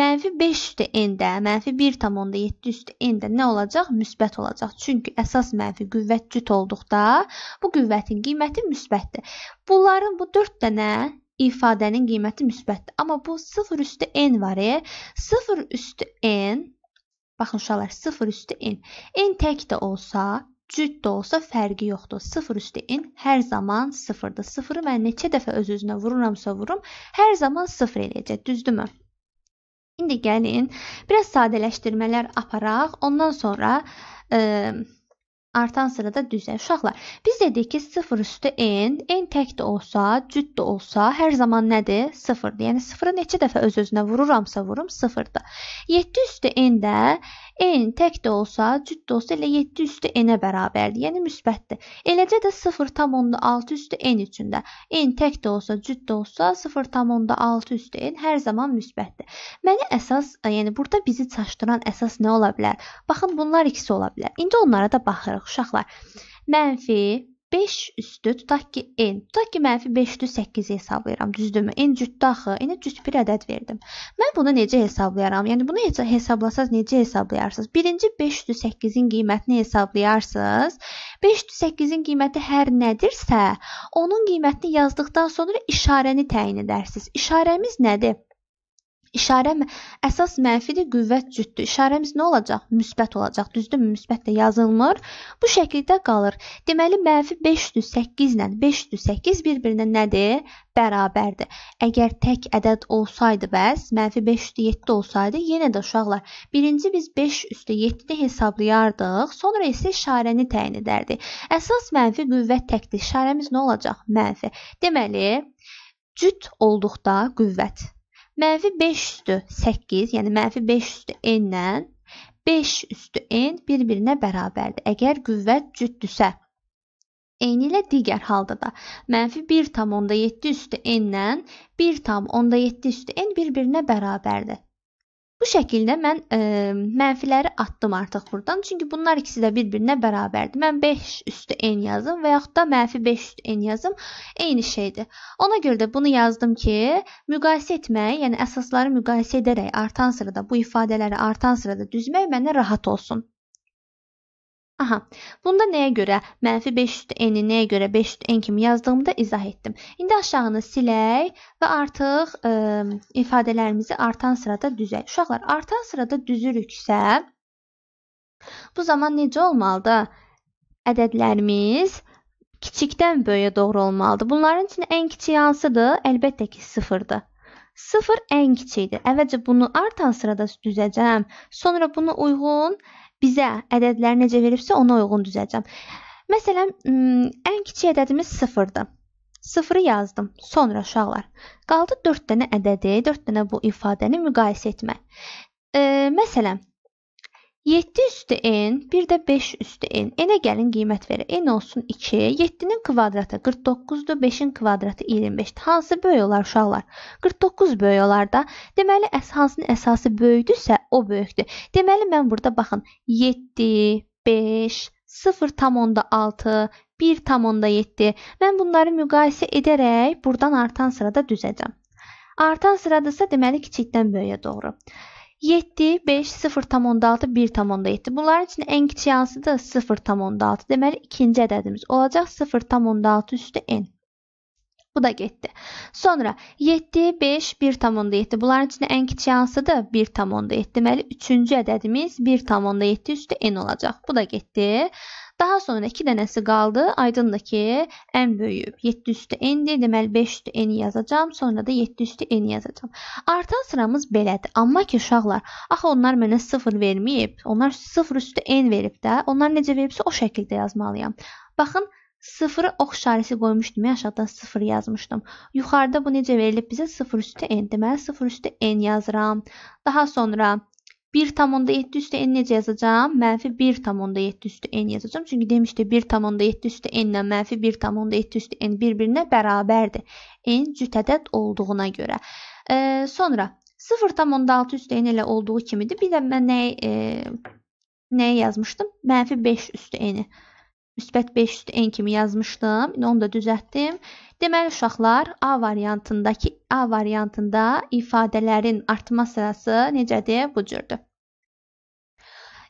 Mənfi 5 üstü n-də, mənfi 1.7 üstü n-də nə olacaq? Müsbət olacaq. Çünki əsas mənfi qüvvət cüt olduqda bu qüvvətin qiyməti müsbətdir. Bunların bu 4 dənə ifadənin qiyməti müsbətdir. Amma bu 0 üstü n var. E. 0 üstü n Baxın uşaqlar 0 üstü n. n tək də olsa, cüt də olsa fərqi yoxdur. 0 üstü n hər zaman 0-dır. 0-ı mən neçə dəfə öz-özünə vururamsa vurum, hər zaman 0 eləyəcək, düzdürmü? İndi gəlin, biraz sadələşdirmələr aparaq, ondan sonra ə, Artan sırada düzə. Uşaqlar, biz dedik ki, 0 üstü n, n tək də olsa, cüt də olsa, hər zaman nədir? 0-dır. Yəni 0-ı neçə dəfə öz-özünə vururamsa vurum, 0-dır. 7 üstü n də n tək də olsa, cüt də olsa elə 7 üstü n-ə bərabərdir. Yəni müsbətdir. Eləcə də 0.6 üstü n üçün də n tək də olsa, cüt də olsa 0.6 üstü n hər zaman müsbətdir. Məni əsas, e, yəni burada bizi çaşdıran əsas nə ola bilər? Baxın, bunlar ikisi ola bilər. İndi onlara da baxırıq uşaqlar. Mənfi 5 üstü tutaq ki n. Tutaq ki mənfi 5 üstü 8-i hesablayıram, düzdürmü? N cütdü axı. N cüt bir ədəd verdim. Mən bunu necə hesablayaram? Yəni bunu necə hesablasaz necə hesablayarsınız? Birinci 5 üstü 8-in qiymətini hesablayarsınız. 5 üstü 8-in qiyməti hər nədirsə, onun qiymətini yazdıqdan sonra işarəni təyin edərsiniz. İşarəmiz nədir? İşarə əsas mənfidir, qüvvət cütdür. İşarəmiz nə olacaq? Müsbət olacaq. Düzdürmü? Müsbət də yazılmır. Bu şəkildə qalır. Deməli mənfi 508 ilə 508 bir-birinə nədir? Bərabərdir. Əgər tək ədəd olsaydı bəs, mənfi 507 olsaydı, yenə də uşaqlar, birinci biz 5 üstü 7-də hesablayardıq, sonra isə işarəni təyin edərdik. Əsas mənfi qüvvət təkdir. İşarəmiz nə olacaq? Mənfi. Deməli, cüt olduqda qüvvət Mənfi 5 üstü 8, yəni mənfi 5 üstü n-lə 5 üstü n bir-birinə bərabərdir. Əgər qüvvət cüddüsə, eyni ilə digər halda da mənfi 1,7 üstü n-lə 1,7 üstü n bir-birinə bərabərdir. Bu şəkildə mən ə, e, mənfiləri atdım artıq burdan. Çünki bunlar ikisi də bir-birinə bərabərdir. Mən 5 üstü n yazım və yaxud da mənfi 5 üstü n yazım eyni şeydir. Ona görə də bunu yazdım ki, müqayisə etmək, yəni əsasları müqayisə edərək artan sırada bu ifadələri artan sırada düzmək mənə rahat olsun. Aha, bunda nəyə görə mənfi 5 üstü n-i nəyə görə 5 üstü n kimi yazdığımı da izah etdim. İndi aşağını silək və artıq ə, ifadələrimizi artan sırada düzək. Uşaqlar, artan sırada düzürüksə, bu zaman necə olmalıdır? Ədədlərimiz kiçikdən böyüyə doğru olmalıdır. Bunların içində ən kiçiyi hansıdır? Əlbəttə ki, 0-dır. 0 ən kiçiyidir. Əvvəlcə bunu artan sırada düzəcəm. Sonra bunu uyğun bizə ədədləri necə veribsə, ona uyğun düzəcəm. Məsələn, ən kiçik ədədimiz 0-dır. 0-ı yazdım. Sonra uşaqlar, qaldı 4 dənə ədədi, 4 dənə bu ifadəni müqayisə etmək. E, məsələn, 7 üstü n, bir də 5 üstü n. N-ə gəlin qiymət verək. n olsun 2, 7-nin kvadratı 49-dur, 5-in kvadratı 25-dir. Hansı böyük olar uşaqlar? 49 böyük olar da. Deməli, əs hansının əsası böyükdürsə, o böyükdür. Deməli, mən burada baxın, 7, 5, 0,6, 1,7. Mən bunları müqayisə edərək buradan artan sırada düzəcəm. Artan sıradırsa, deməli, kiçikdən böyüyə doğru. 7, 5, 0,6, 1,7. Bunların içində ən kiçik hansı da 0,6. Deməli, ikinci ədədimiz olacaq 0,6 üstü n. Bu da getdi. Sonra 7, 5, 1,7. Bunların içində ən kiçik hansıdır? 1,7. Deməli, üçüncü ədədimiz 1,7 üstü n olacaq. Bu da getdi. Daha sonra 2 dənəsi qaldı. Aydındır ki, ən böyüyü 7 üstü n-dir. Deməli 5 üstü n yazacağam, sonra da 7 üstü n yazacağam. Artan sıramız belədir. Amma ki uşaqlar, axı onlar mənə 0 verməyib. Onlar 0 üstü n verib də. Onlar necə veribsə o şəkildə yazmalıyam. Baxın, sıfırı ox işarəsi qoymuşdum. Aşağıdan 0 yazmışdım. Yuxarıda bu necə verilib bizə 0 üstü n. Deməli 0 üstü n yazıram. Daha sonra 1,7 üstü n necə yazacağam? Mənfi 1,7 üstü n yazacağam. Çünki demişdi 1,7 üstü n ilə mənfi 1,7 üstü n bir-birinə bərabərdir. n cüt ədəd olduğuna görə. E, sonra 0,6 üstü n ilə olduğu kimidir. Bir də mən nəyə, e, nəyə yazmışdım? Mənfi 5 üstü n-i müsbət 5 üstü n kimi yazmışdım. İndi onu da düzəltdim. Deməli uşaqlar A variantındakı A variantında ifadələrin artma sırası necədir? Bu cürdür.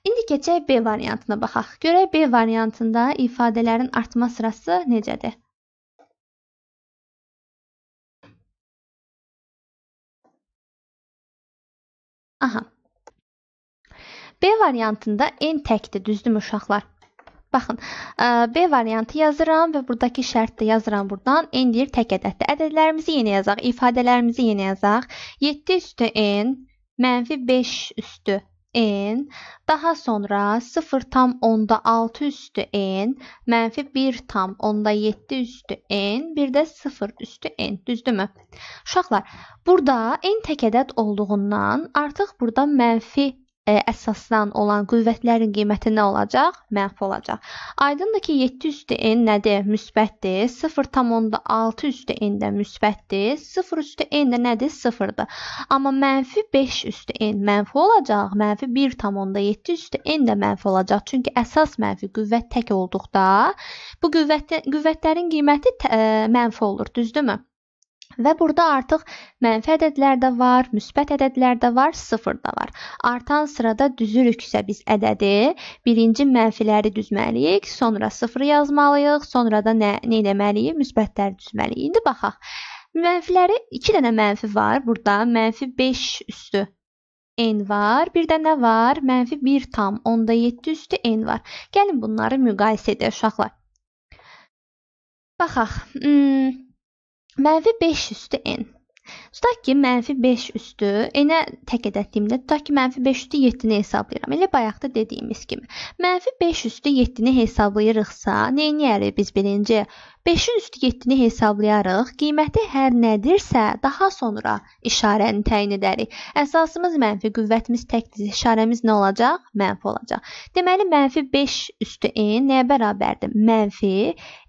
İndi keçək B variantına baxaq. Görək B variantında ifadələrin artma sırası necədir? Aha. B variantında n təkdir, düzdürmü uşaqlar? Baxın, e, B variantı yazıram və buradakı şərt də yazıram burdan. N deyir tək ədəddir. Ədədlərimizi yenə yazaq, ifadələrimizi yenə yazaq. 7 üstü n, mənfi 5 üstü n, daha sonra 0 tam onda 6 üstü n, mənfi 1 tam onda 7 üstü n, bir də 0 üstü n, düzdürmü? Uşaqlar, burada n tək ədəd olduğundan artıq burada mənfi 1 ə, e, əsasdan olan qüvvətlərin qiyməti nə olacaq? Mənfi olacaq. Aydındır ki, 7 üstü n nədir? Müsbətdir. 0.6 üstü n də müsbətdir. 0 üstü n də nədir? 0-dır. Amma mənfi 5 üstü n mənfi olacaq. Mənfi 1.7 üstü n də mənfi olacaq. Çünki əsas mənfi qüvvət tək olduqda bu qüvvət qüvvətlərin qiyməti ə, e, mənfi olur, düzdürmü? Və burada artıq mənfi ədədlər də var, müsbət ədədlər də var, sıfır da var. Artan sırada düzürüksə biz ədədi, birinci mənfiləri düzməliyik, sonra sıfırı yazmalıyıq, sonra da nə, nə etməliyik? Müsbətləri düzməliyik. İndi baxaq. Mənfiləri 2 dənə mənfi var burada. Mənfi 5 üstü n var, bir də nə var? Mənfi 1 tam, onda 7 üstü n var. Gəlin bunları müqayisə edək uşaqlar. Baxaq. Hmm. Mənfi 5 üstü n. Tutaq ki, mənfi 5 üstü n-ə tək ədədliyimdə tutaq ki, mənfi 5 üstü 7-ni hesablayıram. Elə bayaqda dediyimiz kimi. Mənfi 5 üstü 7-ni hesablayırıqsa, nə edərik biz birinci 5-in üstü 7-ni hesablayarıq. Qiyməti hər nədirsə, daha sonra işarəni təyin edərik. Əsasımız mənfi, qüvvətimiz təkdir. İşarəmiz nə olacaq? Mənfi olacaq. Deməli mənfi 5 üstü n nəyə bərabərdir? Mənfi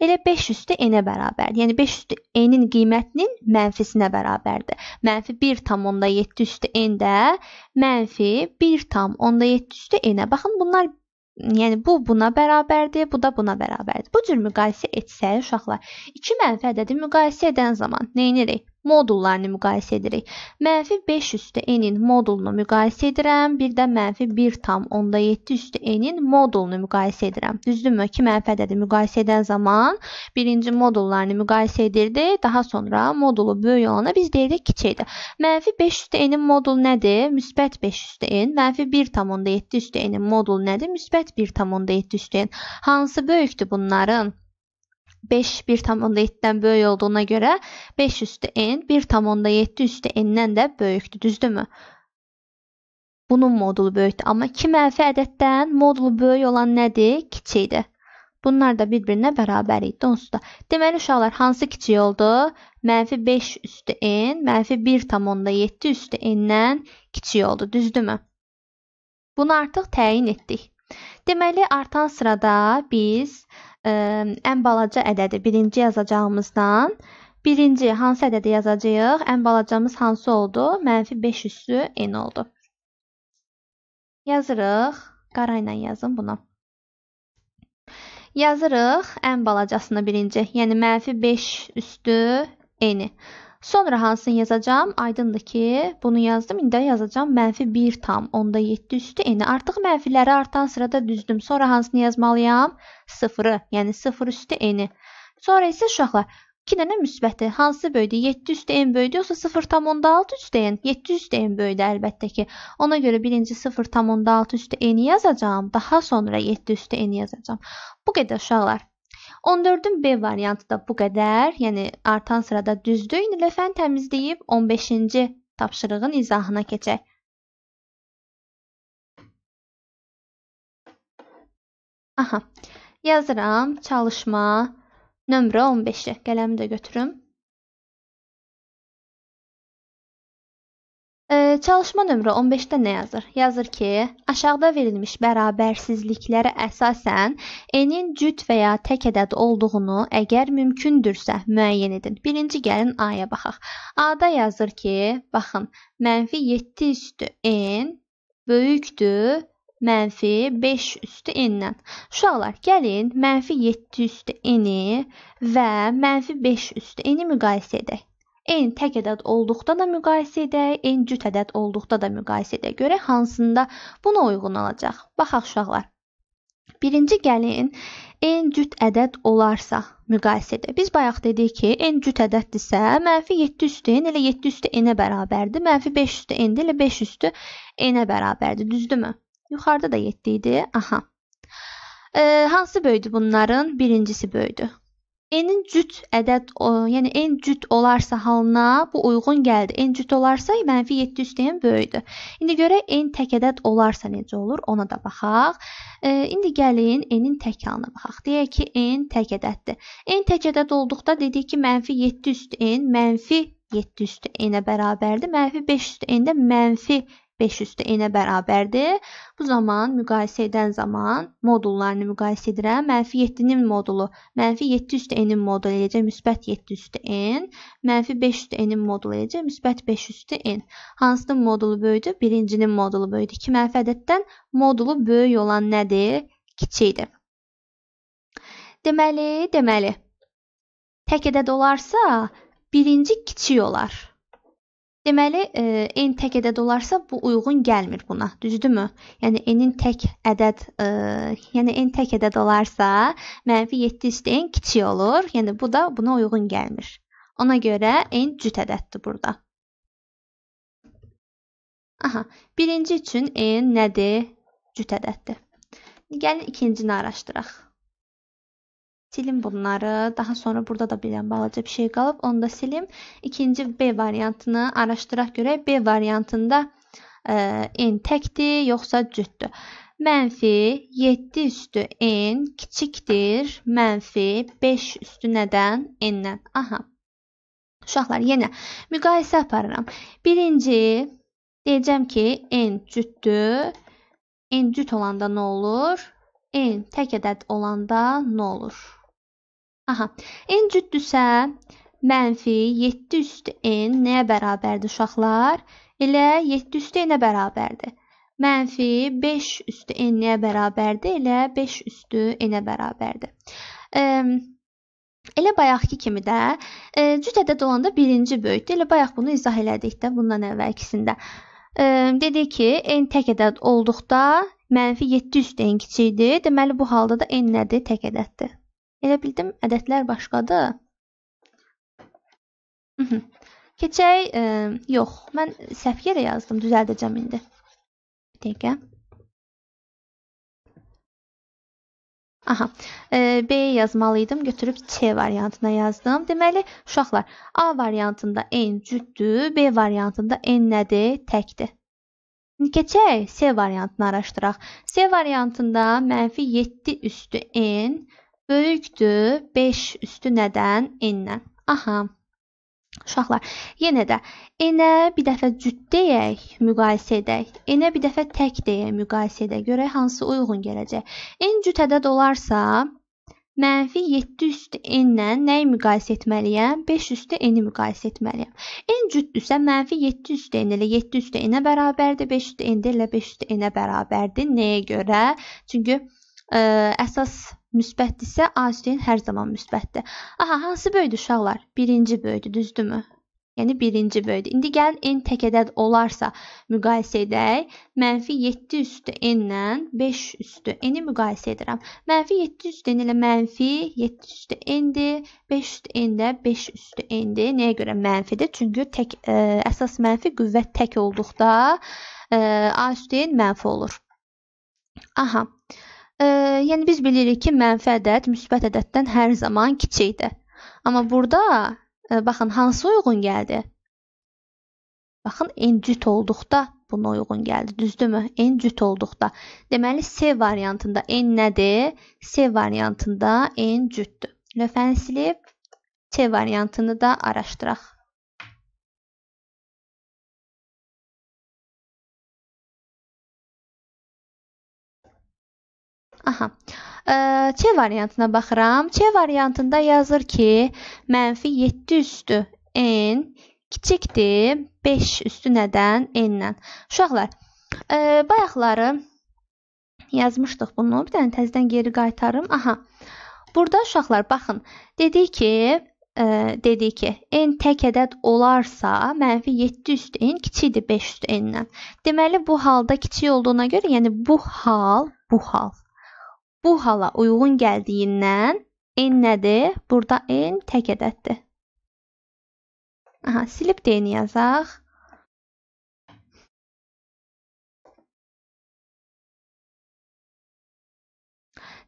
elə 5 üstü n-ə bərabərdir. Yəni 5 üstü n-in qiymətinin mənfisinə bərabərdir. Mənfi 1,7 üstü n də mənfi 1,7 üstü n-ə. Baxın bunlar Yəni bu buna bərabərdir, bu da buna bərabərdir. Bu cür müqayisə etsək uşaqlar, iki mənfi ədədi müqayisə edən zaman nə edirik? modullarını müqayisə edirik. Mənfi 5 üstü n-in modulunu müqayisə edirəm, bir də mənfi 1 tam onda 7 üstü n-in modulunu müqayisə edirəm. Düzdürmü? 2 mənfədədir müqayisə edən zaman birinci modullarını müqayisə edirdi, daha sonra modulu böyük olana biz deyirik kiçikdir. Mənfi 5 üstü n-in modulu nədir? Müsbət 5 üstü n, mənfi 1 tam onda 7 üstü n-in modulu nədir? Müsbət 1 tam onda 7 üstü n. Hansı böyükdür bunların? 5 1,7-dən böyük olduğuna görə 5 üstü n 1,7 üstü n-dən də böyükdür, düzdürmü? Bunun modulu böyükdür. Amma 2 mənfi ədəddən modulu böyük olan nədir? Kiçikdir. Bunlar da bir-birinə bərabər idi onsuz da. Deməli uşaqlar hansı kiçik oldu? Mənfi 5 üstü n, mənfi 1,7 üstü n-dən kiçik oldu, düzdürmü? Bunu artıq təyin etdik. Deməli artan sırada biz ən balaca ədədi birinci yazacağımızdan birinci hansı ədədi yazacağıq? Ən balacamız hansı oldu? Mənfi 5 üssü n oldu. Yazırıq. Qara ilə yazın bunu. Yazırıq ən balacasını birinci, yəni mənfi 5 üstü n-i. Sonra hansını yazacağım? Aydındır ki, bunu yazdım. İndi yazacağım mənfi 1 tam. Onda 7 üstü n. Artıq mənfiləri artan sırada düzdüm. Sonra hansını yazmalıyam? 0-ı, yəni 0 üstü n. Sonra isə uşaqlar, 2 dənə müsbətdir. Hansı böyüdür? 7 üstü n böyüdür yoxsa 0,6 üstü n? 7 üstü n böyüdür əlbəttə ki. Ona görə birinci 0,6 üstü n yazacağam. Daha sonra 7 üstü n yazacağam. Bu qədər uşaqlar. 14-ün B variantı da bu qədər. Yəni artan sırada düzdür. İndi lövhəni təmizləyib 15-ci tapşırığın izahına keçək. Aha. Yazıram çalışma nömrə 15-i. Qələmi də götürüm. Çalışma nömrə 15-də nə yazır? Yazır ki, aşağıda verilmiş bərabərsizliklərə əsasən n-in cüt və ya tək ədəd olduğunu, əgər mümkündürsə, müəyyən edin. Birinci gəlin a-ya baxaq. A-da yazır ki, baxın, mənfi 7 üstü n böyükdür mənfi 5 üstü n-dən. Uşaqlar, gəlin mənfi 7 üstü n-i və mənfi 5 üstü n-i müqayisə edək n tək ədəd olduqda da müqayisə edək, n cüt ədəd olduqda da müqayisə edək. Görək hansında buna uyğun olacaq. Baxaq uşaqlar. Birinci gəlin n cüt ədəd olarsa müqayisə edək. Biz bayaq dedik ki, n cüt ədəddirsə, mənfi 7 üstü n elə 7 üstü n-ə bərabərdir. Mənfi 5 üstü n-də elə 5 üstü n-ə bərabərdir. Düzdürmü? Yuxarıda da 7 idi. Aha. E, hansı böyüdü bunların? Birincisi böyüdü. N-in cüt ədəd, o, yəni N cüt olarsa halına bu uyğun gəldi. N cüt olarsa mənfi 7 üstəyin böyüdür. İndi görək N tək ədəd olarsa necə olur? Ona da baxaq. E, indi gəlin N-in tək halına baxaq. Deyək ki, N tək ədəddir. N tək ədəd olduqda dedik ki, mənfi 7 üstə N, mənfi 7 üstü n-ə bərabərdir. Mənfi 5 üstü n-də mənfi 5 üstü n-ə bərabərdir. Bu zaman müqayisə edən zaman modullarını müqayisə edirəm. Mənfi 7-nin modulu, mənfi 7 üstü n-in modulu eləcək müsbət 7 üstü n, mənfi 5 üstü n-in modulu eləcək müsbət 5 üstü n. Hansının modulu böyüdür? Birincinin modulu böyüdür. 2 mənfi ədəddən modulu böyük olan nədir? Kiçikdir. Deməli, deməli, tək ədəd olarsa, birinci kiçik olar. Deməli, e, n tək ədəd olarsa, bu uyğun gəlmir buna, düzdürmü? Yəni n-in tək ədəd, ə, e, yəni n tək ədəd olarsa, -7n kiçik olur. Yəni bu da buna uyğun gəlmir. Ona görə n cüt ədəddir burada. Aha, birinci üçün n nədir? Cüt ədəddir. Gəlin ikincini araşdıraq. Silim bunları. Daha sonra burada da bir balaca bir şey qalıb. Onu da silim. İkinci B variantını araşdıraq görək. B variantında ə, e, n təkdir, yoxsa cüddür? Mənfi 7 üstü n kiçikdir. Mənfi 5 üstü nədən? n-dən. Aha. Uşaqlar, yenə müqayisə aparıram. Birinci, deyəcəm ki, n cüddür. n cüt olanda nə olur? n tək ədəd olanda nə olur? Aha. n cütdürsə, mənfi 7 üstü n nəyə bərabərdir uşaqlar? Elə 7 üstü n-ə bərabərdir. Mənfi 5 üstü n nəyə bərabərdir? Elə 5 üstü n-ə bərabərdir. E, elə bayaqki kimi də e, cüt ədəd olanda birinci böyükdür. Elə bayaq bunu izah elədik də bundan əvvəl ikisində. E, dedi ki, n tək ədəd olduqda mənfi 7 üstü n kiçikdir. Deməli bu halda da n nədir? Tək ədəddir. Elə bildim ədədlər başqadır. Mhmm. Keçək, ə, e, yox, mən səhv yerə yazdım, düzəldəcəm indi. Bir dəqiqə. Aha, e, B-yə yazmalıydım, götürüb C variantına yazdım. Deməli, uşaqlar, A variantında N cüddür, B variantında N nədir? Təkdir. Keçək C variantını araşdıraq. C variantında mənfi 7 üstü N böyükdür 5 üstü nədən? N-dən. Aha. Uşaqlar, yenə də enə bir dəfə cüt deyək, müqayisə edək. Enə bir dəfə tək deyək, müqayisə edək. Görək hansı uyğun gələcək. En cüt ədəd olarsa, mənfi 7 üstü n-lə nəyi müqayisə etməliyəm? 5 üstü n-i müqayisə etməliyəm. En cütdürsə, mənfi 7 üstü n ilə 7 üstü n-ə bərabərdir, 5 üstü n ilə 5 üstü n-ə bərabərdir. Nəyə görə? Çünki əsas müsbətdirsə, A-in hər zaman müsbətdir. Aha, hansı böyüdür uşaqlar? Birinci böyüdür, düzdürmü? Yəni birinci böyüdür. İndi gəlin n tək ədəd olarsa müqayisə edək. Mənfi 7 üstü n ilə 5 üstü n-i müqayisə edirəm. Mənfi 7 üstü n ilə mənfi 7 üstü n-dir. 5 üstü n də 5 üstü n-dir. Nəyə görə mənfidir? Çünki tək ə, əsas mənfi qüvvət tək olduqda ə, a üstü n mənfi olur. Aha e, yəni biz bilirik ki, mənfi ədəd müsbət ədəddən hər zaman kiçikdir. Amma burada e, baxın hansı uyğun gəldi? Baxın encüt olduqda buna uyğun gəldi. Düzdürmü? Encüt olduqda. Deməli C variantında en nədir? C variantında encütdür. Lövhəni silib C variantını da araşdıraq. Aha. E, C variantına baxıram. C variantında yazır ki, mənfi 7 üstü n kiçikdir 5 üstü nədən n-dən. Uşaqlar, e, bayaqları yazmışdıq bunu. Bir dənə təzədən geri qaytarım. Aha. Burada uşaqlar baxın. Dedi ki, e, dedi ki, n tək ədəd olarsa, mənfi 7 üstü n kiçikdir 5 üstü n-dən. Deməli bu halda kiçik olduğuna görə, yəni bu hal, bu hal bu hala uyğun gəldiyindən n nədir? Burada n tək ədəddir. Aha, silib d-ni yazaq.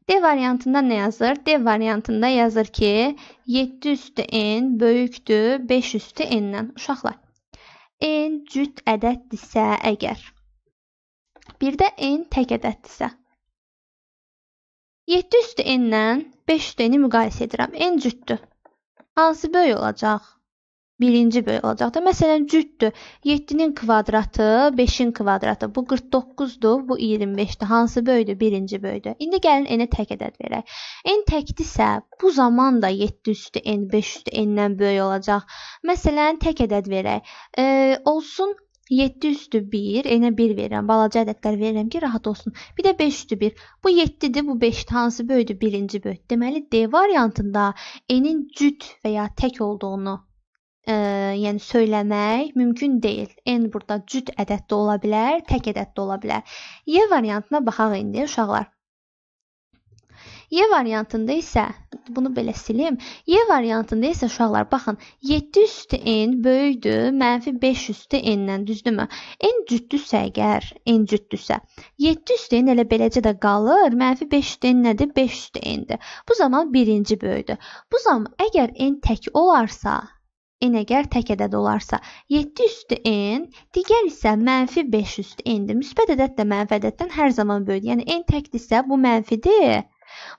D variantında nə yazır? D variantında yazır ki, 7 üstü n böyükdür 5 üstü n-dən. Uşaqlar, n cüt ədəddirsə əgər, bir də n tək ədəddirsə, 7 üstü n-lə 5 üstü n-i müqayisə edirəm. n cütdür. Hansı böyük olacaq? Birinci böyük olacaq da. Məsələn, cütdür. 7-nin kvadratı 5-in kvadratı. Bu 49-dur, bu 25-dir. Hansı böyükdür? Birinci böyükdür. İndi gəlin n-ə tək ədəd verək. n təkdirsə, bu zaman da 7 üstü n, 5 üstü n-dən böyük olacaq. Məsələn, tək ədəd verək. E, olsun 7 üstü 1, eyni 1 verirəm. Balaca ədədlər verirəm ki, rahat olsun. Bir də 5 üstü 1. Bu 7-dir, bu 5-dir. Hansı böyüdür? Birinci böyüdür. Deməli, D variantında enin cüt və ya tək olduğunu e, yəni söyləmək mümkün deyil. N burada cüt ədəd də ola bilər, tək ədəd də ola bilər. Y variantına baxaq indi uşaqlar. Y variantında isə bunu belə silim. Y variantında isə uşaqlar baxın 7 üstü n böyükdür mənfi 5 üstü n-dən düzdürmü? n cütdüsə əgər n cütdüsə 7 üstü n elə beləcə də qalır. Mənfi 5 üstü n nədir? 5 üstü n-dir. Bu zaman birinci böyükdür. Bu zaman əgər n tək olarsa n əgər tək ədəd olarsa 7 üstü n, digər isə mənfi 5 üstü n-dir. Müsbət ədəd də mənfi ədəddən hər zaman böyükdür. Yəni n təkdirsə bu mənfidir.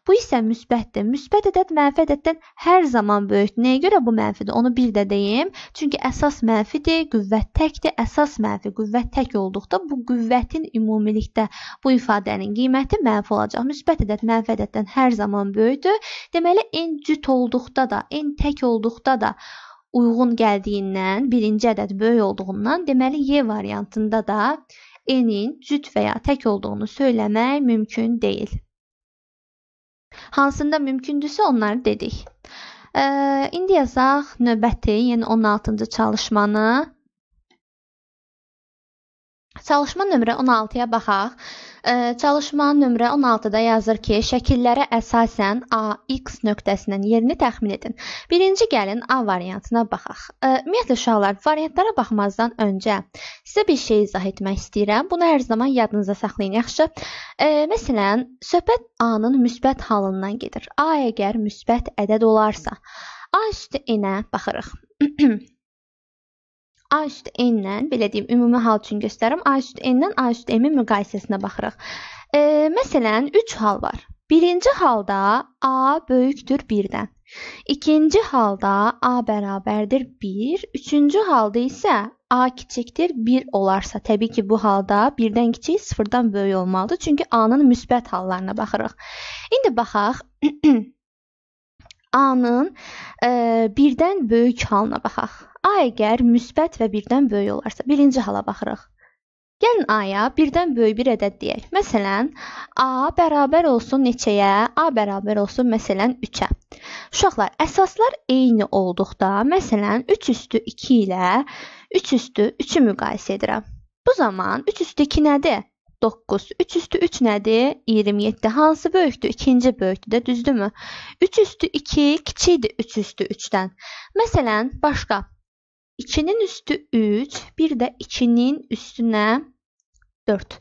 Bu isə müsbətdir. Müsbət ədəd mənfi ədəddən hər zaman böyükdür. Nəyə görə bu mənfidir? Onu bir də deyim. Çünki əsas mənfidir, qüvvət təkdir. Əsas mənfi qüvvət tək olduqda bu qüvvətin ümumilikdə bu ifadənin qiyməti mənfi olacaq. Müsbət ədəd mənfi ədəddən hər zaman böyükdür. Deməli n cüt olduqda da, n tək olduqda da uyğun gəldiyindən, birinci ədəd böyük olduğundan, deməli Y variantında da n-in cüt və ya tək olduğunu söyləmək mümkün deyil. Hansında mümkündürsə onları dedik. E, indi yazaq növbəti, yəni 16-cı çalışmanı. Çalışma nömrə 16-ya baxaq. Çalışma nömrə 16-da yazır ki, şəkillərə əsasən AX nöqtəsinin yerini təxmin edin. Birinci gəlin A variantına baxaq. Ümumiyyətlə uşaqlar, variantlara baxmazdan öncə sizə bir şey izah etmək istəyirəm. Bunu hər zaman yadınızda saxlayın, yaxşı? Məsələn, söhbət A-nın müsbət halından gedir. A əgər müsbət ədəd olarsa, A üstü N-ə baxırıq. A üstü n-lə, belə deyim, ümumi hal üçün göstərirəm. A üstü n-lə A üstü m-in müqayisəsinə baxırıq. E, məsələn, 3 hal var. Birinci halda A böyükdür 1-dən. İkinci halda A bərabərdir 1. Üçüncü halda isə A kiçikdir 1 olarsa, təbii ki, bu halda 1-dən kiçik 0-dan böyük olmalıdır. Çünki A-nın müsbət hallarına baxırıq. İndi baxaq. A-nın e, birdən böyük halına baxaq. A əgər müsbət və birdən böyük olarsa, birinci hala baxırıq. Gəlin A-ya birdən böyük bir ədəd deyək. Məsələn, A bərabər olsun neçəyə? A bərabər olsun məsələn 3-ə. Uşaqlar, əsaslar eyni olduqda, məsələn, 3 üstü 2 ilə 3 üstü 3-ü müqayisə edirəm. Bu zaman 3 üstü 2 nədir? 9. 3 üstü 3 nədir? 27. Hansı böyükdür? İkinci böyükdür də, düzdürmü? 3 üstü 2 kiçikdir 3 üstü 3-dən. Məsələn, başqa. 2-nin üstü 3, bir də 2-nin üstünə 4.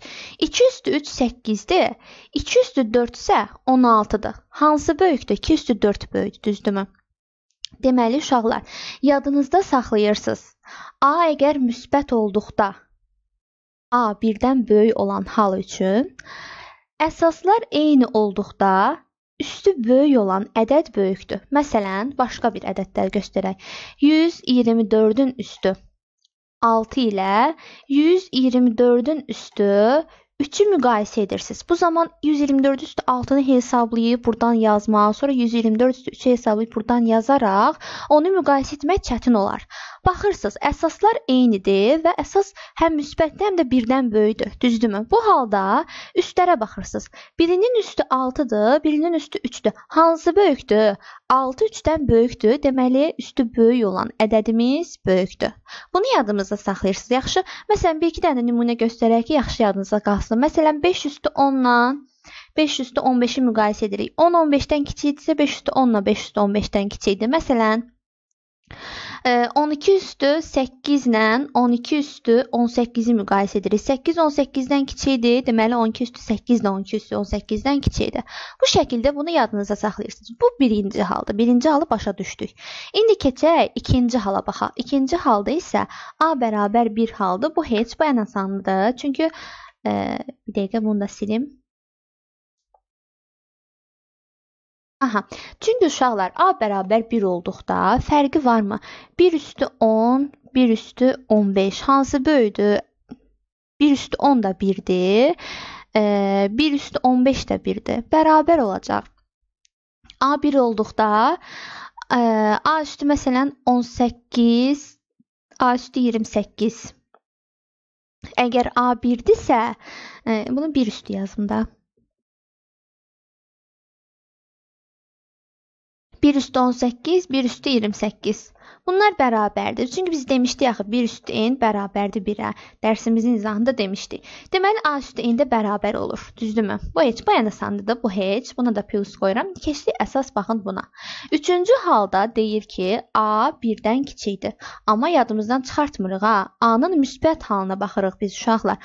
2 üstü 3 8-dir. 2 üstü 4 isə 16-dır. Hansı böyükdür? 2 üstü 4 böyükdür, düzdürmü? Deməli uşaqlar, yadınızda saxlayırsınız. A əgər müsbət olduqda A birdən böyük olan hal üçün əsaslar eyni olduqda üstü böyük olan ədəd böyükdür. Məsələn, başqa bir ədədlər göstərək. 124-ün üstü 6 ilə 124-ün üstü 3-ü müqayisə edirsiniz. Bu zaman 124 üstü 6-nı hesablayıb buradan yazmağa, sonra 124 üstü 3-ü hesablayıb buradan yazaraq onu müqayisə etmək çətin olar. Baxırsınız, əsaslar eynidir və əsas həm müsbətdir, həm də birdən böyükdür. Düzdürmü? Bu halda üstlərə baxırsınız. Birinin üstü 6-dır, birinin üstü 3-dür. Hansı böyükdür? 6 3-dən böyükdür. Deməli, üstü böyük olan ədədimiz böyükdür. Bunu yadınızda saxlayırsınız. Yaxşı. Məsələn, 1-2 dənə nümunə göstərək ki, yaxşı yadınızda qalsın baxsın. Məsələn, 5 üstü 10 ilə 5 üstü 15-i müqayisə edirik. 10 15-dən kiçikdirsə 5 üstü 10 e, ilə 5 üstü 15-dən kiçikdir. Məsələn, 12 üstü 8 ilə 12 üstü 18-i müqayisə edirik. 8 18-dən kiçikdir. Deməli 12 üstü 8 ilə 12 üstü 18-dən kiçikdir. Bu şəkildə bunu yadınıza saxlayırsınız. Bu birinci haldır. Birinci halı başa düşdük. İndi keçək ikinci hala baxaq. İkinci halda isə A bərabər 1 haldır. Bu heç bu ən asandır. Çünki Ee, bir dakika bunu da silim. Aha. Çünki uşaqlar A bərabər 1 olduqda fərqi varmı? 1 üstü 10, 1 üstü 15 hansı böyüdür? 1 üstü 10 da 1-dir. 1 üstü 15 də 1-dir. Bərabər olacaq. A 1 olduqda e, A üstü məsələn 18, A üstü 28. Əgər A1-dirsə, e, bunu 1 üstü yazın da. 1 üstü 18, 1 üstü 28. Bunlar bərabərdir. Çünki biz demişdik axı 1 üstü n bərabərdir 1-ə. Dərsimizin izahında demişdik. Deməli a üstü n də bərabər olur. Düzdürmü? Bu heç bu yana sandıdır. Bu heç. Buna da plus qoyuram. Keçdik əsas baxın buna. Üçüncü halda deyir ki, a 1-dən kiçikdir. Amma yadımızdan çıxartmırıq ha. A-nın müsbət halına baxırıq biz uşaqlar.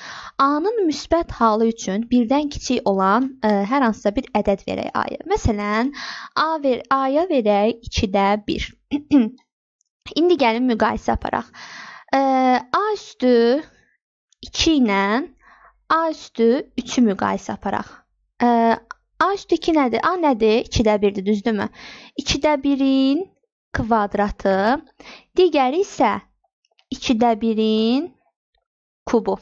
A-nın müsbət halı üçün 1-dən kiçik olan ə, e, hər hansısa bir ədəd verək a-ya. Məsələn, a ver a-ya verək 2-də 1. İndi gəlin müqayisə aparaq. E, A üstü 2 ilə A üstü 3-ü müqayisə aparaq. E, A üstü 2 nədir? A nədir? 2-də 1-dir, düzdürmü? 2-də 1-in kvadratı, digəri isə 2-də 1-in kubu.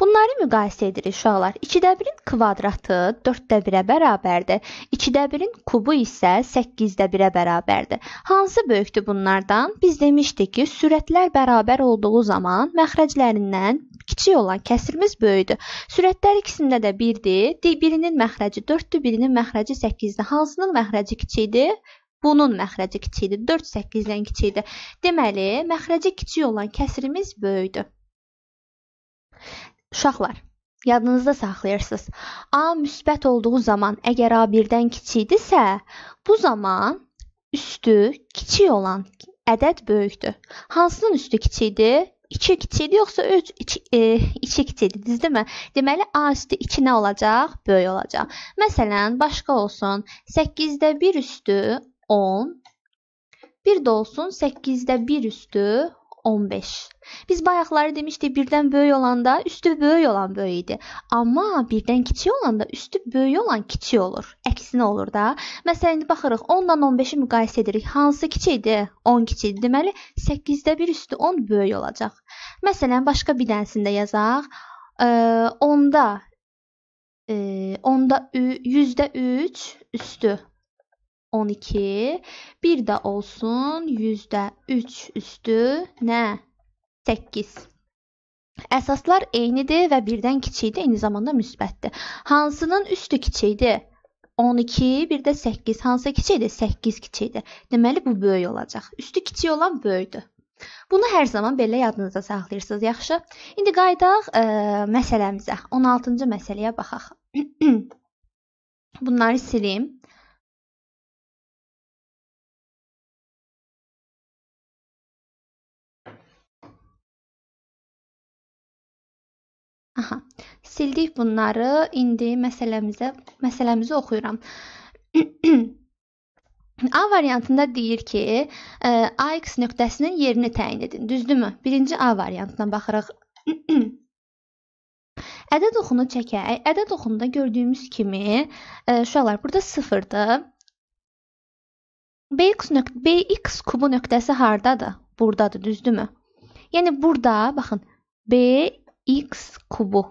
Bunları müqayisə edirik uşaqlar. 2-də 1-in kvadratı 4-də 1-ə bərabərdir. 2-də 1-in kubu isə 8-də 1-ə bərabərdir. Hansı böyükdür bunlardan? Biz demişdik ki, sürətlər bərabər olduğu zaman məxrəclərindən kiçik olan kəsirimiz böyükdür. Sürətlər ikisində də 1-dir. Birinin məxrəci 4-dür, birinin məxrəci 8-dir. Hansının məxrəci kiçikdir? Bunun məxrəci kiçikdir. 4 8-dən kiçikdir. Deməli, məxrəci kiçik olan kəsirimiz böyükdür. Uşaqlar, yadınızda saxlayırsınız. A müsbət olduğu zaman əgər A birdən kiçikdirsə, bu zaman üstü kiçik olan ədəd böyükdür. Hansının üstü kiçikdir? 2 kiçikdir yoxsa 3 2 e, kiçikdir, düzdürmü? Deməli A üstü 2 nə olacaq? Böyük olacaq. Məsələn, başqa olsun. 8-də 1 üstü 10. Bir də olsun 8-də 1 üstü 15. Biz bayaqları demişdik birdən böyük olanda üstü böyük olan böyük idi. Amma birdən kiçik olanda üstü böyük olan kiçik olur. Əksinə olur da. Məsələn indi baxırıq 10 ilə 15-i müqayisə edirik. Hansı kiçik idi? 10 kiçik idi. Deməli 8-də 1 üstü 10 böyük olacaq. Məsələn başqa bir dənəsini də yazaq. E, 10-da e, 10-da 100-də 3 üstü 12, bir də olsun %3 üstü nə? 8. Əsaslar eynidir və birdən kiçikdir, eyni zamanda müsbətdir. Hansının üstü kiçikdir? 12, bir də 8. Hansı kiçikdir? 8 kiçikdir. Deməli bu böyük olacaq. Üstü kiçik olan böyükdür. Bunu hər zaman belə yadınızda saxlayırsınız, yaxşı? İndi qayıdaq ə, e, məsələmizə. 16-cı məsələyə baxaq. Bunları silim. Aha. Sildik bunları. İndi məsələmizə məsələmizi oxuyuram. A variantında deyir ki, ə, e, AX nöqtəsinin yerini təyin edin. Düzdürmü? Birinci A variantına baxırıq. Ədəd oxunu çəkək. Ədəd oxunda gördüyümüz kimi, ə, e, uşaqlar, burada 0-dır. BX, nöq BX kubu nöqtəsi hardadır? Burdadır, düzdürmü? Yəni burada baxın, B x kubu.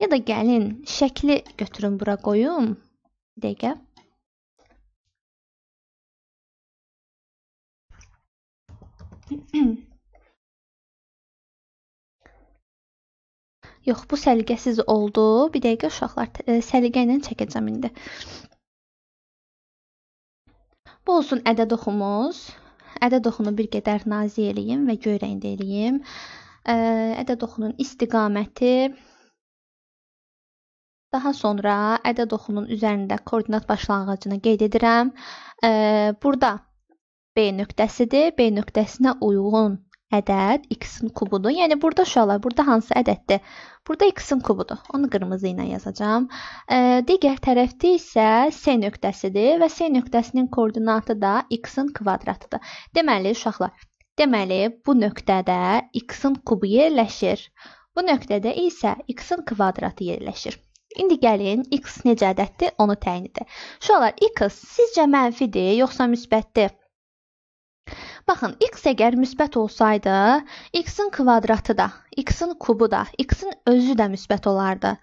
Ya da gəlin şəkli götürün bura qoyum. Bir dəqiqə. Yox, bu səliqəsiz oldu. Bir dəqiqə uşaqlar e, səliqə ilə çəkəcəm indi. Bu olsun ədəd oxumuz. Ədəd oxunu bir qədər nazi eləyim və göyrəndə eləyim ədəd oxunun istiqaməti daha sonra ədəd oxunun üzərində koordinat başlanğıcını qeyd edirəm. Burada B nöqtəsidir. B nöqtəsinə uyğun ədəd x-in kubudur. Yəni burada uşaqlar, burada hansı ədəddir? Burada x-in kubudur. Onu qırmızı ilə yazacağım. E, digər tərəfdə isə s nöqtəsidir və s nöqtəsinin koordinatı da x-in kvadratıdır. Deməli uşaqlar, Deməli, bu nöqtədə x-in kubu yerləşir. Bu nöqtədə isə x-in kvadratı yerləşir. İndi gəlin x necə ədəddir, onu təyin edək. Uşaqlar, x sizcə mənfidir, yoxsa müsbətdir? Baxın, x əgər müsbət olsaydı, x-in kvadratı da, x-in kubu da, x-in özü də müsbət olardı.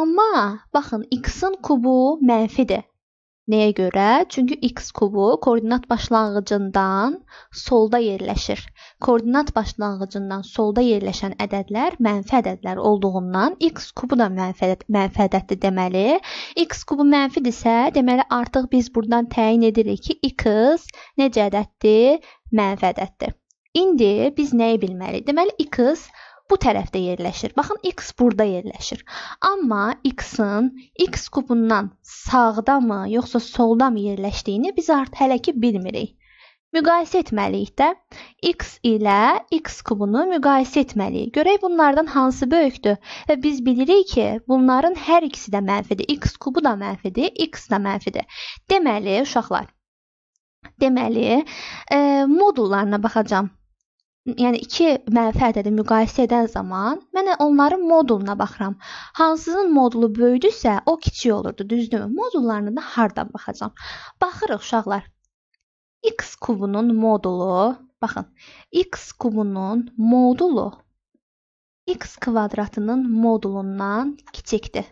Amma baxın, x-in kubu mənfidir. Nəyə görə? Çünki x kubu koordinat başlanğıcından solda yerləşir. Koordinat başlanğıcından solda yerləşən ədədlər mənfi ədədlər olduğundan x kubu da mənfi, ədəd, mənfi ədəddir deməli. x kubu mənfidirsə, deməli artıq biz burdan təyin edirik ki, x necə ədəddir? Mənfi ədəddir. İndi biz nəyi bilməliyik? Deməli x bu tərəfdə yerləşir. Baxın x burada yerləşir. Amma x-in x kubundan sağdamı, yoxsa soldamı yerləşdiyini biz artıq hələ ki bilmirik. Müqayisə etməliyik də. x ilə x kubunu müqayisə etməliyik. Görək bunlardan hansı böyükdür? Və biz bilirik ki, bunların hər ikisi də mənfidir. x kubu da mənfidir, x də mənfidir. Deməli, uşaqlar, deməli, e, modullarına baxacağam yəni iki mənfəət də müqayisə edən zaman mən onların moduluna baxıram. Hansının modulu böyüdüsə, o kiçik olurdu, düzdürmü? Modullarına da hardan baxacağam? Baxırıq uşaqlar. x kubunun modulu, baxın, x kubunun modulu x kvadratının modulundan kiçikdir.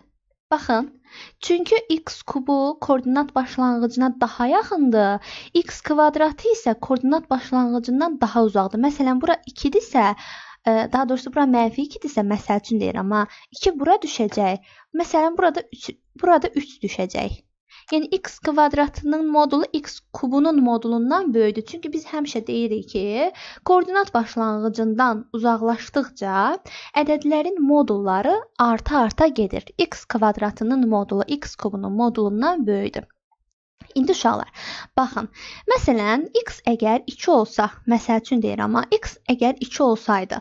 Baxın, çünki x kubu koordinat başlanğıcına daha yaxındır, x kvadratı isə koordinat başlanğıcından daha uzaqdır. Məsələn, bura 2-dirsə, e, daha doğrusu bura mənfi 2-dirsə, məsəl üçün deyirəm, amma 2 bura düşəcək. Məsələn, burada 3 burada 3 düşəcək. Yəni x kvadratının modulu x kubunun modulundan böyükdür. Çünki biz həmişə deyirik ki, koordinat başlanğıcından uzaqlaşdıqca ədədlərin modulları arta-arta gedir. x kvadratının modulu x kubunun modulundan böyükdür. İndi uşaqlar, baxın. Məsələn, x əgər 2 olsa, məsəl üçün deyirəm, amma x əgər 2 olsaydı,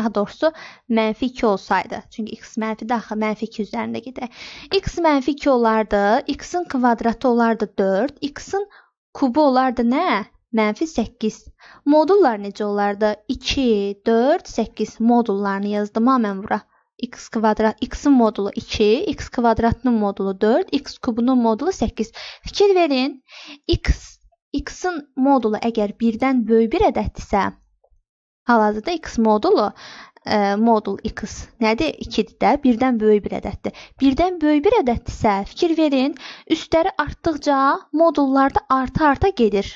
Daha doğrusu mənfi 2 olsaydı. Çünki x mənfi daxil mənfi 2 üzərində gedək. x mənfi 2 olardı, x-in kvadratı olardı 4, x-in kubu olardı nə? Mənfi 8. Modullar necə olardı? 2, 4, 8 modullarını yazdım ha mən bura. x kvadrat, x-in modulu 2, x kvadratının modulu 4, x kubunun modulu 8. Fikir verin. x x-in modulu əgər 1-dən böyük bir ədəddirsə, Hal-hazırda x modulu e, modul x nədir? 2-dir də, birdən böyük bir ədəddir. Birdən böyük bir ədəddirsə, fikir verin, üstləri artdıqca modullarda arta-arta gedir.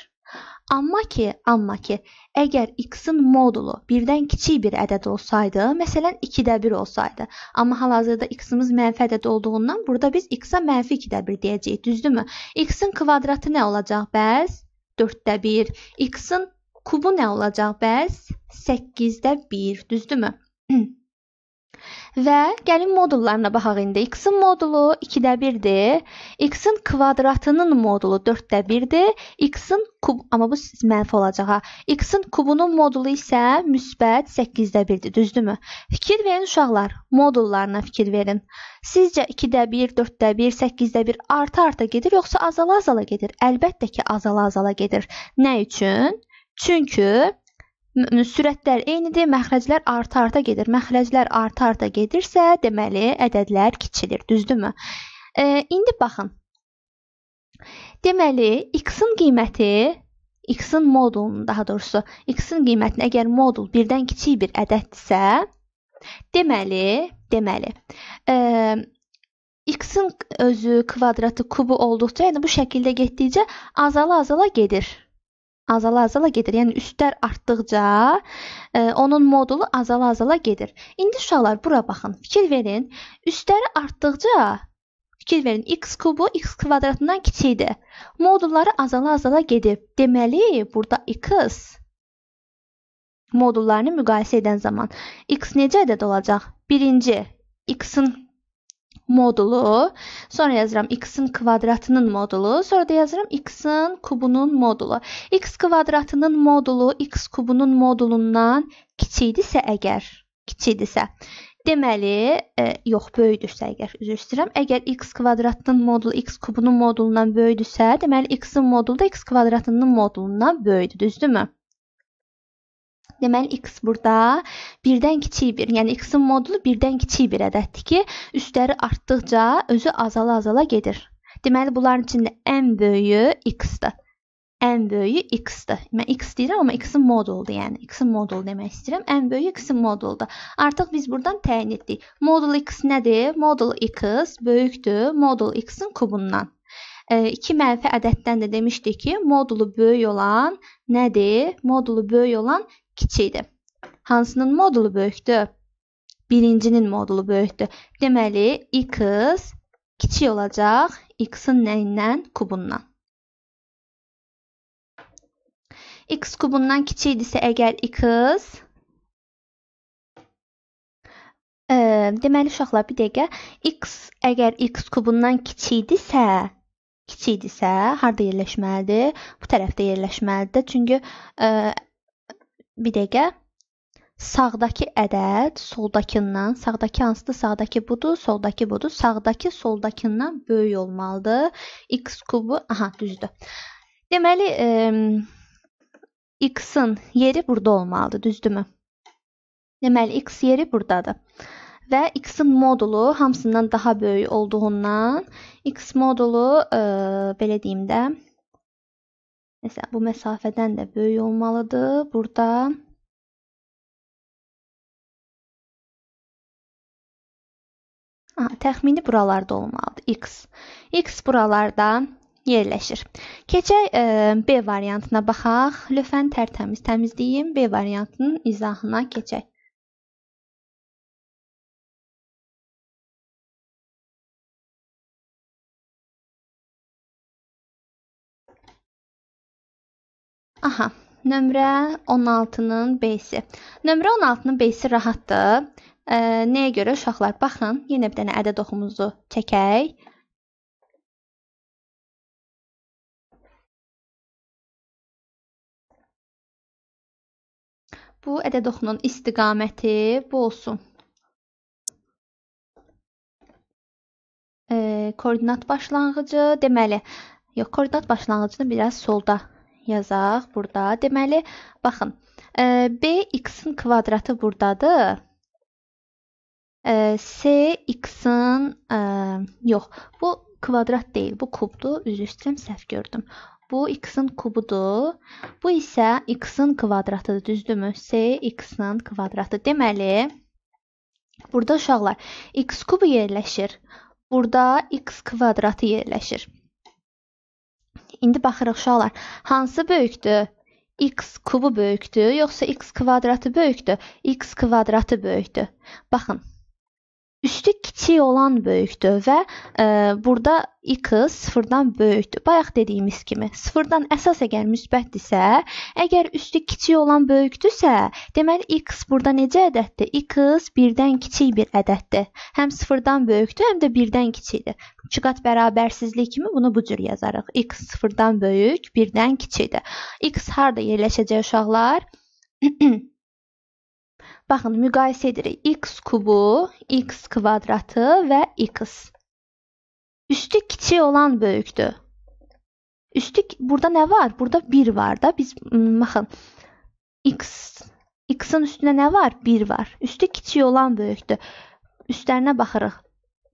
Amma ki, amma ki, əgər x-in modulu birdən kiçik bir ədəd olsaydı, məsələn 2-də 1 olsaydı, amma hal-hazırda x-imiz mənfi ədəd olduğundan burada biz x-a mənfi 2-də 1 deyəcəyik, düzdürmü? x-in kvadratı nə olacaq bəs? 4-də 1, x-in kubu nə olacaq bəs? 8-də 1, düzdürmü? Və gəlin modullarına baxaq indi. X-in modulu 2-də 1-dir. X-in kvadratının modulu 4-də 1-dir. X-in kub, amma bu mənfi olacaq ha. X-in kubunun modulu isə müsbət 8-də 1-dir, düzdürmü? Fikir verin uşaqlar, modullarına fikir verin. Sizcə 2-də 1, 4-də 1, 8-də 1 arta-arta gedir, yoxsa azala-azala gedir? Əlbəttə ki, azala-azala gedir. Nə üçün? Çünki sürətlər eynidir, məxrəclər arta-arta gedir. Məxrəclər arta-arta gedirsə, deməli ədədlər kiçilir, düzdürmü? E, indi baxın. Deməli, x-in qiyməti x-in modulunun, daha doğrusu x-in qiymətini əgər modul 1-dən kiçik bir ədəddirsə, deməli, deməli, e, x-in özü kvadratı kubu olduqca, yəni bu şəkildə getdikcə azala-azala gedir azala-azala gedir. Yəni üstlər artdıqca e, onun modulu azala-azala gedir. İndi uşaqlar bura baxın. Fikir verin. Üstləri artdıqca fikir verin. x kubu x kvadratından kiçikdir. Modulları azala-azala gedib. Deməli, burada x modullarını müqayisə edən zaman x necə ədəd olacaq? Birinci, x-in modulu, sonra yazıram x-in kvadratının modulu, sonra da yazıram x-in kubunun modulu. x kvadratının modulu x kubunun modulundan kiçikdirsə əgər, kiçikdirsə. Deməli, e, yox, böyükdürsə əgər, üzr istəyirəm. Əgər x kvadratının modulu x kubunun modulundan böyükdürsə, deməli x-in modulu da x kvadratının modulundan böyükdür, düzdürmü? Deməli x burada 1-dən kiçik 1, yəni x-in modulu 1-dən kiçik bir ədəddir ki, üstləri artdıqca özü azala-azala gedir. Deməli bunların içində ən böyüyü x-dir. Ən böyüyü x-dir. Mən x deyirəm, amma x-in moduludur, yəni x-in modulu demək istəyirəm. Ən böyüyü x-in moduludur. Artıq biz burdan təyin etdik. Modul x nədir? Modul x böyükdür modul x-in kubundan. 2 e, mənfi ədəddən də demişdik ki, modulu böyük olan nədir? Modulu böyük olan kiçikdir. Hansının modulu böyükdür? Birincinin modulu böyükdür. Deməli, x kiçik olacaq x-in nəyindən? Kubundan. x kubundan kiçikdirsə əgər x ə, e, deməli uşaqlar bir dəqiqə x əgər x kubundan kiçikdirsə kiçikdirsə harda yerləşməlidir? Bu tərəfdə yerləşməlidir. Çünki ə, e, Bir dəqiqə. Sağdakı ədəd soldakından, sağdakı hansıdır? Sağdakı budur, soldakı budur. Sağdakı soldakından böyük olmalıdır. X kubu, aha, düzdür. Deməli, X-in yeri burada olmalıdır, düzdürmü? Deməli, X yeri buradadır. Və X-in modulu hamısından daha böyük olduğundan X modulu, ə, belə deyim də, Məsələn, bu məsafədən də böyük olmalıdır. Burada Aha, təxmini buralarda olmalıdır. X. X buralarda yerləşir. Keçək e, B variantına baxaq. Lütfən tərtəmiz təmizləyim. B variantının izahına keçək. Aha, nömrə 16-nın B-si. Nömrə 16-nın B-si rahatdır. E, nəyə görə uşaqlar? Baxın, yenə bir dənə ədəd oxumuzu çəkək. Bu ədəd oxunun istiqaməti bu olsun. E, koordinat başlanğıcı deməli, yox, koordinat başlanğıcını biraz solda yazaq burada. Deməli, baxın, e, bx-in kvadratı burdadır. cx-in e, e, yox, bu kvadrat deyil, bu kubdur. Üzr istəyirəm, səhv gördüm. Bu x-in kubudur. Bu isə x-in kvadratıdır, düzdürmü? C x-in kvadratı. Deməli, burada uşaqlar x kubu yerləşir. Burada x kvadratı yerləşir. İndi baxırıq uşaqlar, hansı böyükdür? x kubu böyükdür, yoxsa x kvadratı böyükdür? x kvadratı böyükdür. Baxın, Üstü kiçik olan böyükdür və e, burada x sıfırdan böyükdür. Bayaq dediyimiz kimi, sıfırdan əsas əgər müsbətdirsə, əgər üstü kiçik olan böyükdürsə, deməli x burada necə ədəddir? x 1-dən kiçik bir ədəddir. Həm sıfırdan böyükdür, həm də 1-dən kiçikdir. Çıqat bərabərsizlik kimi bunu bu cür yazarıq. x sıfırdan böyük, 1-dən kiçikdir. x harda yerləşəcək uşaqlar? Baxın, müqayisə edirik. x kubu, x kvadratı və x. Üstü kiçik olan böyükdür. Üstü burada nə var? Burada 1 var da. Biz baxın x x-in üstünə nə var? 1 var. Üstü kiçik olan böyükdür. Üstlərinə baxırıq.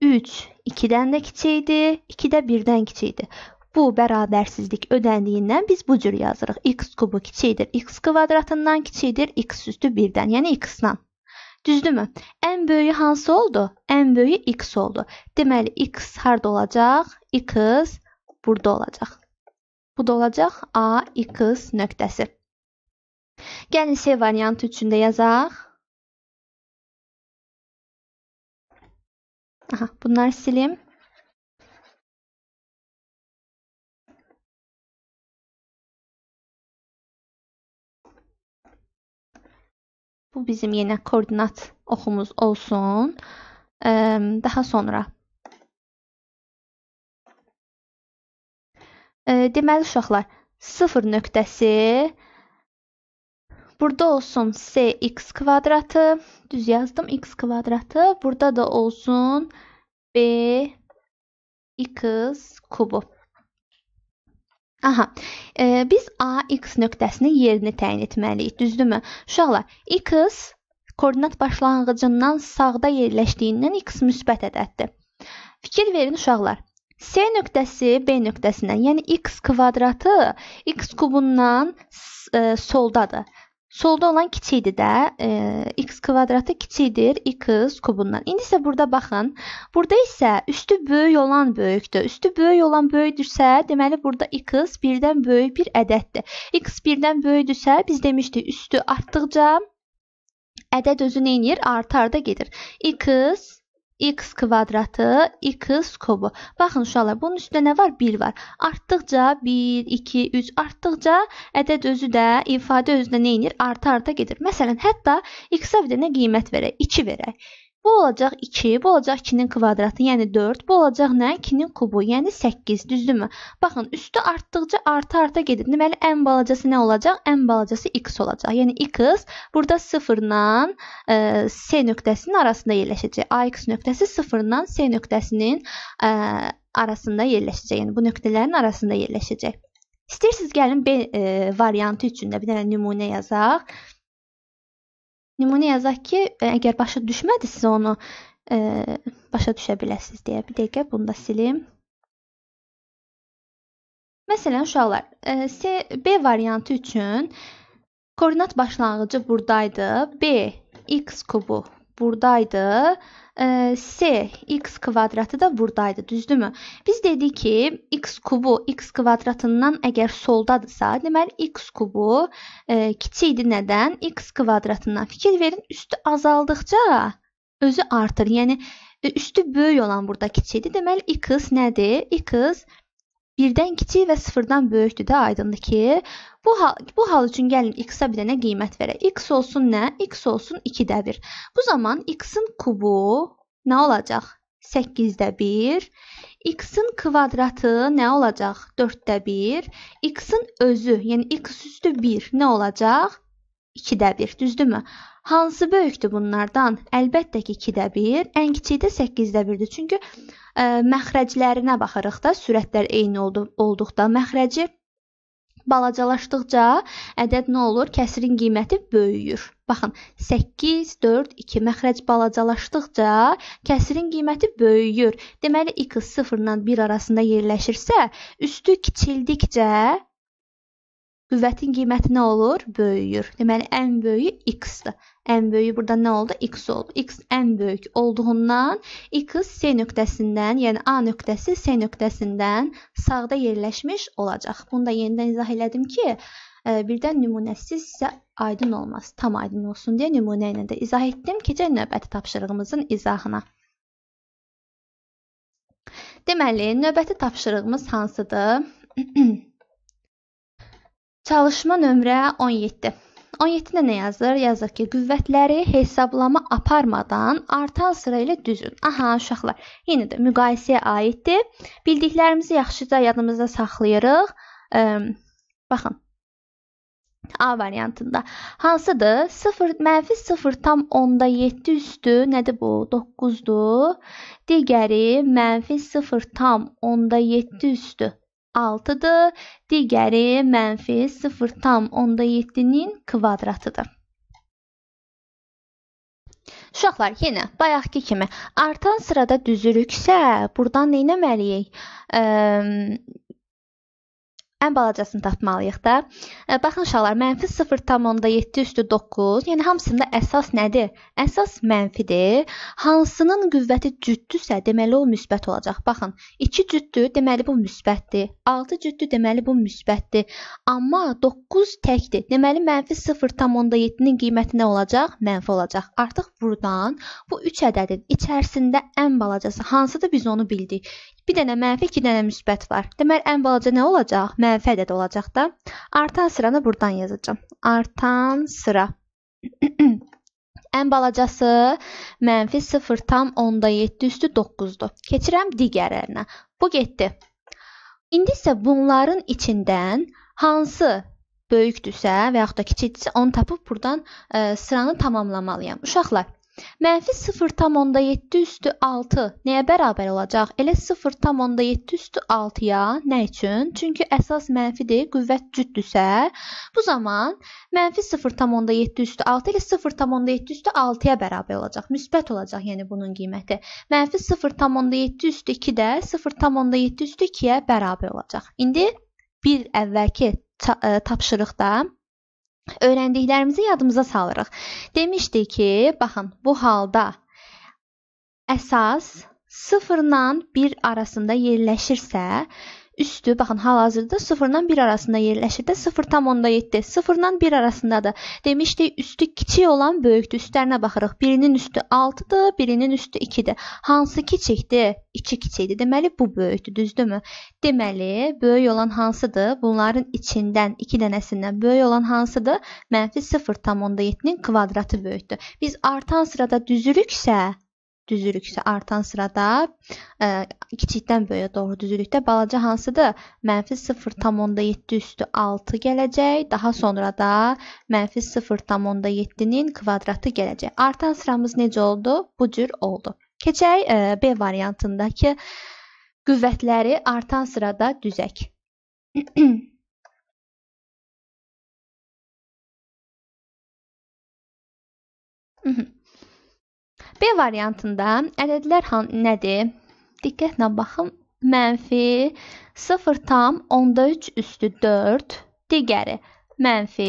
3 2-dən də kiçik idi, 2 də 1-dən kiçik idi. Bu bərabərsizlik ödəndiyindən biz bu cür yazırıq. x kubu kiçikdir x kvadratından, kiçikdir x üstü 1-dən, yəni x-dan. Düzdürmü? Ən böyüyü hansı oldu? Ən böyüyü x oldu. Deməli x harda olacaq? x burada olacaq. Bu da olacaq a x nöqtəsi. Gəlin C variantı üçün də yazaq. Aha, bunları silim. Bu bizim yenə koordinat oxumuz olsun. Ehm, daha sonra. E, deməli uşaqlar, 0 nöqtəsi burada olsun cx kvadratı, düz yazdım x kvadratı, burada da olsun b x kubu. Aha. E, biz AX nöqtəsinin yerini təyin etməliyik, düzdürmü? Uşaqlar, X koordinat başlanğıcından sağda yerləşdiyindən X müsbət ədəddir. Fikir verin uşaqlar. S nöqtəsi B nöqtəsindən, yəni X kvadratı X kubundan e, soldadır. Solda olan kiçikdir də, e, x kvadratı kiçikdir x kubundan. İndi isə burada baxın. Burada isə üstü böyük olan böyükdür. Üstü böyük olan böyükdürsə, deməli burada x 1-dən böyük bir ədəddir. x 1-dən böyükdürsə, biz demişdik, üstü artdıqca ədəd özü nə edir? Artar da gedir. x x kvadratı, x kubu. Baxın uşaqlar, bunun üstündə nə var? 1 var. Artdıqca 1, 2, 3 artdıqca ədəd özü də, ifadə özü də nə edir? Arta-arta gedir. Məsələn, hətta x-ə bir dənə qiymət verək, 2 verək. Bu olacaq 2, bu olacaq 2-nin kvadratı, yəni 4, bu olacaq nə? 2-nin kubu, yəni 8, düzdürmü? Baxın, üstü artdıqca arta-arta gedir. Deməli, ən balacası nə olacaq? Ən balacası x olacaq. Yəni x burada 0-la e, C nöqtəsinin arasında yerləşəcək. AX nöqtəsi 0-la C nöqtəsinin e, arasında yerləşəcək. Yəni bu nöqtələrin arasında yerləşəcək. İstəyirsiniz gəlin B e, variantı üçün də bir dənə nümunə yazaq. Nümunə yazaq ki, e, əgər başa düşmədinizsə onu ə, e, başa düşə biləsiniz deyə. Bir dəqiqə bunu da silim. Məsələn, uşaqlar, C e, B variantı üçün koordinat başlanğıcı burdaydı. B x kubu buradaydı. E, S x kvadratı da buradaydı, düzdürmü? Biz dedik ki, x kubu x kvadratından əgər soldadırsa, deməli x kubu e, kiçikdir nədən? x kvadratından. Fikir verin, üstü azaldıqca özü artır. Yəni e, üstü böyük olan burada kiçikdir. Deməli x nədir? x 1-dən kiçik və 0-dan böyükdür də, aydındır ki? Bu hal, bu hal üçün gəlin x-a bir dənə qiymət verək. x olsun nə? x olsun 2-də 1. Bu zaman x-in kubu nə olacaq? 8-də 1. x-in kvadratı nə olacaq? 4-də 1. x-in özü, yəni x üstü 1 nə olacaq? 2-də 1, düzdürmü? Hansı böyükdür bunlardan? Əlbəttə ki, 2-də 1, ən kiçiyi də 8-də 1-dir. Çünki ə, e, məxrəclərinə baxırıq da, sürətlər eyni oldu, olduqda məxrəci balacalaşdıqca ədəd nə olur? Kəsirin qiyməti böyüyür. Baxın, 8, 4, 2 məxrəc balacalaşdıqca kəsirin qiyməti böyüyür. Deməli, x 0 ilə 1 arasında yerləşirsə, üstü kiçildikcə Qüvvətin qiyməti nə olur? Böyüyür. Deməli ən böyüyü x-dir. Ən böyüyü burada nə oldu? x oldu. x ən böyük olduğundan x C nöqtəsindən, yəni A nöqtəsi C nöqtəsindən sağda yerləşmiş olacaq. Bunu da yenidən izah elədim ki, e, birdən nümunəsiz sizə aydın olmaz. Tam aydın olsun deyə nümunə ilə də izah etdim. Keçək növbəti tapşırığımızın izahına. Deməli, növbəti tapşırığımız hansıdır? Çalışma nömrə 17. 17-də nə yazır? Yazır ki, qüvvətləri hesablama aparmadan artan sıra ilə düzün. Aha, uşaqlar, yenə də müqayisəyə aiddir. Bildiklərimizi yaxşıca yadımızda saxlayırıq. Ə, ehm, baxın, A variantında hansıdır? 0 mənfi 0.7 üstü nədir bu? 9-dur. Digəri mənfi 0.7 üstü 6-dır. Digəri mənfi 0,7-nin kvadratıdır. Uşaqlar, yenə bayaqki kimi artan sırada düzürüksə, burdan nə etməliyik? ən balacasını tapmalıyıq da. E, baxın uşaqlar, -0.7 üstü 9, yəni hamısında əsas nədir? Əsas mənfidir. Hansının qüvvəti cüddüsə, deməli o müsbət olacaq. Baxın, 2 cüddür, deməli bu müsbətdir. 6 cüddür, deməli bu müsbətdir. Amma 9 təkdir. Deməli -0.7-nin qiyməti nə olacaq? Mənfi olacaq. Artıq buradan bu 3 ədədin içərisində ən balacası hansıdır biz onu bildik. Bir dənə mənfi, iki dənə müsbət var. Deməli, ən balaca nə olacaq? Mənfi ədəd olacaq da. Artan sıranı buradan yazacağam. Artan sıra. Ən balacası mənfi 0,7 üstü 9-dur. Keçirəm digərlərinə. Bu getdi. İndi isə bunların içindən hansı böyükdürsə və yaxud da kiçikdirsə onu tapıb buradan ə, e, sıranı tamamlamalıyam. Uşaqlar, Mənfi 0,7 üstü 6 nəyə bərabər olacaq? Elə 0,7 üstü 6-ya. Nə üçün? Çünki əsas mənfidir, qüvvət cüddürsə, bu zaman mənfi 0,7 üstü 6 ilə 0,7 üstü 6-ya bərabər olacaq. Müsbət olacaq, yəni bunun qiyməti. Mənfi 0,7 üstü 2 də 0,7 üstü 2-yə bərabər olacaq. İndi bir əvvəlki e, tapşırıqda öyrəndiklərimizi yadımıza salırıq. Demişdik ki, baxın, bu halda əsas sıfırla 1 arasında yerləşirsə, üstü, baxın, hal-hazırda 0-dan 1 arasında yerləşir də 0,7, 0-dan 1 arasındadır. Demişdik, üstü kiçik olan böyükdür. Üstlərinə baxırıq. Birinin üstü 6-dır, birinin üstü 2-dir. Hansı kiçikdir? 2 kiçikdir. Deməli bu böyükdür, düzdürmü? Deməli, böyük olan hansıdır? Bunların içindən 2 dənəsindən böyük olan hansıdır? -0,7-nin kvadratı böyükdür. Biz artan sırada düzürüksə, düzülüksə artan sırada ə, e, kiçikdən böyüyə doğru düzülükdə balaca hansıdır? Mənfi -0.7 üstü 6 gələcək. Daha sonra da mənfi -0.7-nin kvadratı gələcək. Artan sıramız necə oldu? Bu cür oldu. Keçək ə, e, B variantındakı qüvvətləri artan sırada düzək. Mm-hmm. B variantında ədədlər nədir? Diqqətlə baxın. Mənfi 0,3 üstü 4 digəri mənfi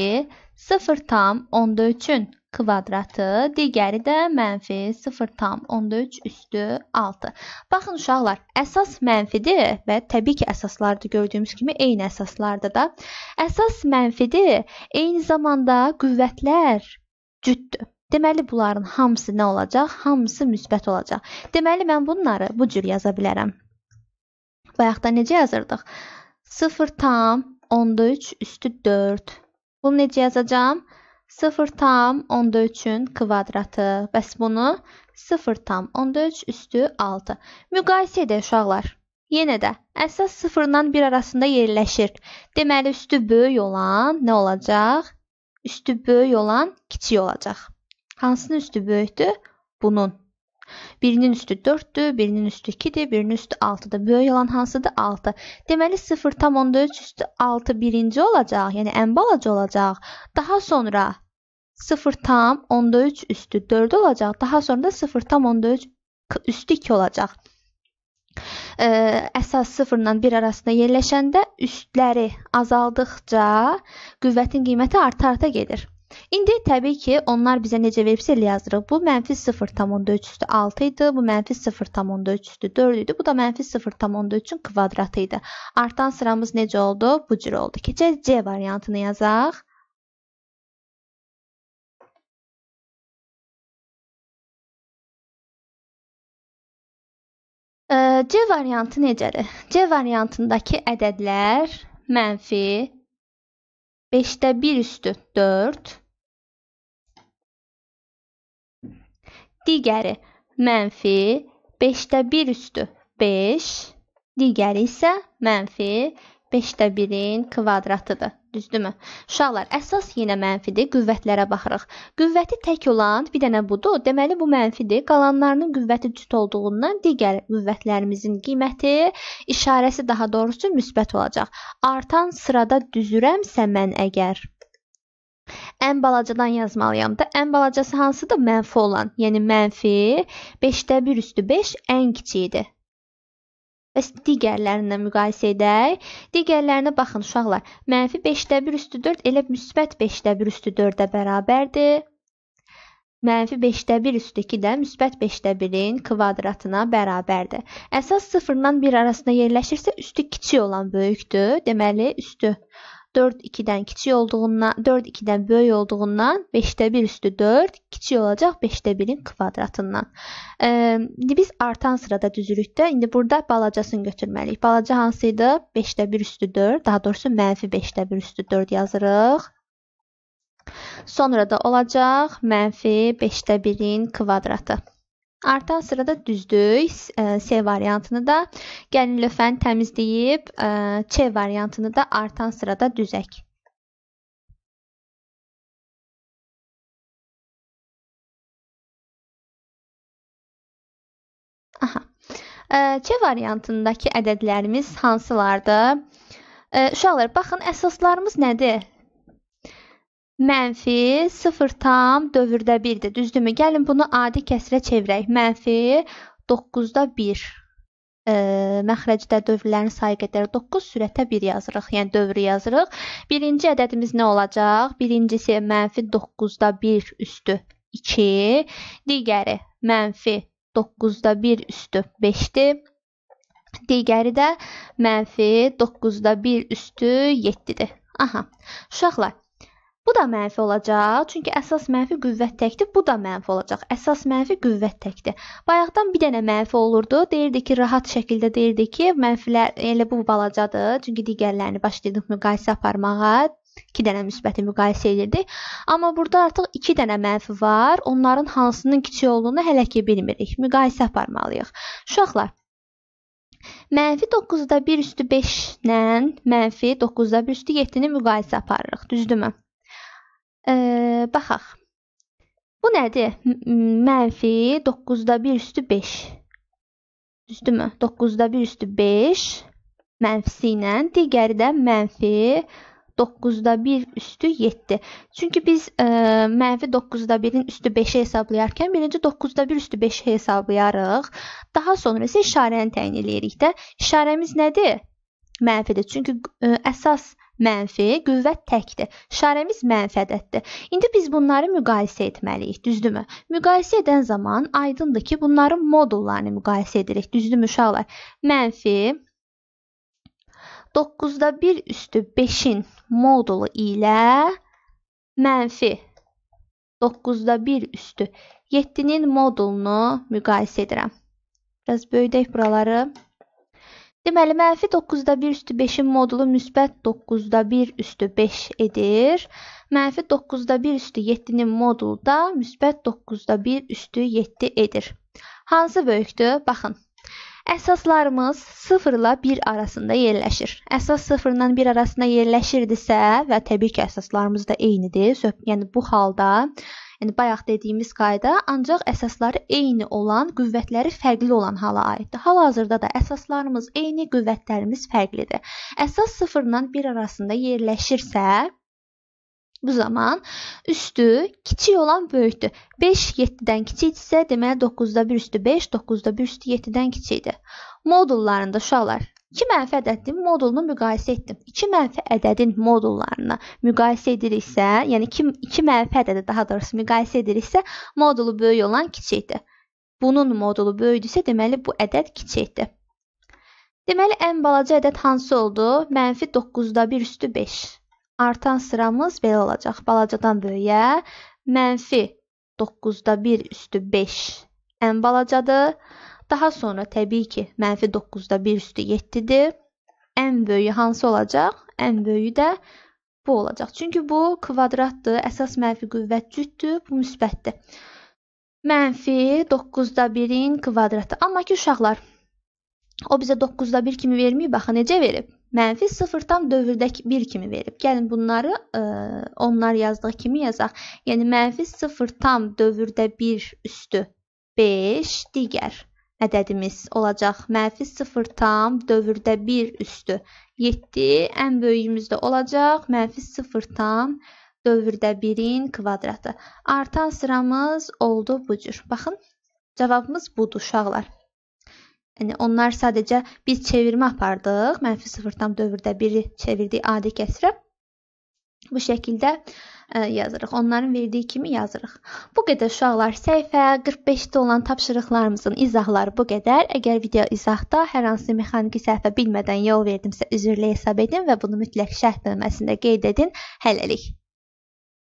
0,3-ün kvadratı, digəri də mənfi 0,3 üstü 6. Baxın uşaqlar, əsas mənfidir və təbii ki, əsaslarda gördüyümüz kimi eyni əsaslarda da. Əsas mənfidir, eyni zamanda qüvvətlər cüddür. Deməli bunların hamısı nə olacaq? Hamısı müsbət olacaq. Deməli mən bunları bu cür yaza bilərəm. Bayaqda necə yazırdıq? 0 tam 10-da 3 üstü 4. Bunu necə yazacağam? 0 tam 10-da 3-ün kvadratı. Bəs bunu 0 tam 10-da 3 üstü 6. Müqayisə edək uşaqlar. Yenə də əsas 0 ilə 1 arasında yerləşir. Deməli üstü böyük olan nə olacaq? Üstü böyük olan kiçik olacaq. Hansının üstü böyükdür? Bunun. Birinin üstü 4-dür, birinin üstü 2-dir, birinin üstü 6-dır. Böyük olan hansıdır? 6. Deməli 0,3 üstü 6 birinci olacaq, yəni ən balaca olacaq. Daha sonra 0,3 üstü 4 olacaq. Daha sonra da 0,3 üstü 2 olacaq. Ə, əsas 0 ilə 1 arasında yerləşəndə üstləri azaldıqca qüvvətin qiyməti arta-arta gedir. İndi təbii ki, onlar bizə necə veribsə elə yazdırıq. Bu mənfi 0.3 üstü 6 idi, bu mənfi 0.3 üstü 4 idi, bu da mənfi 0.3-ün kvadratı idi. Artan sıramız necə oldu? Bu cür oldu. Keçək C variantını yazaq. C variantı necədir? C variantındakı ədədlər mənfi 5-də 1 üstü 4, digəri mənfi 5də 1 üstü 5, digəri isə mənfi 5də 1-in kvadratıdır. Düzdürmü? Uşaqlar, əsas yenə mənfidir. Qüvvətlərə baxırıq. Qüvvəti tək olan bir dənə budur. Deməli bu mənfidir. Qalanlarının qüvvəti cüt olduğundan digər qüvvətlərimizin qiyməti, işarəsi daha doğrusu müsbət olacaq. Artan sırada düzürəmsə mən əgər Ən balacadan yazmalıyam da, ən balacası hansıdır? Mənfi olan. Yəni mənfi 5də 1 üstü 5 ən kiçiyidir. Bəs digərlərinə müqayisə edək. Digərlərinə baxın uşaqlar. Mənfi 5də 1 üstü 4 elə müsbət 5də 1 üstü 4-ə bərabərdir. Mənfi 5də 1 üstü 2 də müsbət 5də 1-in kvadratına bərabərdir. Əsas 0-dan 1 arasında yerləşirsə, üstü kiçik olan böyükdür. Deməli, üstü 4 2-dən kiçik olduğundan, 4 2-dən böyük olduğundan 5də 1 üstü 4 kiçik olacaq 5də 1-in kvadratından. E, indi biz artan sırada düzülükdə indi burada balacasını götürməliyik. Balaca hansı idi? 5də 1 üstü 4, daha doğrusu mənfi 5də 1 üstü 4 yazırıq. Sonra da olacaq mənfi 5də 1-in kvadratı. Artan sırada düzdük. S e, variantını da gəlin lövhəni təmizləyib C e, variantını da artan sırada düzək. Aha. C e, variantındakı ədədlərimiz hansılardır? Uşaqlar, baxın əsaslarımız nədir? Mənfi 0 tam dövrdə 1-dir. Düzdürmü? Gəlin bunu adi kəsrə çevirək. Mənfi 9-da 1. Ə, məxrəcdə dövrlərin sayı qədər 9 sürətə 1 yazırıq. Yəni dövrü yazırıq. Birinci ədədimiz nə olacaq? Birincisi mənfi 9-da 1 üstü 2. Digəri mənfi 9-da 1 üstü 5-dir. Digəri də mənfi 9-da 1 üstü 7-dir. Aha. Uşaqlar, Bu da mənfi olacaq, çünki əsas mənfi qüvvət təkdir, bu da mənfi olacaq. Əsas mənfi qüvvət təkdir. Bayaqdan bir dənə mənfi olurdu. Deyirdi ki, rahat şəkildə deyirdi ki, mənfilər elə bu balacadır, çünki digərlərini başladıq müqayisə aparmağa. 2 dənə müsbəti müqayisə edirdik. Amma burada artıq 2 dənə mənfi var. Onların hansının kiçik olduğunu hələ ki bilmirik. Müqayisə aparmalıyıq. Uşaqlar, Mənfi 9-da 1 üstü 5 ilə mənfi 9-da 1 üstü 7-ni müqayisə aparırıq, düzdürmü? baxaq. Bu nədir? Mənfi 9-da 1 üstü 5. Düzdürmü? 9-da 1 üstü 5 mənfisi ilə, digəri də mənfi 9-da 1 üstü 7. Çünki biz ə, e, mənfi 9-da 1-in üstü 5-i hesablayarkən birinci 9-da 1 üstü 5-i hesablayarıq. Daha sonra isə işarəni təyin eləyirik də. İşarəmiz nədir? Mənfidir. Çünki ə, e, əsas mənfi, qüvvət təkdir. İşarəmiz mənfədətdir. İndi biz bunları müqayisə etməliyik, düzdürmü? Müqayisə edən zaman aydındır ki, bunların modullarını müqayisə edirik, düzdürmü uşaqlar? Mənfi 9-da 1 üstü 5-in modulu ilə mənfi 9-da 1 üstü 7-nin modulunu müqayisə edirəm. Biraz böyüdək buraları. Deməli, mənfi 9-da 1 üstü 5-in modulu müsbət 9-da 1 üstü 5 edir. Mənfi 9-da 1 üstü 7-nin modulu da müsbət 9-da 1 üstü 7 edir. Hansı böyükdür? Baxın. Əsaslarımız 0 ilə 1 arasında yerləşir. Əsas 0 ilə 1 arasında yerləşirdisə və təbii ki, əsaslarımız da eynidir. Yəni bu halda Yəni bayaq dediyimiz qayda ancaq əsasları eyni olan, qüvvətləri fərqli olan hala aiddir. Hal-hazırda da əsaslarımız eyni, qüvvətlərimiz fərqlidir. Əsas 0 ilə 1 arasında yerləşirsə, bu zaman üstü kiçik olan böyükdür. 5 7-dən kiçikdirsə, deməli 9-da 1 üstü 5, 9-da 1 üstü 7-dən kiçikdir. Modullarında uşaqlar 2 mənfi ədədin modulunu müqayisə etdim. 2 mənfi ədədin modullarını müqayisə ediriksə, yəni 2 2 mənfi ədədi daha doğrusu müqayisə ediriksə, modulu böyük olan kiçikdir. Bunun modulu böyüdüsə, deməli bu ədəd kiçikdir. Deməli ən balaca ədəd hansı oldu? Mənfi 9-da 1 üstü 5. Artan sıramız belə olacaq. Balacadan böyüyə mənfi 9-da 1 üstü 5 ən balacadır. Daha sonra təbii ki, mənfi 9-da 1 üstü 7-dir. Ən böyüyü hansı olacaq? Ən böyüyü də bu olacaq. Çünki bu kvadratdır, əsas mənfi qüvvət cüddür, bu müsbətdir. Mənfi 9-da 1-in kvadratı. Amma ki, uşaqlar, o bizə 9-da 1 kimi verməyib, baxa necə verib? Mənfi 0-dan 4-dəki 1 kimi verib. Gəlin bunları ə, e, onlar yazdığı kimi yazaq. Yəni mənfi 0-dan 4-də 1 üstü 5 digər ədədimiz olacaq. Mənfi 0 tam dövrdə 1 üstü 7 ən böyüyümüz də olacaq. Mənfi 0 tam dövrdə 1-in kvadratı. Artan sıramız oldu bu cür. Baxın, cavabımız budur uşaqlar. Yəni onlar sadəcə biz çevirmə apardıq. Mənfi 0 tam dövrdə 1-i çevirdik adi kəsirə. Bu şəkildə e, yazırıq. Onların verdiyi kimi yazırıq. Bu qədər uşaqlar. Səhifə 45-də olan tapşırıqlarımızın izahları bu qədər. Əgər video izahda hər hansı mexaniki səhifə bilmədən yol verdimsə, üzrlü hesab edin və bunu mütləq şərh bölməsində qeyd edin. Hələlik.